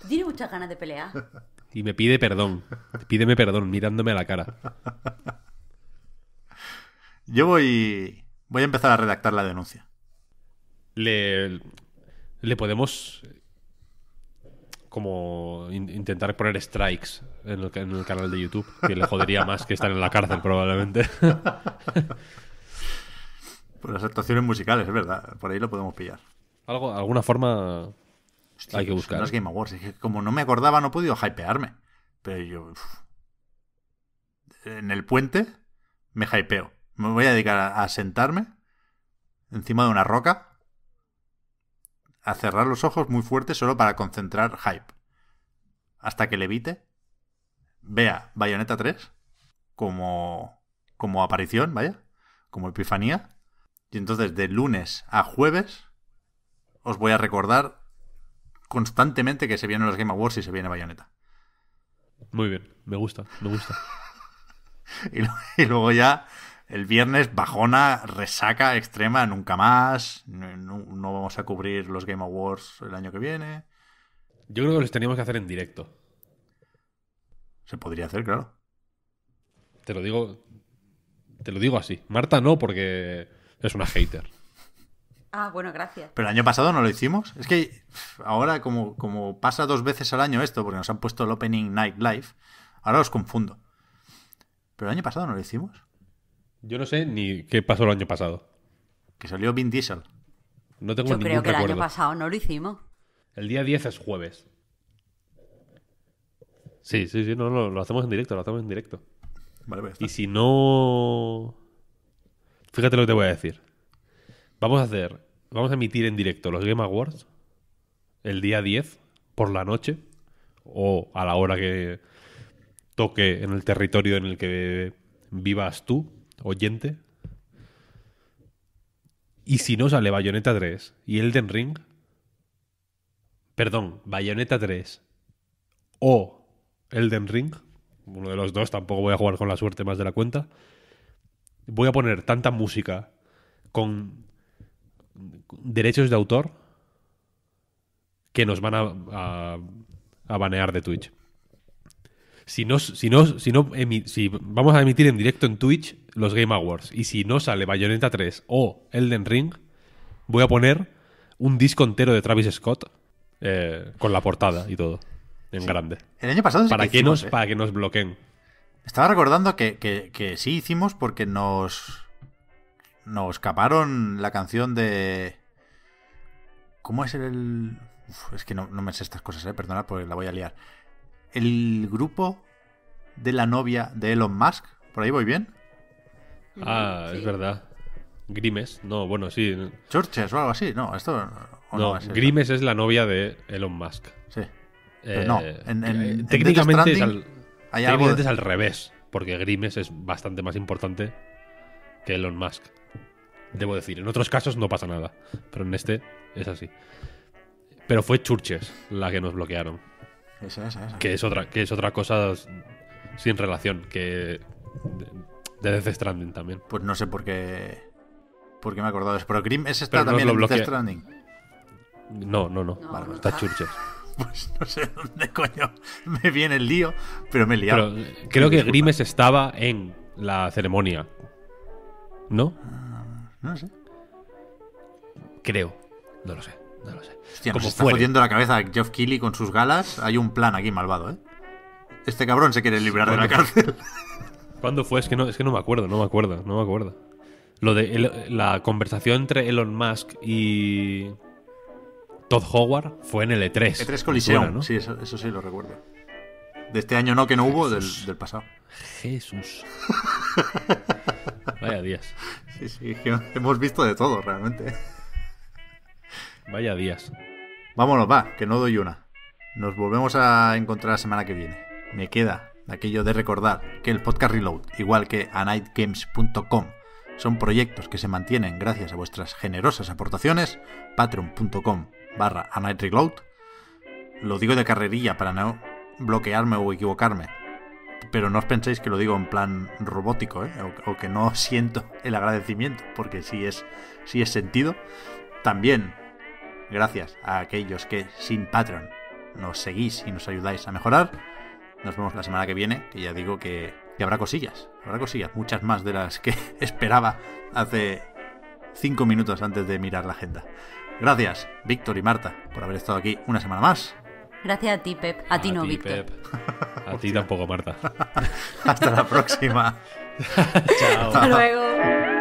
Tiene muchas ganas de pelear. Y me pide perdón. Pídeme perdón, mirándome a la cara. Yo voy. Voy a empezar a redactar la denuncia. Le, podemos como intentar poner strikes en el, canal de YouTube, que le jodería *laughs* más que estar en la cárcel probablemente. *laughs* Por las actuaciones musicales, es verdad. Por ahí lo podemos pillar. Algo, alguna forma hay que buscar. Las ¿eh? Game Awards. como no me acordaba, no he podido hypearme. Pero yo... En el puente me hypeo. Me voy a dedicar a, sentarme encima de una roca, a cerrar los ojos muy fuerte solo para concentrar hype. Hasta que levite, vea Bayonetta 3 como, como aparición, vaya, como epifanía. Y entonces de lunes a jueves os voy a recordar constantemente que se vienen los Game Awards y se viene Bayonetta. Muy bien, me gusta, me gusta. *laughs* y luego ya el viernes bajona, resaca extrema, nunca más. No, vamos a cubrir los Game Awards el año que viene. Yo creo que los teníamos que hacer en directo. Se podría hacer, claro. Te lo digo. Te lo digo así. Marta no, porque es una hater. *laughs* Ah, bueno, gracias. Pero el año pasado no lo hicimos. Es que ahora, como, como pasa dos veces al año esto, porque nos han puesto el Opening Night Live, ahora os confundo. Pero el año pasado no lo hicimos. Yo no sé ni qué pasó el año pasado. Que salió Vin Diesel. No tengo Yo creo que el año pasado no lo hicimos. El día 10 es jueves. Sí, sí, sí, no, lo hacemos en directo, lo hacemos en directo. Vale, pues, y si no... Fíjate lo que te voy a decir. Vamos a hacer, vamos a emitir en directo los Game Awards el día 10 por la noche o a la hora que toque en el territorio en el que vivas tú oyente. Y si no sale Bayonetta 3 y Elden Ring, perdón, Bayonetta 3 o Elden Ring, uno de los dos, tampoco voy a jugar con la suerte más de la cuenta, voy a poner tanta música con derechos de autor que nos van a, a banear de Twitch si no, si no, si vamos a emitir en directo en Twitch los Game Awards y si no sale Bayonetta 3 o Elden Ring, voy a poner un disco entero de Travis Scott eh, con la portada y todo en grande. El año pasado para que, nos, ¿eh? para que nos bloqueen. Estaba recordando que, sí hicimos porque nos nos caparon la canción de ¿Cómo es el es que no, me sé estas cosas, eh, perdonad porque la voy a liar el grupo de la novia de Elon Musk. ¿Por ahí voy bien? Ah, es verdad. Grimes, no, bueno, sí. Churches o algo así, no, esto. No, Grimes es la novia de Elon Musk. Sí. Eh, no, eh, técnicamente, hay es al revés, porque Grimes es bastante más importante que Elon Musk. Debo decir, en otros casos no pasa nada, pero en este es así. Pero fue Churches la que nos bloquearon. Que, es otra, que es otra cosa sin relación, que de Death Stranding también. Pues no sé por qué, por qué me he acordado. Pero Grim es esta también en Death Stranding. No, no, no. está Churches *laughs* pues no sé dónde coño me viene el lío, pero me he liado. Eh, creo que Grimes estaba en la ceremonia. ¿No? Ah, no sé. Creo. No lo sé. No lo sé. Hostia, pues está la cabeza Geoff Keighley con sus galas. Hay un plan aquí malvado, ¿eh? Este cabrón se quiere librar de la cárcel. ¿Cuándo fue? Es que no, es que no me acuerdo, no me acuerdo, no me acuerdo. Lo de la conversación entre Elon Musk y Todd Howard fue en el E3. E3 Coliseum, ¿no? Sí, eso, sí lo recuerdo. De este año no, que no hubo, del, del, pasado. Jesús. *laughs* Vaya días. Sí, sí, hemos visto de todo realmente. Vaya días. Vámonos, va, que no doy una. Nos volvemos a encontrar la semana que viene. Me queda aquello de recordar que el podcast Reload, igual que anightgames.com, son proyectos que se mantienen gracias a vuestras generosas aportaciones, patreon.com barra anightreload. Lo digo de carrerilla para no bloquearme o equivocarme, pero no os penséis que lo digo en plan robótico, ¿eh? o, que no *laughs* siento el agradecimiento, porque sí es, es sentido. También Gracias a aquellos que sin Patreon nos seguís y nos ayudáis a mejorar. Nos vemos la semana que viene, que ya digo que, habrá cosillas, habrá cosillas, muchas más de las que *laughs* esperaba hace cinco minutos antes de mirar la agenda. Gracias, Víctor y Marta, por haber estado aquí una semana más. Gracias a ti, Pep. A, a ti no, Víctor. *laughs* A ti tampoco, Marta. *laughs* Hasta la próxima. Chao. Hasta luego.